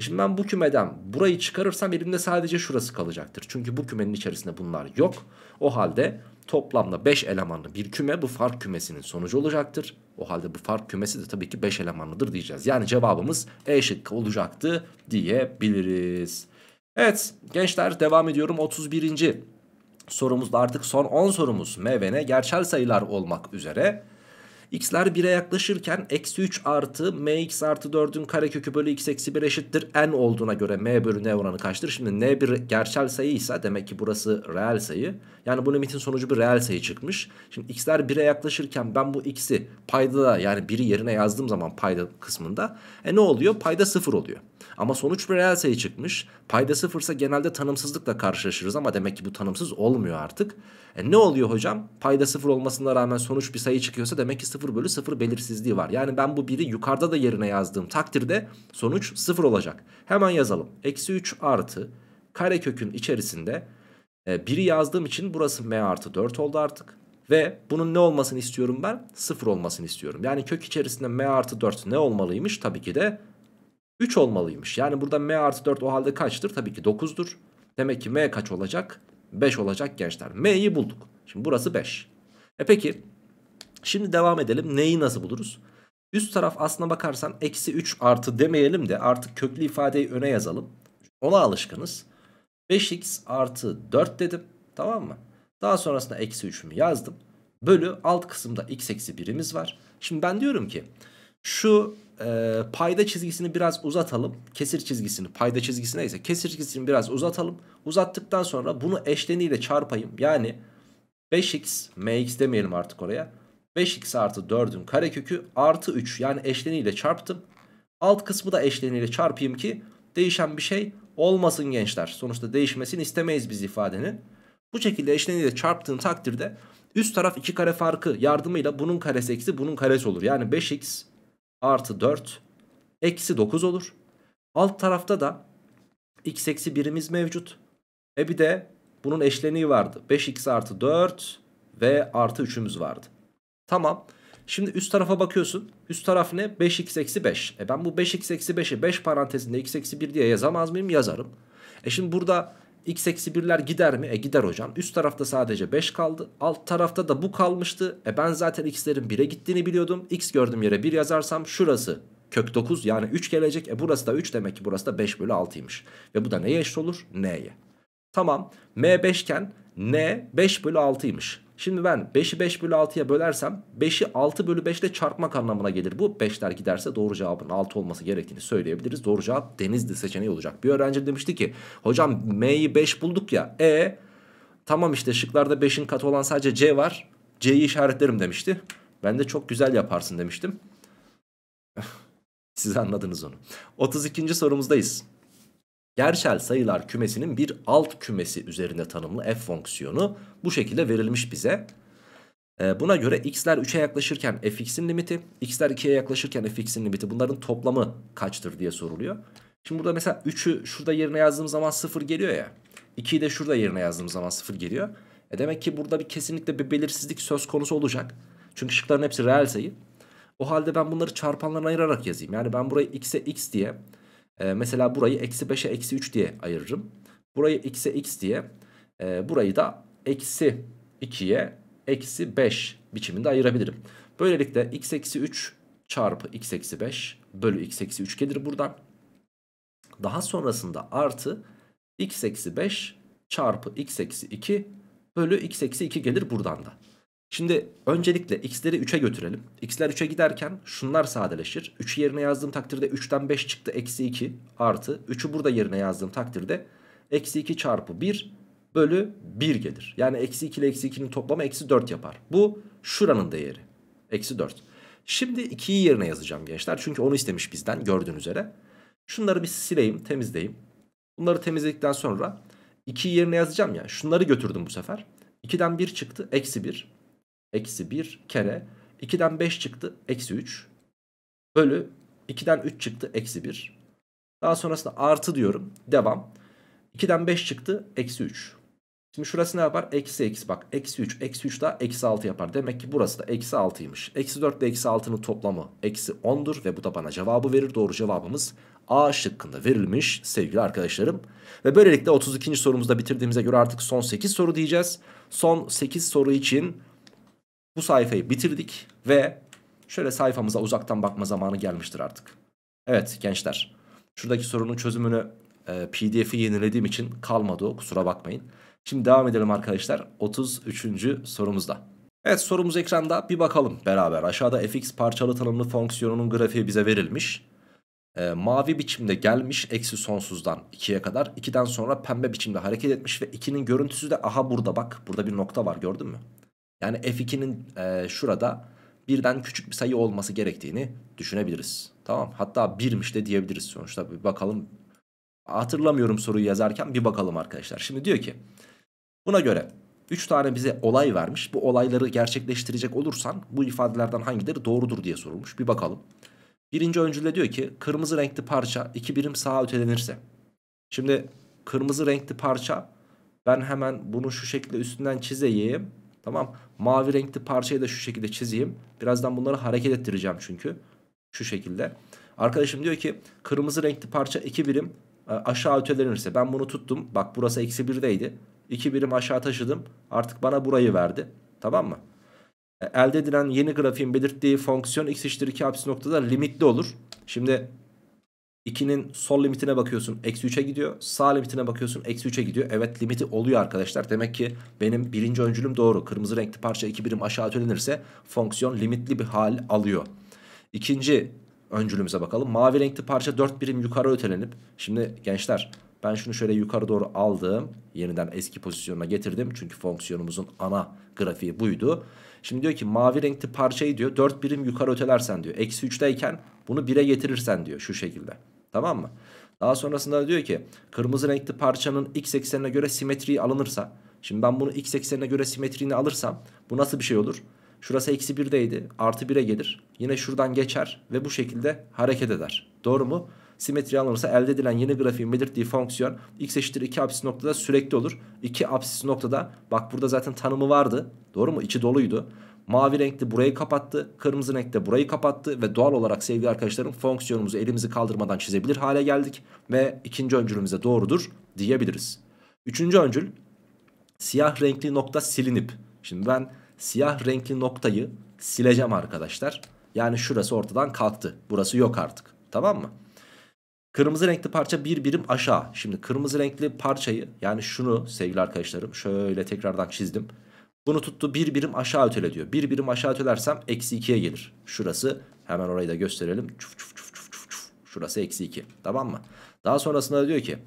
E şimdi ben bu kümeden burayı çıkarırsam elimde sadece şurası kalacaktır. Çünkü bu kümenin içerisinde bunlar yok. O halde toplamda 5 elemanlı bir küme bu fark kümesinin sonucu olacaktır. O halde bu fark kümesi de tabii ki 5 elemanlıdır diyeceğiz. Yani cevabımız E şıkkı olacaktı diyebiliriz. Evet gençler devam ediyorum 31. sorumuzda artık son 10 sorumuz M ve N gerçel sayılar olmak üzere. X'ler 1'e yaklaşırken eksi 3 artı mx artı 4'ün karekökü bölü x eksi 1 eşittir n olduğuna göre m bölü n oranı kaçtır? Şimdi n bir gerçel sayı ise demek ki burası reel sayı. Yani bu limitin sonucu bir reel sayı çıkmış. Şimdi x'ler 1'e yaklaşırken ben bu x'i payda yani 1'i yerine yazdığım zaman payda kısmında e ne oluyor? Payda 0 oluyor. Ama sonuç bir reel sayı çıkmış. Payda sıfırsa genelde tanımsızlıkla karşılaşırız ama demek ki bu tanımsız olmuyor artık. E ne oluyor hocam? Payda sıfır olmasına rağmen sonuç bir sayı çıkıyorsa demek ki sıfır bölü sıfır belirsizliği var. Yani ben bu biri yukarıda da yerine yazdığım takdirde sonuç sıfır olacak. Hemen yazalım. Eksi 3 artı karekökün içerisinde e, biri yazdığım için burası m artı 4 oldu artık. Ve bunun ne olmasını istiyorum ben? Sıfır olmasını istiyorum. Yani kök içerisinde m artı 4 ne olmalıymış? Tabii ki de 3 olmalıymış. Yani burada m artı 4 o halde kaçtır? Tabii ki 9'dur. Demek ki m kaç olacak? 5 olacak gençler. m'yi bulduk. Şimdi burası 5. E peki şimdi devam edelim. Neyi nasıl buluruz? Üst taraf aslına bakarsan eksi 3 artı demeyelim de artık köklü ifadeyi öne yazalım. Ona alışkınız. 5x artı 4 dedim. Tamam mı? Daha sonrasında eksi 3'ümü yazdım. Bölü alt kısımda x eksi 1'imiz var. Şimdi ben diyorum ki şu e, payda çizgisini biraz uzatalım. Kesir çizgisini payda çizgisi neyse kesir çizgisini biraz uzatalım. Uzattıktan sonra bunu eşleniyle çarpayım. Yani 5x mx demeyelim artık oraya. 5x artı 4'ün karekökü artı 3 yani eşleniyle çarptım. Alt kısmı da eşleniyle çarpayım ki değişen bir şey olmasın gençler. Sonuçta değişmesini istemeyiz biz ifadenin. Bu şekilde eşleniyle çarptığın takdirde üst taraf 2 kare farkı yardımıyla bunun karesi eksi bunun karesi olur. Yani 5x artı 4 eksi 9 olur. Alt tarafta da x eksi 1'imiz mevcut. E bir de bunun eşleniği vardı. 5x artı 4 ve artı 3'ümüz vardı. Tamam. Şimdi üst tarafa bakıyorsun. Üst taraf ne? 5x eksi 5. E ben bu 5x eksi 5'i 5 parantezinde x eksi 1 diye yazamaz mıyım? Yazarım. E şimdi burada X eksi 1'ler gider mi? E gider hocam. Üst tarafta sadece 5 kaldı. Alt tarafta da bu kalmıştı. E ben zaten x'lerin 1'e gittiğini biliyordum. X gördüğüm yere 1 yazarsam şurası kök 9 yani 3 gelecek. E burası da 3 demek ki burası da 5 bölü 6'ymış. Ve bu da neye eşit olur? N'ye. Tamam. M 5 iken N 5 bölü 6'ymış. Şimdi ben 5'i 5 bölü 6'ya bölersem 5'i 6 bölü 5 ile çarpmak anlamına gelir. Bu 5'ler giderse doğru cevabın 6 olması gerektiğini söyleyebiliriz. Doğru cevap denizli seçeneği olacak. Bir öğrenci demişti ki hocam M'yi 5 bulduk ya E tamam işte şıklarda 5'in katı olan sadece C var. C'yi işaretlerim demişti. Ben de çok güzel yaparsın demiştim. Siz anladınız onu. 32. sorumuzdayız. Gerçel sayılar kümesinin bir alt kümesi üzerinde tanımlı f fonksiyonu bu şekilde verilmiş bize. Ee, buna göre x'ler 3'e yaklaşırken fx'in limiti, x'ler 2'ye yaklaşırken fx'in limiti bunların toplamı kaçtır diye soruluyor. Şimdi burada mesela 3'ü şurada yerine yazdığım zaman 0 geliyor ya. 2'yi de şurada yerine yazdığım zaman 0 geliyor. E demek ki burada bir kesinlikle bir belirsizlik söz konusu olacak. Çünkü şıkların hepsi reel sayı. O halde ben bunları çarpanlarına ayırarak yazayım. Yani ben burayı x'e x diye e, mesela burayı eksi 5'e eksi 3 diye ayırırım. Burayı x'e x diye e, burayı da eksi 2'ye eksi 5 biçiminde ayırabilirim. Böylelikle x eksi 3 çarpı x eksi 5 bölü x eksi 3 gelir buradan. Daha sonrasında artı x eksi 5 çarpı x eksi 2 bölü x eksi 2 gelir buradan da. Şimdi öncelikle x'leri 3'e götürelim. x'ler 3'e giderken şunlar sadeleşir. 3'ü yerine yazdığım takdirde 3'ten 5 çıktı. Eksi 2 artı 3'ü burada yerine yazdığım takdirde eksi 2 çarpı 1 bölü 1 gelir. Yani eksi 2 ile eksi 2'nin toplamı eksi 4 yapar. Bu şuranın değeri. Eksi 4. Şimdi 2'yi yerine yazacağım gençler. Çünkü onu istemiş bizden gördüğünüz üzere. Şunları bir sileyim temizleyeyim. Bunları temizledikten sonra 2'yi yerine yazacağım ya. Şunları götürdüm bu sefer. 2'den 1 çıktı. Eksi 1. Eksi 1 kere 2'den 5 çıktı eksi 3 bölü 2'den 3 çıktı eksi 1. Daha sonrasında artı diyorum devam. 2'den 5 çıktı eksi 3. Şimdi şurası ne yapar? Eksi eksi bak. Eksi 3. Eksi 3 daha eksi 6 yapar. Demek ki burası da eksi 6'ymış. Eksi 4 ile eksi 6'nın toplamı eksi 10'dur. Ve bu da bana cevabı verir. Doğru cevabımız A şıkkında verilmiş sevgili arkadaşlarım. Ve böylelikle 32. sorumuzda bitirdiğimize göre artık son 8 soru diyeceğiz. Son 8 soru için bu sayfayı bitirdik ve şöyle sayfamıza uzaktan bakma zamanı gelmiştir artık. Evet gençler şuradaki sorunun çözümünü e, pdf'i yenilediğim için kalmadı o kusura bakmayın. Şimdi devam edelim arkadaşlar 33. sorumuzda. Evet sorumuz ekranda bir bakalım beraber aşağıda fx parçalı tanımlı fonksiyonunun grafiği bize verilmiş. E, mavi biçimde gelmiş eksi sonsuzdan 2'ye kadar 2'den sonra pembe biçimde hareket etmiş ve 2'nin görüntüsü de aha burada bak burada bir nokta var gördün mü? Yani F2'nin e, şurada birden küçük bir sayı olması gerektiğini düşünebiliriz. Tamam hatta birmiş de diyebiliriz sonuçta bir bakalım. Hatırlamıyorum soruyu yazarken bir bakalım arkadaşlar. Şimdi diyor ki buna göre 3 tane bize olay vermiş. Bu olayları gerçekleştirecek olursan bu ifadelerden hangileri doğrudur diye sorulmuş. Bir bakalım. Birinci öncülde diyor ki kırmızı renkli parça 2 birim sağa ötelenirse. Şimdi kırmızı renkli parça ben hemen bunu şu şekilde üstünden çizeyim. Tamam. Mavi renkli parçayı da şu şekilde çizeyim. Birazdan bunları hareket ettireceğim çünkü. Şu şekilde. Arkadaşım diyor ki kırmızı renkli parça 2 birim e, aşağı ötelenirse. Ben bunu tuttum. Bak burası eksi 1'deydi. 2 birim aşağı taşıdım. Artık bana burayı verdi. Tamam mı? E, elde edilen yeni grafiğin belirttiği fonksiyon x eşittir 2 apsis noktada limitli olur. Şimdi 2'nin sol limitine bakıyorsun eksi 3'e gidiyor. Sağ limitine bakıyorsun eksi 3'e gidiyor. Evet limiti oluyor arkadaşlar. Demek ki benim birinci öncülüm doğru. Kırmızı renkli parça 2 birim aşağı ötelenirse fonksiyon limitli bir hal alıyor. İkinci öncülümüze bakalım. Mavi renkli parça 4 birim yukarı ötelenip. Şimdi gençler ben şunu şöyle yukarı doğru aldım. Yeniden eski pozisyonuna getirdim. Çünkü fonksiyonumuzun ana grafiği buydu. Şimdi diyor ki mavi renkli parçayı diyor 4 birim yukarı ötelersen diyor. Eksi 3'teyken bunu 1'e getirirsen diyor şu şekilde. Tamam mı? Daha sonrasında diyor ki kırmızı renkli parçanın x eksenine göre simetriyi alınırsa. Şimdi ben bunu x eksenine göre simetriğini alırsam bu nasıl bir şey olur? Şurası eksi 1'deydi artı 1'e gelir. Yine şuradan geçer ve bu şekilde hareket eder. Doğru mu? Simetri alınırsa elde edilen yeni grafiğin belirttiği fonksiyon x eşittir 2 apsis noktada sürekli olur. 2 apsis noktada bak burada zaten tanımı vardı. Doğru mu? İçi doluydu. Mavi renkte burayı kapattı. Kırmızı renkte burayı kapattı. Ve doğal olarak sevgili arkadaşlarım fonksiyonumuzu elimizi kaldırmadan çizebilir hale geldik. Ve ikinci öncülümüze doğrudur diyebiliriz. Üçüncü öncül siyah renkli nokta silinip. Şimdi ben siyah renkli noktayı sileceğim arkadaşlar. Yani şurası ortadan kalktı. Burası yok artık. Tamam mı? Kırmızı renkli parça bir birim aşağı. Şimdi kırmızı renkli parçayı yani şunu sevgili arkadaşlarım şöyle tekrardan çizdim. Bunu tuttu bir birim aşağı ötele diyor. Bir birim aşağı ötelersem eksi 2'ye gelir. Şurası hemen orayı da gösterelim. Çuf çuf çuf çuf çuf. çuf. Şurası eksi 2. Tamam mı? Daha sonrasında da diyor ki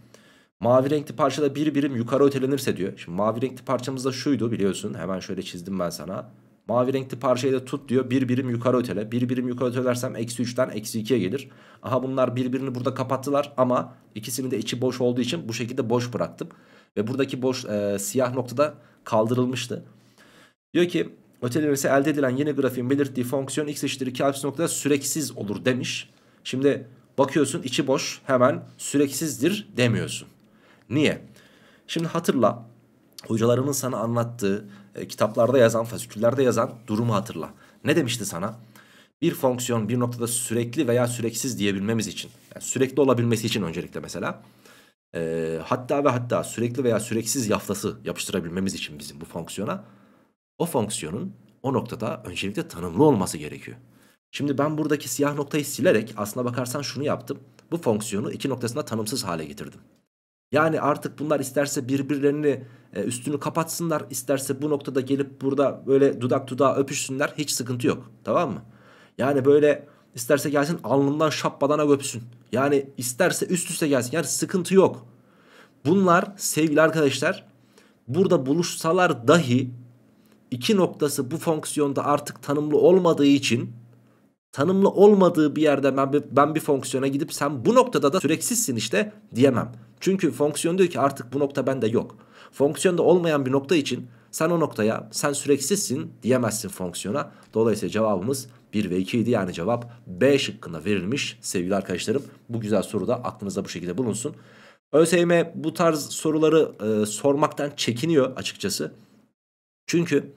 mavi renkli parçada bir birim yukarı ötelenirse diyor. Şimdi mavi renkli parçamız da şuydu biliyorsun. Hemen şöyle çizdim ben sana. Mavi renkli parçayı da tut diyor. Bir birim yukarı ötele. Bir birim yukarı ötelersem eksi 3'ten eksi 2'ye gelir. Aha bunlar birbirini burada kapattılar ama ikisinin de içi boş olduğu için bu şekilde boş bıraktım. Ve buradaki boş e, siyah noktada kaldırılmıştı. Diyor ki öteler ise elde edilen yeni grafiğin belirttiği fonksiyon x eşittir 2 apsis noktada süreksiz olur demiş. Şimdi bakıyorsun içi boş hemen süreksizdir demiyorsun. Niye? Şimdi hatırla hocalarının sana anlattığı e, kitaplarda yazan fasiküllerde yazan durumu hatırla. Ne demişti sana? Bir fonksiyon bir noktada sürekli veya süreksiz diyebilmemiz için yani sürekli olabilmesi için öncelikle mesela e, hatta ve hatta sürekli veya süreksiz yaftası yapıştırabilmemiz için bizim bu fonksiyona o fonksiyonun o noktada öncelikle tanımlı olması gerekiyor. Şimdi ben buradaki siyah noktayı silerek aslına bakarsan şunu yaptım. Bu fonksiyonu iki noktasında tanımsız hale getirdim. Yani artık bunlar isterse birbirlerini e, üstünü kapatsınlar. isterse bu noktada gelip burada böyle dudak dudağa öpüşsünler. Hiç sıkıntı yok. Tamam mı? Yani böyle isterse gelsin alnından şappadana öpsün. Yani isterse üst üste gelsin. Yani sıkıntı yok. Bunlar sevgili arkadaşlar burada buluşsalar dahi 2 noktası bu fonksiyonda artık tanımlı olmadığı için tanımlı olmadığı bir yerde ben bir, ben bir fonksiyona gidip sen bu noktada da süreksizsin işte diyemem. Çünkü fonksiyon diyor ki artık bu nokta bende yok. Fonksiyonda olmayan bir nokta için sen o noktaya sen süreksizsin diyemezsin fonksiyona. Dolayısıyla cevabımız 1 ve 2 idi. Yani cevap B şıkkına verilmiş sevgili arkadaşlarım. Bu güzel soru da aklınızda bu şekilde bulunsun. ÖSYM bu tarz soruları e, sormaktan çekiniyor açıkçası. Çünkü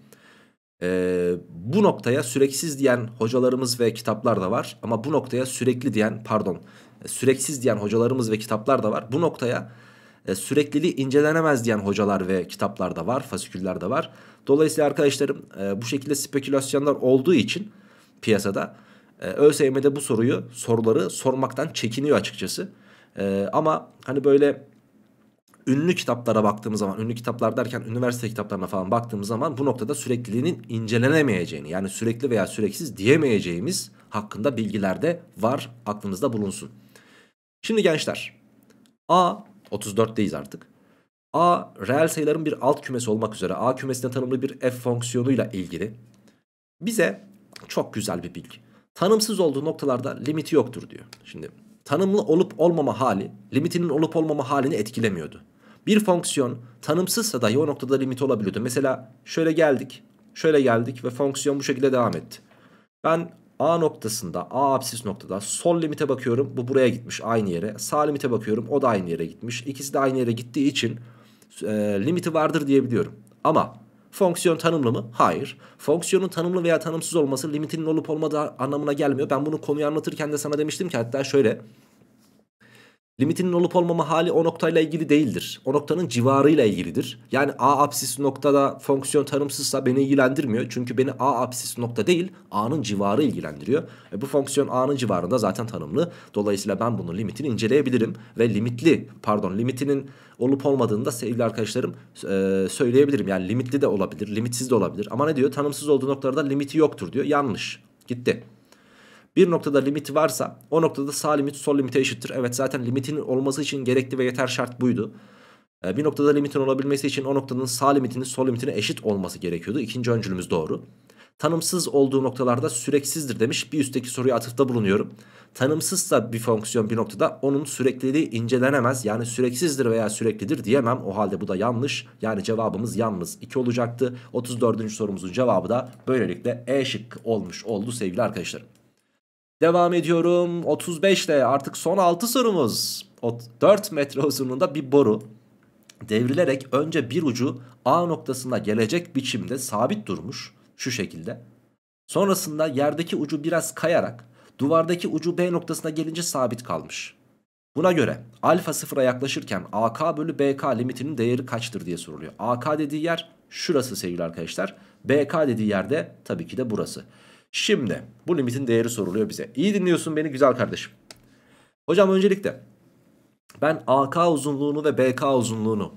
ee, bu noktaya süreksiz diyen hocalarımız ve kitaplar da var. Ama bu noktaya sürekli diyen pardon süreksiz diyen hocalarımız ve kitaplar da var. Bu noktaya e, sürekliliği incelenemez diyen hocalar ve kitaplar da var. Fasiküller de var. Dolayısıyla arkadaşlarım e, bu şekilde spekülasyonlar olduğu için piyasada e, ÖSYM'de bu soruyu soruları sormaktan çekiniyor açıkçası. E, ama hani böyle ünlü kitaplara baktığımız zaman ünlü kitaplar derken üniversite kitaplarına falan baktığımız zaman bu noktada sürekliliğinin incelenemeyeceğini yani sürekli veya süreksiz diyemeyeceğimiz hakkında bilgiler de var aklınızda bulunsun. Şimdi gençler A 34'teyiz artık. A reel sayıların bir alt kümesi olmak üzere A kümesine tanımlı bir f fonksiyonuyla ilgili bize çok güzel bir bilgi. Tanımsız olduğu noktalarda limiti yoktur diyor. Şimdi tanımlı olup olmama hali limitinin olup olmama halini etkilemiyordu. Bir fonksiyon tanımsızsa dahi o noktada limit olabiliyordu. Mesela şöyle geldik, şöyle geldik ve fonksiyon bu şekilde devam etti. Ben A noktasında, A apsis noktada sol limite bakıyorum. Bu buraya gitmiş aynı yere. Sağ limite bakıyorum. O da aynı yere gitmiş. İkisi de aynı yere gittiği için e, limiti vardır diyebiliyorum. Ama Fonksiyon tanımlı mı? Hayır. Fonksiyonun tanımlı veya tanımsız olması limitinin olup olmadığı anlamına gelmiyor. Ben bunu konuyu anlatırken de sana demiştim ki hatta şöyle Limitinin olup olmama hali o noktayla ilgili değildir. O noktanın civarıyla ilgilidir. Yani a apsis noktada fonksiyon tanımsızsa beni ilgilendirmiyor. Çünkü beni a apsis nokta değil a'nın civarı ilgilendiriyor. E bu fonksiyon a'nın civarında zaten tanımlı. Dolayısıyla ben bunun limitini inceleyebilirim. Ve limitli pardon limitinin olup olmadığını da sevgili arkadaşlarım e, söyleyebilirim. Yani limitli de olabilir limitsiz de olabilir. Ama ne diyor tanımsız olduğu noktalarda limiti yoktur diyor. Yanlış gitti. Bir noktada limit varsa o noktada sağ limit sol limite eşittir. Evet zaten limitin olması için gerekli ve yeter şart buydu. Ee, bir noktada limitin olabilmesi için o noktanın sağ limitinin sol limitine eşit olması gerekiyordu. İkinci öncülümüz doğru. Tanımsız olduğu noktalarda süreksizdir demiş. Bir üstteki soruya atıfta bulunuyorum. Tanımsızsa bir fonksiyon bir noktada onun sürekliliği incelenemez. Yani süreksizdir veya süreklidir diyemem. O halde bu da yanlış. Yani cevabımız yalnız 2 olacaktı. 34. sorumuzun cevabı da böylelikle E şık olmuş oldu sevgili arkadaşlarım. Devam ediyorum 35 ile artık son 6 sorumuz. 4 metre uzunluğunda bir boru devrilerek önce bir ucu A noktasına gelecek biçimde sabit durmuş şu şekilde. Sonrasında yerdeki ucu biraz kayarak duvardaki ucu B noktasına gelince sabit kalmış. Buna göre alfa sıfıra yaklaşırken AK bölü BK limitinin değeri kaçtır diye soruluyor. AK dediği yer şurası sevgili arkadaşlar. BK dediği yerde tabii ki de burası. Şimdi bu limitin değeri soruluyor bize. İyi dinliyorsun beni güzel kardeşim. Hocam öncelikle ben AK uzunluğunu ve BK uzunluğunu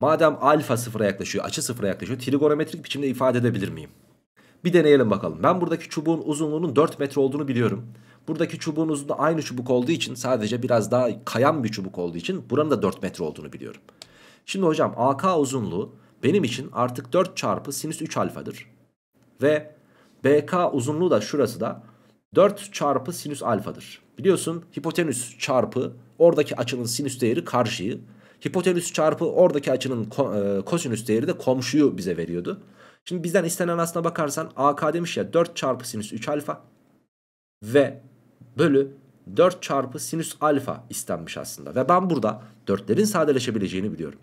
madem alfa sıfıra yaklaşıyor açı sıfıra yaklaşıyor trigonometrik biçimde ifade edebilir miyim? Bir deneyelim bakalım. Ben buradaki çubuğun uzunluğunun 4 metre olduğunu biliyorum. Buradaki çubuğun uzunluğu aynı çubuk olduğu için sadece biraz daha kayan bir çubuk olduğu için buranın da 4 metre olduğunu biliyorum. Şimdi hocam AK uzunluğu benim için artık 4 çarpı sinüs 3 alfadır. Ve BK uzunluğu da şurası da 4 çarpı sinüs alfadır. Biliyorsun hipotenüs çarpı oradaki açının sinüs değeri karşıyı. Hipotenüs çarpı oradaki açının ko e, kosinüs değeri de komşuyu bize veriyordu. Şimdi bizden istenen aslına bakarsan AK demiş ya 4 çarpı sinüs 3 alfa ve bölü 4 çarpı sinüs alfa istenmiş aslında. Ve ben burada 4'lerin sadeleşebileceğini biliyorum.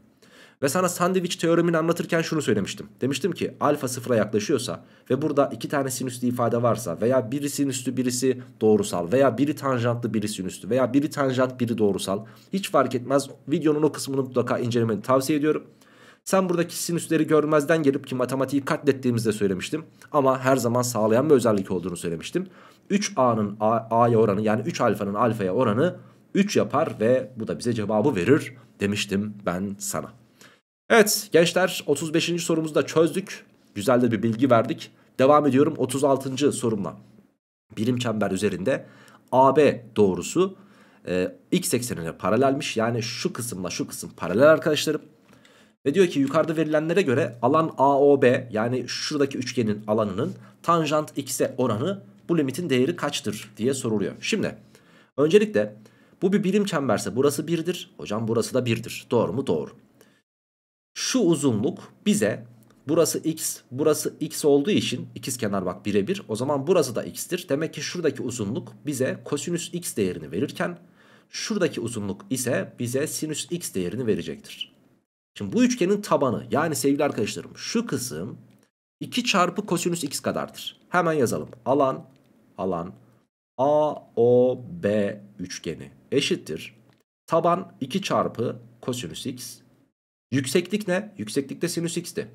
Ve sana sandviç teoremini anlatırken şunu söylemiştim. Demiştim ki alfa sıfıra yaklaşıyorsa ve burada iki tane sinüslü ifade varsa veya biri sinüslü birisi doğrusal veya biri tanjantlı biri sinüslü veya biri tanjant biri doğrusal hiç fark etmez. Videonun o kısmını mutlaka incelemeni tavsiye ediyorum. Sen buradaki sinüsleri görmezden gelip ki matematiği katlettiğimizde söylemiştim. Ama her zaman sağlayan bir özellik olduğunu söylemiştim. 3A'nın A'ya oranı yani 3 alfanın alfaya oranı 3 yapar ve bu da bize cevabı verir demiştim ben sana. Evet gençler 35. sorumuzu da çözdük. Güzel de bir bilgi verdik. Devam ediyorum 36. sorumla. Birim çember üzerinde AB doğrusu e, x eksenine paralelmiş. Yani şu kısımla şu kısım paralel arkadaşlarım. Ve diyor ki yukarıda verilenlere göre alan AOB yani şuradaki üçgenin alanının tanjant x'e oranı bu limitin değeri kaçtır diye soruluyor. Şimdi öncelikle bu bir birim çemberse burası 1'dir. Hocam burası da 1'dir. Doğru mu? Doğru. Şu uzunluk bize burası x burası x olduğu için ikiz kenar bak birebir o zaman burası da x'tir. Demek ki şuradaki uzunluk bize kosinüs x değerini verirken şuradaki uzunluk ise bize sinüs x değerini verecektir. Şimdi bu üçgenin tabanı yani sevgili arkadaşlarım şu kısım 2 çarpı kosinüs x kadardır. Hemen yazalım. Alan alan AOB üçgeni eşittir. Taban 2 çarpı kosinüs x Yükseklik ne? Yükseklik de sinüs x'ti.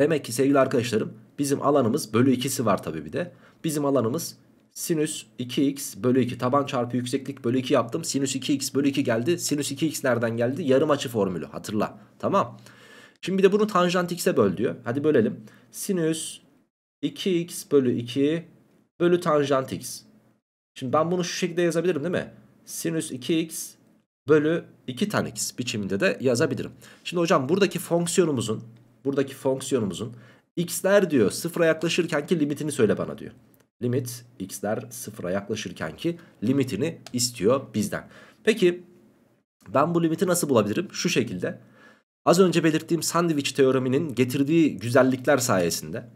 Demek ki sevgili arkadaşlarım bizim alanımız bölü 2'si var tabii bir de. Bizim alanımız sinüs 2x bölü 2 taban çarpı yükseklik bölü 2 yaptım. Sinüs 2x bölü 2 geldi. Sinüs 2x nereden geldi? Yarım açı formülü hatırla. Tamam. Şimdi bir de bunu tanjant x'e böl diyor. Hadi bölelim. Sinüs 2x bölü 2 bölü tanjant x. Şimdi ben bunu şu şekilde yazabilirim değil mi? Sinüs 2x bölü 2 tane x biçiminde de yazabilirim. Şimdi hocam buradaki fonksiyonumuzun buradaki fonksiyonumuzun x'ler diyor sıfıra yaklaşırken ki limitini söyle bana diyor. Limit x'ler sıfıra yaklaşırken ki limitini istiyor bizden. Peki ben bu limiti nasıl bulabilirim? Şu şekilde. Az önce belirttiğim sandviç teoreminin getirdiği güzellikler sayesinde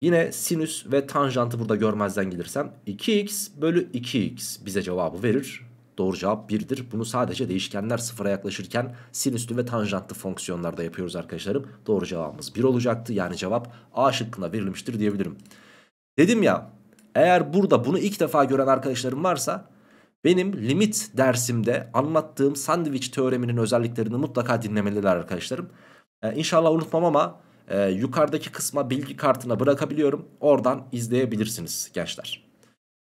yine sinüs ve tanjantı burada görmezden gelirsem 2x bölü 2x bize cevabı verir Doğru cevap 1'dir. Bunu sadece değişkenler sıfıra yaklaşırken sinüslü ve tanjantlı fonksiyonlarda yapıyoruz arkadaşlarım. Doğru cevabımız 1 olacaktı. Yani cevap A şıkkında verilmiştir diyebilirim. Dedim ya eğer burada bunu ilk defa gören arkadaşlarım varsa benim limit dersimde anlattığım sandviç teoreminin özelliklerini mutlaka dinlemeliler arkadaşlarım. Ee, inşallah unutmam ama e, yukarıdaki kısma bilgi kartına bırakabiliyorum. Oradan izleyebilirsiniz gençler.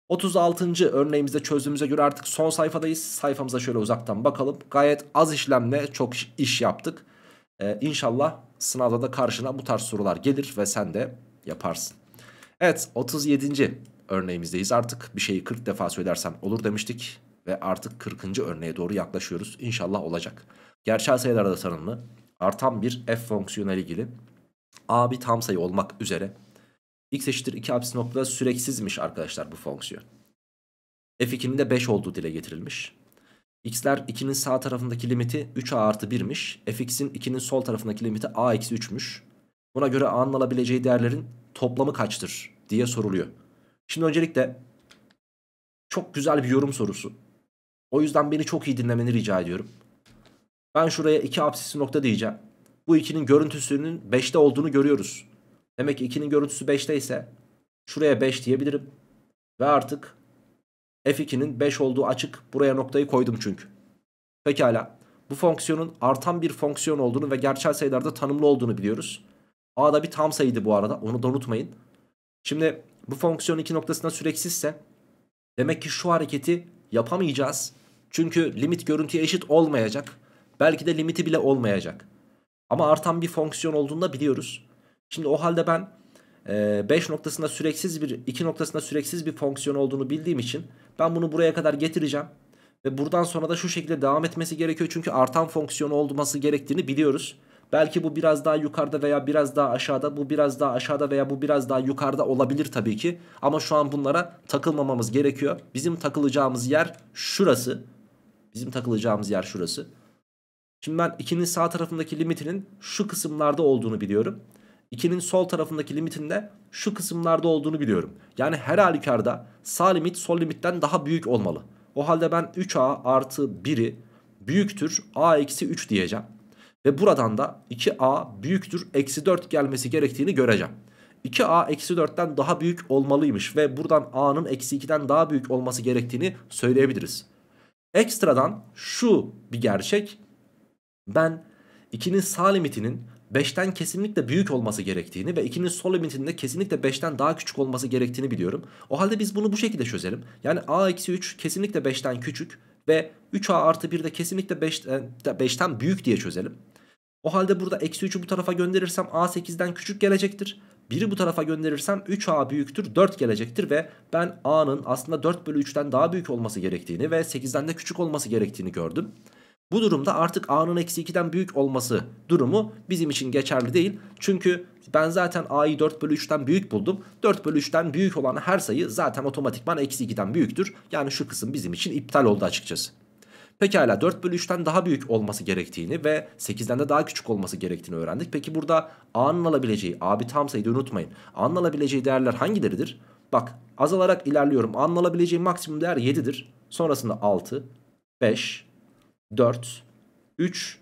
36. örneğimizde çözdüğümüze göre artık son sayfadayız. Sayfamıza şöyle uzaktan bakalım. Gayet az işlemle çok iş yaptık. Ee, inşallah sınavda da karşına bu tarz sorular gelir ve sen de yaparsın. Evet 37. örneğimizdeyiz artık. Bir şeyi 40 defa söylersem olur demiştik. Ve artık 40. örneğe doğru yaklaşıyoruz. İnşallah olacak. Gerçel sayılarda tanımlı artan bir f fonksiyonu ile ilgili a bir tam sayı olmak üzere x eşittir 2 apsis noktada süreksizmiş arkadaşlar bu fonksiyon. f2'nin de 5 olduğu dile getirilmiş. x'ler 2'nin sağ tarafındaki limiti 3a artı 1'miş. fx'in 2'nin sol tarafındaki limiti a eksi 3'müş. Buna göre a'nın alabileceği değerlerin toplamı kaçtır diye soruluyor. Şimdi öncelikle çok güzel bir yorum sorusu. O yüzden beni çok iyi dinlemeni rica ediyorum. Ben şuraya 2 apsisi nokta diyeceğim. Bu ikinin görüntüsünün 5'te olduğunu görüyoruz. Demek ki 2'nin görüntüsü 5'te ise şuraya 5 diyebilirim. Ve artık f2'nin 5 olduğu açık. Buraya noktayı koydum çünkü. Pekala. Bu fonksiyonun artan bir fonksiyon olduğunu ve gerçel sayılarda tanımlı olduğunu biliyoruz. A da bir tam sayıydı bu arada. Onu da unutmayın. Şimdi bu fonksiyon iki noktasına süreksizse demek ki şu hareketi yapamayacağız. Çünkü limit görüntüye eşit olmayacak. Belki de limiti bile olmayacak. Ama artan bir fonksiyon olduğunu da biliyoruz. Şimdi o halde ben 5 e, noktasında süreksiz bir 2 noktasında süreksiz bir fonksiyon olduğunu bildiğim için ben bunu buraya kadar getireceğim. Ve buradan sonra da şu şekilde devam etmesi gerekiyor. Çünkü artan fonksiyon olması gerektiğini biliyoruz. Belki bu biraz daha yukarıda veya biraz daha aşağıda, bu biraz daha aşağıda veya bu biraz daha yukarıda olabilir tabii ki. Ama şu an bunlara takılmamamız gerekiyor. Bizim takılacağımız yer şurası. Bizim takılacağımız yer şurası. Şimdi ben 2'nin sağ tarafındaki limitinin şu kısımlarda olduğunu biliyorum. 2'nin sol tarafındaki limitinde şu kısımlarda olduğunu biliyorum. Yani her halükarda sağ limit sol limitten daha büyük olmalı. O halde ben 3a artı 1'i büyüktür a eksi 3 diyeceğim. Ve buradan da 2a büyüktür eksi 4 gelmesi gerektiğini göreceğim. 2a eksi 4'ten daha büyük olmalıymış ve buradan a'nın eksi 2'den daha büyük olması gerektiğini söyleyebiliriz. Ekstradan şu bir gerçek. Ben 2'nin sağ limitinin 5'ten kesinlikle büyük olması gerektiğini ve 2'nin sol limitinde kesinlikle 5'ten daha küçük olması gerektiğini biliyorum. O halde biz bunu bu şekilde çözelim. Yani a-3 kesinlikle 5'ten küçük ve 3a artı 1 de kesinlikle 5'ten, 5'ten büyük diye çözelim. O halde burada eksi 3'ü bu tarafa gönderirsem a8'den küçük gelecektir. 1'i bu tarafa gönderirsem 3a büyüktür 4 gelecektir ve ben a'nın aslında 4 bölü 3'ten daha büyük olması gerektiğini ve 8'den de küçük olması gerektiğini gördüm. Bu durumda artık a'nın eksi 2'den büyük olması durumu bizim için geçerli değil. Çünkü ben zaten a'yı 4 bölü 3'ten büyük buldum. 4 bölü 3'ten büyük olan her sayı zaten otomatikman eksi 2'den büyüktür. Yani şu kısım bizim için iptal oldu açıkçası. Pekala 4 bölü 3'ten daha büyük olması gerektiğini ve 8'den de daha küçük olması gerektiğini öğrendik. Peki burada a'nın alabileceği, a bir tam sayıydı unutmayın. A'nın alabileceği değerler hangileridir? Bak azalarak ilerliyorum. A'nın alabileceği maksimum değer 7'dir. Sonrasında 6, 5, 4, 3,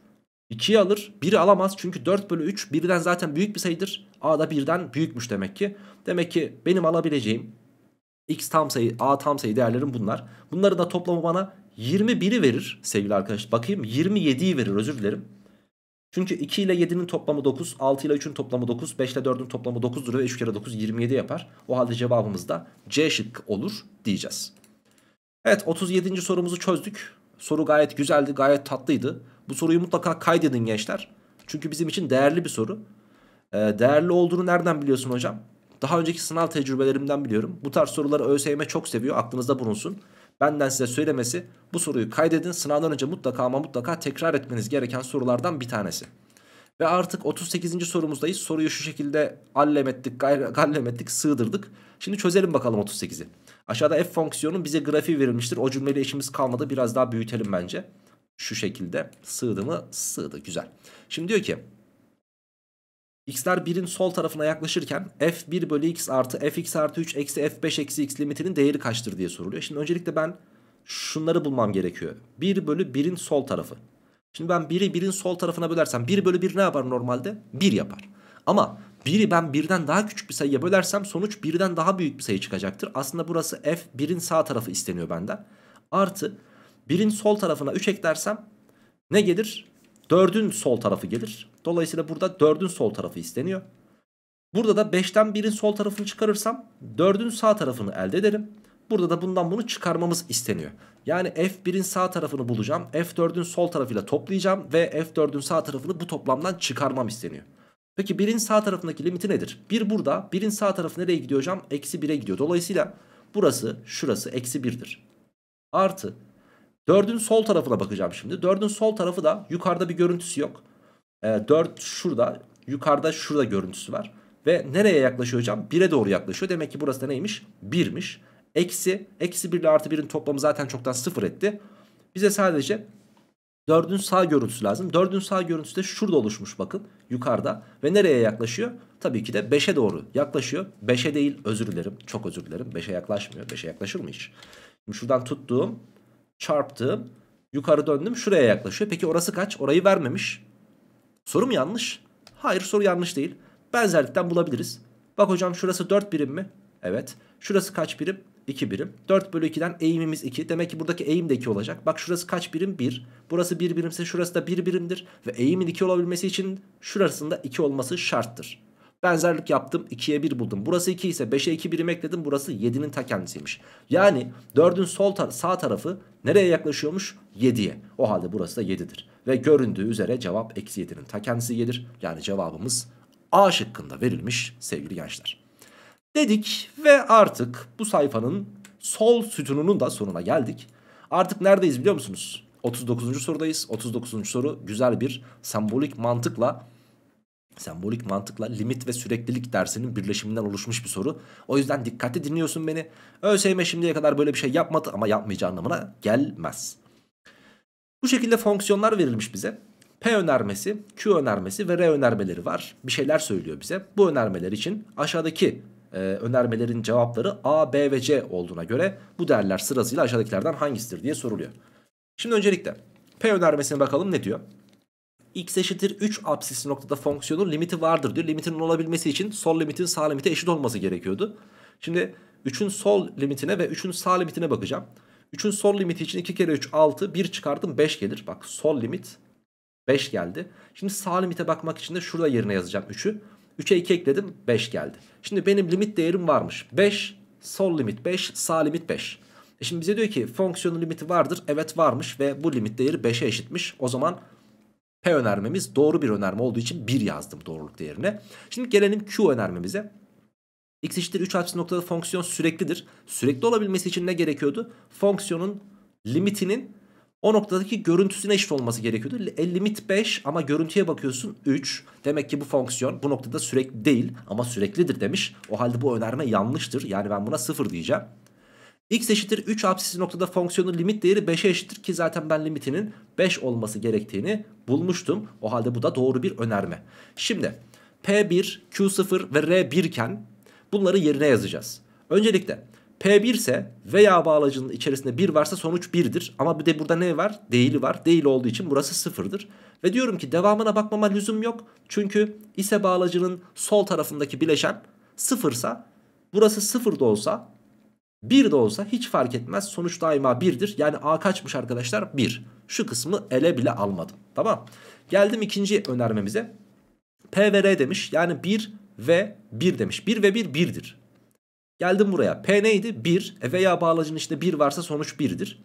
2'yi alır 1'i alamaz çünkü 4 bölü 3 birden zaten büyük bir sayıdır. A da birden büyükmüş demek ki. Demek ki benim alabileceğim x tam sayı a tam sayı değerlerim bunlar. Bunları da toplamı bana 21'i verir sevgili arkadaşlar. Bakayım 27'yi verir özür dilerim. Çünkü 2 ile 7'nin toplamı 9, 6 ile 3'ün toplamı 9, 5 ile 4'ün toplamı 9'dur ve 3 kere 9 27 yapar. O halde cevabımız da C şıkkı olur diyeceğiz. Evet 37. sorumuzu çözdük. Soru gayet güzeldi, gayet tatlıydı. Bu soruyu mutlaka kaydedin gençler. Çünkü bizim için değerli bir soru. E, değerli olduğunu nereden biliyorsun hocam? Daha önceki sınav tecrübelerimden biliyorum. Bu tarz soruları ÖSYM çok seviyor. Aklınızda bulunsun. Benden size söylemesi bu soruyu kaydedin. Sınavdan önce mutlaka ama mutlaka tekrar etmeniz gereken sorulardan bir tanesi. Ve artık 38. sorumuzdayız. Soruyu şu şekilde allem ettik, gallem ettik, sığdırdık. Şimdi çözelim bakalım 38'i. Aşağıda f fonksiyonu bize grafiği verilmiştir. O cümleyle işimiz kalmadı. Biraz daha büyütelim bence. Şu şekilde. Sığdı mı? Sığdı. Güzel. Şimdi diyor ki x'ler 1'in sol tarafına yaklaşırken f1 bölü x artı fx artı 3 eksi f5 eksi x limitinin değeri kaçtır diye soruluyor. Şimdi öncelikle ben şunları bulmam gerekiyor. 1 bölü 1'in sol tarafı. Şimdi ben 1'i 1'in sol tarafına bölersem 1 bölü 1 ne yapar normalde? 1 yapar. Ama 1'i ben birden daha küçük bir sayıya bölersem sonuç birden daha büyük bir sayı çıkacaktır. Aslında burası f 1'in sağ tarafı isteniyor benden. Artı 1'in sol tarafına 3 eklersem ne gelir? 4'ün sol tarafı gelir. Dolayısıyla burada 4'ün sol tarafı isteniyor. Burada da 5'ten 1'in sol tarafını çıkarırsam 4'ün sağ tarafını elde ederim. Burada da bundan bunu çıkarmamız isteniyor. Yani F1'in sağ tarafını bulacağım. F4'ün sol tarafıyla toplayacağım ve F4'ün sağ tarafını bu toplamdan çıkarmam isteniyor. Peki 1'in sağ tarafındaki limiti nedir? 1 burada. 1'in sağ tarafı nereye gidiyor hocam? Eksi 1'e gidiyor. Dolayısıyla burası şurası eksi 1'dir. Artı 4'ün sol tarafına bakacağım şimdi. 4'ün sol tarafı da yukarıda bir görüntüsü yok. E, ee, 4 şurada. Yukarıda şurada görüntüsü var. Ve nereye yaklaşıyor hocam? 1'e doğru yaklaşıyor. Demek ki burası da neymiş? 1'miş. Eksi, eksi 1 ile artı 1'in toplamı zaten çoktan 0 etti. Bize sadece Dördün sağ görüntüsü lazım. Dördün sağ görüntüsü de şurada oluşmuş bakın yukarıda. Ve nereye yaklaşıyor? Tabii ki de 5'e doğru yaklaşıyor. 5'e değil özür dilerim. Çok özür dilerim. 5'e yaklaşmıyor. 5'e yaklaşır mı hiç? Şimdi şuradan tuttuğum, çarptığım, yukarı döndüm şuraya yaklaşıyor. Peki orası kaç? Orayı vermemiş. Soru mu yanlış? Hayır soru yanlış değil. Benzerlikten bulabiliriz. Bak hocam şurası 4 birim mi? Evet. Şurası kaç birim? 2 birim. 4 bölü 2'den eğimimiz 2. Demek ki buradaki eğim de 2 olacak. Bak şurası kaç birim? 1. Burası 1 birimse şurası da 1 birimdir. Ve eğimin 2 olabilmesi için şurasında 2 olması şarttır. Benzerlik yaptım 2'ye 1 buldum. Burası 2 ise 5'e 2 birim ekledim. Burası 7'nin ta kendisiymiş. Yani 4'ün sol tar sağ tarafı nereye yaklaşıyormuş? 7'ye. O halde burası da 7'dir. Ve göründüğü üzere cevap eksi 7'nin ta kendisi gelir. Yani cevabımız A şıkkında verilmiş sevgili gençler dedik ve artık bu sayfanın sol sütununun da sonuna geldik. Artık neredeyiz biliyor musunuz? 39. sorudayız. 39. soru güzel bir sembolik mantıkla sembolik mantıkla limit ve süreklilik dersinin birleşiminden oluşmuş bir soru. O yüzden dikkatli dinliyorsun beni. ÖSYM şimdiye kadar böyle bir şey yapmadı ama yapmayacağı anlamına gelmez. Bu şekilde fonksiyonlar verilmiş bize. P önermesi, Q önermesi ve R önermeleri var. Bir şeyler söylüyor bize. Bu önermeler için aşağıdaki e, önermelerin cevapları A, B ve C olduğuna göre bu değerler sırasıyla aşağıdakilerden hangisidir diye soruluyor. Şimdi öncelikle P önermesine bakalım ne diyor? x eşittir 3 apsisli noktada fonksiyonun limiti vardır diyor. Limitinin olabilmesi için sol limitin sağ limite eşit olması gerekiyordu. Şimdi 3'ün sol limitine ve 3'ün sağ limitine bakacağım. 3'ün sol limiti için 2 kere 3 6 1 çıkardım 5 gelir. Bak sol limit 5 geldi. Şimdi sağ limite bakmak için de şurada yerine yazacağım 3'ü. 3'e 2 ekledim 5 geldi. Şimdi benim limit değerim varmış. 5 sol limit 5 sağ limit 5. E şimdi bize diyor ki fonksiyonun limiti vardır. Evet varmış ve bu limit değeri 5'e eşitmiş. O zaman P önermemiz doğru bir önerme olduğu için 1 yazdım doğruluk değerine. Şimdi gelelim Q önermemize. X eşittir 3 artı noktada fonksiyon süreklidir. Sürekli olabilmesi için ne gerekiyordu? Fonksiyonun limitinin o noktadaki görüntüsüne eşit olması gerekiyordu. E, limit 5 ama görüntüye bakıyorsun 3. Demek ki bu fonksiyon bu noktada sürekli değil ama süreklidir demiş. O halde bu önerme yanlıştır. Yani ben buna 0 diyeceğim. x eşittir 3 apsisi noktada fonksiyonun limit değeri 5'e eşittir ki zaten ben limitinin 5 olması gerektiğini bulmuştum. O halde bu da doğru bir önerme. Şimdi P1, Q0 ve R1 iken bunları yerine yazacağız. Öncelikle P1 ise veya bağlacının içerisinde 1 varsa sonuç 1'dir. Ama bir de burada ne var? Değili var. Değil olduğu için burası 0'dır. Ve diyorum ki devamına bakmama lüzum yok. Çünkü ise bağlacının sol tarafındaki bileşen 0 sa burası 0 da olsa 1 de olsa hiç fark etmez. Sonuç daima 1'dir. Yani A kaçmış arkadaşlar? 1. Şu kısmı ele bile almadım. Tamam. Geldim ikinci önermemize. P ve R demiş. Yani 1 ve 1 demiş. 1 ve 1 1'dir. Geldim buraya. P neydi? 1. E veya bağlacının içinde 1 varsa sonuç 1'dir.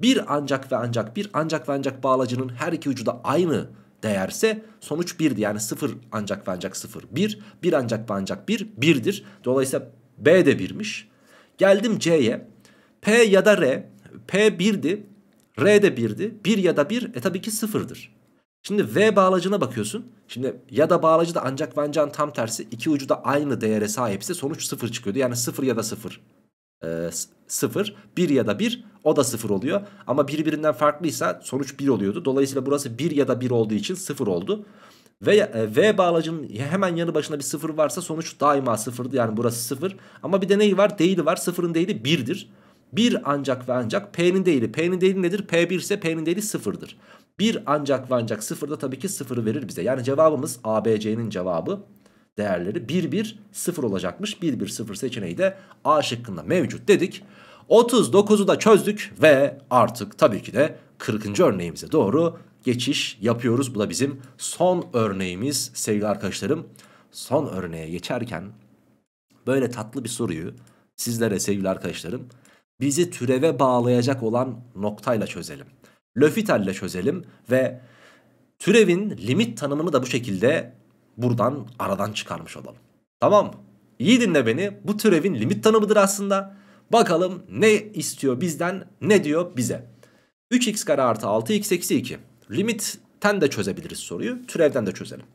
1 ancak ve ancak 1 ancak ve ancak bağlacının her iki ucu da aynı değerse sonuç 1'di. Yani 0 ancak ve ancak 0 1. 1 ancak ve ancak 1 1'dir. Dolayısıyla B de 1'miş. Geldim C'ye. P ya da R. P 1'di. R de 1'di. 1 ya da 1 e tabii ki 0'dır. Şimdi V bağlacına bakıyorsun. Şimdi ya da bağlacı da ancak ve tam tersi iki ucu da aynı değere sahipse sonuç 0 çıkıyordu. Yani 0 ya da 0. 0, 1 ya da 1 o da 0 oluyor. Ama birbirinden farklıysa sonuç 1 oluyordu. Dolayısıyla burası 1 ya da 1 olduğu için 0 oldu. Ve e, V bağlacının hemen yanı başına bir 0 varsa sonuç daima 0'dı. Yani burası 0. Ama bir de neyi var? Değili var. 0'ın değili 1'dir. 1 ancak ve ancak P'nin değili. P'nin değili nedir? P1 ise P'nin değili 0'dır. Bir ancak ve ancak 0'da tabii ki sıfırı verir bize. Yani cevabımız ABC'nin cevabı değerleri 1 1 0 olacakmış. 1 1 0 seçeneği de A şıkkında mevcut dedik. 39'u da çözdük ve artık tabii ki de 40. örneğimize doğru geçiş yapıyoruz. Bu da bizim son örneğimiz sevgili arkadaşlarım. Son örneğe geçerken böyle tatlı bir soruyu sizlere sevgili arkadaşlarım bizi türeve bağlayacak olan noktayla çözelim. L'Hopital ile çözelim ve türevin limit tanımını da bu şekilde buradan aradan çıkarmış olalım. Tamam mı? İyi dinle beni. Bu türevin limit tanımıdır aslında. Bakalım ne istiyor bizden ne diyor bize. 3x kare artı 6x eksi 2. Limitten de çözebiliriz soruyu. Türevden de çözelim.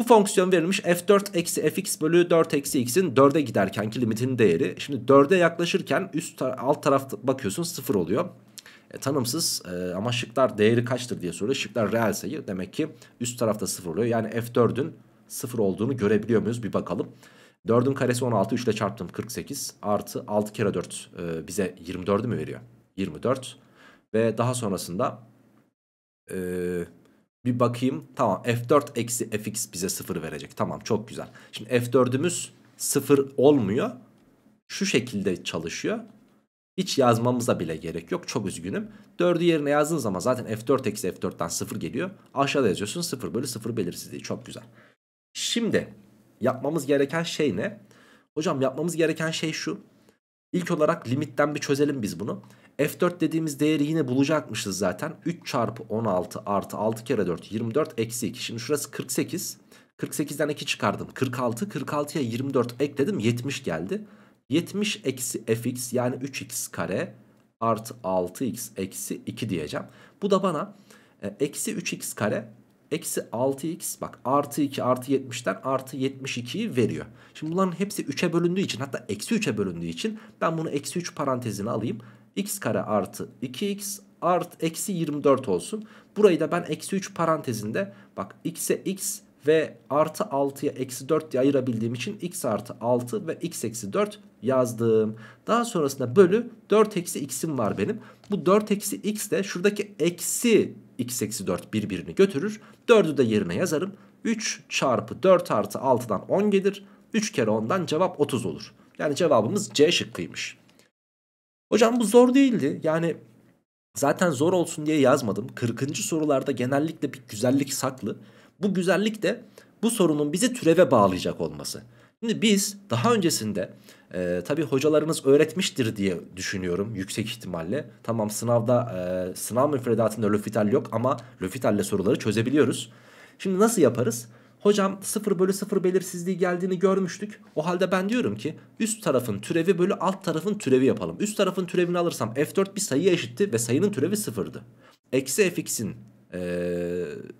Bu fonksiyon verilmiş f4 eksi fx bölü 4 eksi x'in 4'e giderkenki limitin değeri. Şimdi 4'e yaklaşırken üst alt tarafta bakıyorsun 0 oluyor. E, tanımsız e, ama şıklar değeri kaçtır diye soruyor. Şıklar reel sayı. Demek ki üst tarafta sıfır oluyor. Yani F4'ün sıfır olduğunu görebiliyor muyuz? Bir bakalım. 4'ün karesi 16. 3 ile çarptım 48. Artı 6 kere 4 e, bize 24'ü mü veriyor? 24. Ve daha sonrasında e, bir bakayım. Tamam F4 eksi Fx bize sıfır verecek. Tamam çok güzel. Şimdi F4'ümüz sıfır olmuyor. Şu şekilde çalışıyor. Hiç yazmamıza bile gerek yok. Çok üzgünüm. 4'ü yerine yazdığınız zaman zaten F4 eksi F4'ten 0 geliyor. Aşağıda yazıyorsun 0 bölü 0 belirsizliği. Çok güzel. Şimdi yapmamız gereken şey ne? Hocam yapmamız gereken şey şu. İlk olarak limitten bir çözelim biz bunu. F4 dediğimiz değeri yine bulacakmışız zaten. 3 çarpı 16 artı 6 kere 4 24 eksi 2. Şimdi şurası 48. 48'den 2 çıkardım. 46. 46'ya 24 ekledim 70 geldi. 70 eksi fx yani 3x kare artı 6x eksi 2 diyeceğim. Bu da bana e, eksi 3x kare eksi 6x bak artı 2 artı 70'ten artı 72'yi veriyor. Şimdi bunların hepsi 3'e bölündüğü için hatta eksi 3'e bölündüğü için ben bunu eksi 3 parantezine alayım. x kare artı 2x artı eksi 24 olsun. Burayı da ben eksi 3 parantezinde bak x'e x ve artı 6'ya eksi 4 diye ayırabildiğim için x artı 6 ve x eksi 4 yazdım. Daha sonrasında bölü 4 eksi x'im var benim. Bu 4 eksi x de şuradaki eksi x eksi 4 birbirini götürür. 4'ü de yerine yazarım. 3 çarpı 4 artı 6'dan 10 gelir. 3 kere 10'dan cevap 30 olur. Yani cevabımız C şıkkıymış. Hocam bu zor değildi. Yani zaten zor olsun diye yazmadım. 40. sorularda genellikle bir güzellik saklı. Bu güzellik de bu sorunun bizi türeve bağlayacak olması. Şimdi biz daha öncesinde e, tabii hocalarınız öğretmiştir diye düşünüyorum yüksek ihtimalle. Tamam sınavda e, sınav müfredatında L'Hopital yok ama L'Hopital'le soruları çözebiliyoruz. Şimdi nasıl yaparız? Hocam 0 bölü 0 belirsizliği geldiğini görmüştük. O halde ben diyorum ki üst tarafın türevi bölü alt tarafın türevi yapalım. Üst tarafın türevini alırsam f4 bir sayıya eşitti ve sayının türevi 0'dı. Eksi fx'in e,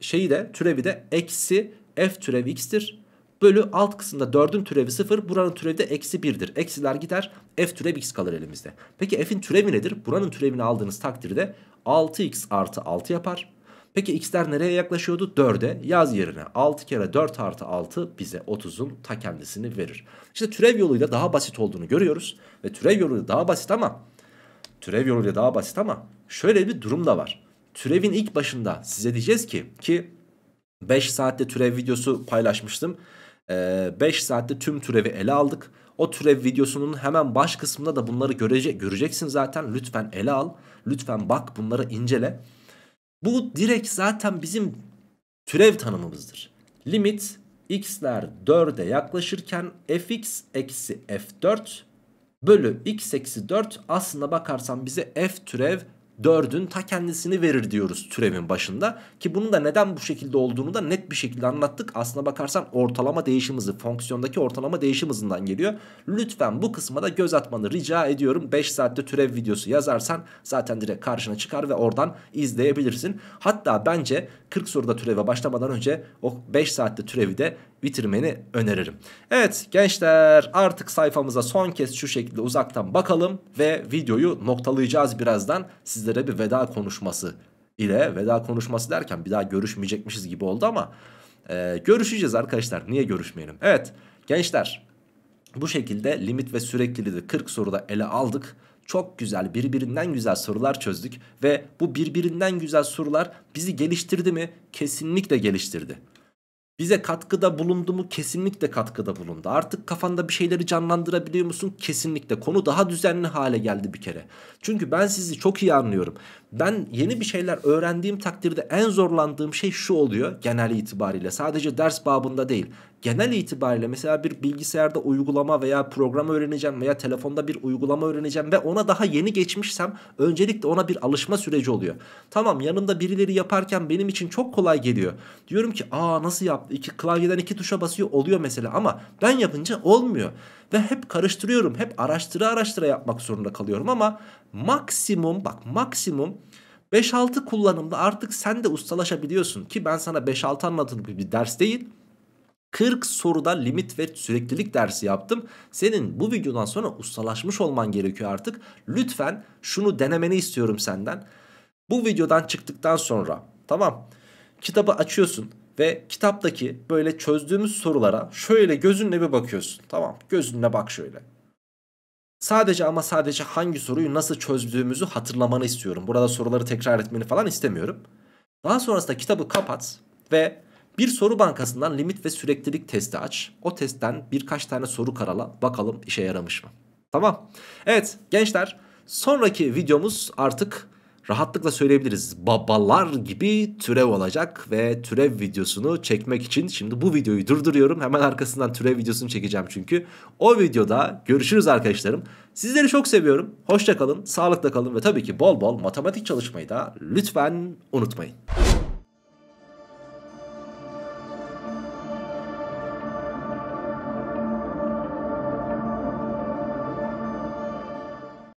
şeyi de türevi de eksi f türevi x'tir. Bölü alt kısımda 4'ün türevi 0. Buranın türevi de eksi 1'dir. Eksiler gider. F türev x kalır elimizde. Peki f'in türevi nedir? Buranın türevini aldığınız takdirde 6x artı 6 yapar. Peki x'ler nereye yaklaşıyordu? 4'e yaz yerine 6 kere 4 artı 6 bize 30'un ta kendisini verir. İşte türev yoluyla daha basit olduğunu görüyoruz. Ve türev yoluyla daha basit ama türev yoluyla daha basit ama şöyle bir durum da var. Türevin ilk başında size diyeceğiz ki ki 5 saatte türev videosu paylaşmıştım. 5 ee, saatte tüm türevi ele aldık. O türev videosunun hemen baş kısmında da bunları görecek, göreceksin zaten. Lütfen ele al. Lütfen bak bunları incele. Bu direkt zaten bizim türev tanımımızdır. Limit x'ler 4'e yaklaşırken fx eksi f4 bölü x eksi 4 aslında bakarsan bize f türev dördün ta kendisini verir diyoruz türevin başında. Ki bunun da neden bu şekilde olduğunu da net bir şekilde anlattık. Aslına bakarsan ortalama değişim hızı fonksiyondaki ortalama değişim hızından geliyor. Lütfen bu kısma da göz atmanı rica ediyorum. 5 saatte türev videosu yazarsan zaten direkt karşına çıkar ve oradan izleyebilirsin. Hatta bence 40 soruda türeve başlamadan önce o 5 saatte türevi de bitirmeni öneririm. Evet gençler artık sayfamıza son kez şu şekilde uzaktan bakalım ve videoyu noktalayacağız birazdan. Sizlere bir veda konuşması ile veda konuşması derken bir daha görüşmeyecekmişiz gibi oldu ama e, görüşeceğiz arkadaşlar. Niye görüşmeyelim? Evet gençler bu şekilde limit ve sürekliliği 40 soruda ele aldık. Çok güzel birbirinden güzel sorular çözdük ve bu birbirinden güzel sorular bizi geliştirdi mi? Kesinlikle geliştirdi. Bize katkıda bulundu mu? Kesinlikle katkıda bulundu. Artık kafanda bir şeyleri canlandırabiliyor musun? Kesinlikle. Konu daha düzenli hale geldi bir kere. Çünkü ben sizi çok iyi anlıyorum. Ben yeni bir şeyler öğrendiğim takdirde en zorlandığım şey şu oluyor genel itibariyle. Sadece ders babında değil genel itibariyle mesela bir bilgisayarda uygulama veya program öğreneceğim veya telefonda bir uygulama öğreneceğim ve ona daha yeni geçmişsem öncelikle ona bir alışma süreci oluyor. Tamam yanımda birileri yaparken benim için çok kolay geliyor. Diyorum ki aa nasıl yaptı? İki klavyeden iki tuşa basıyor oluyor mesela ama ben yapınca olmuyor. Ve hep karıştırıyorum. Hep araştıra araştıra yapmak zorunda kalıyorum ama maksimum bak maksimum 5-6 kullanımda artık sen de ustalaşabiliyorsun ki ben sana 5-6 anlatılıp bir ders değil 40 soruda limit ve süreklilik dersi yaptım. Senin bu videodan sonra ustalaşmış olman gerekiyor artık. Lütfen şunu denemeni istiyorum senden. Bu videodan çıktıktan sonra tamam kitabı açıyorsun ve kitaptaki böyle çözdüğümüz sorulara şöyle gözünle bir bakıyorsun. Tamam gözünle bak şöyle. Sadece ama sadece hangi soruyu nasıl çözdüğümüzü hatırlamanı istiyorum. Burada soruları tekrar etmeni falan istemiyorum. Daha sonrasında kitabı kapat ve bir soru bankasından limit ve süreklilik testi aç. O testten birkaç tane soru karala bakalım işe yaramış mı? Tamam. Evet gençler sonraki videomuz artık rahatlıkla söyleyebiliriz. Babalar gibi türev olacak ve türev videosunu çekmek için şimdi bu videoyu durduruyorum. Hemen arkasından türev videosunu çekeceğim çünkü. O videoda görüşürüz arkadaşlarım. Sizleri çok seviyorum. Hoşçakalın, kalın, sağlıkla kalın ve tabii ki bol bol matematik çalışmayı da lütfen unutmayın.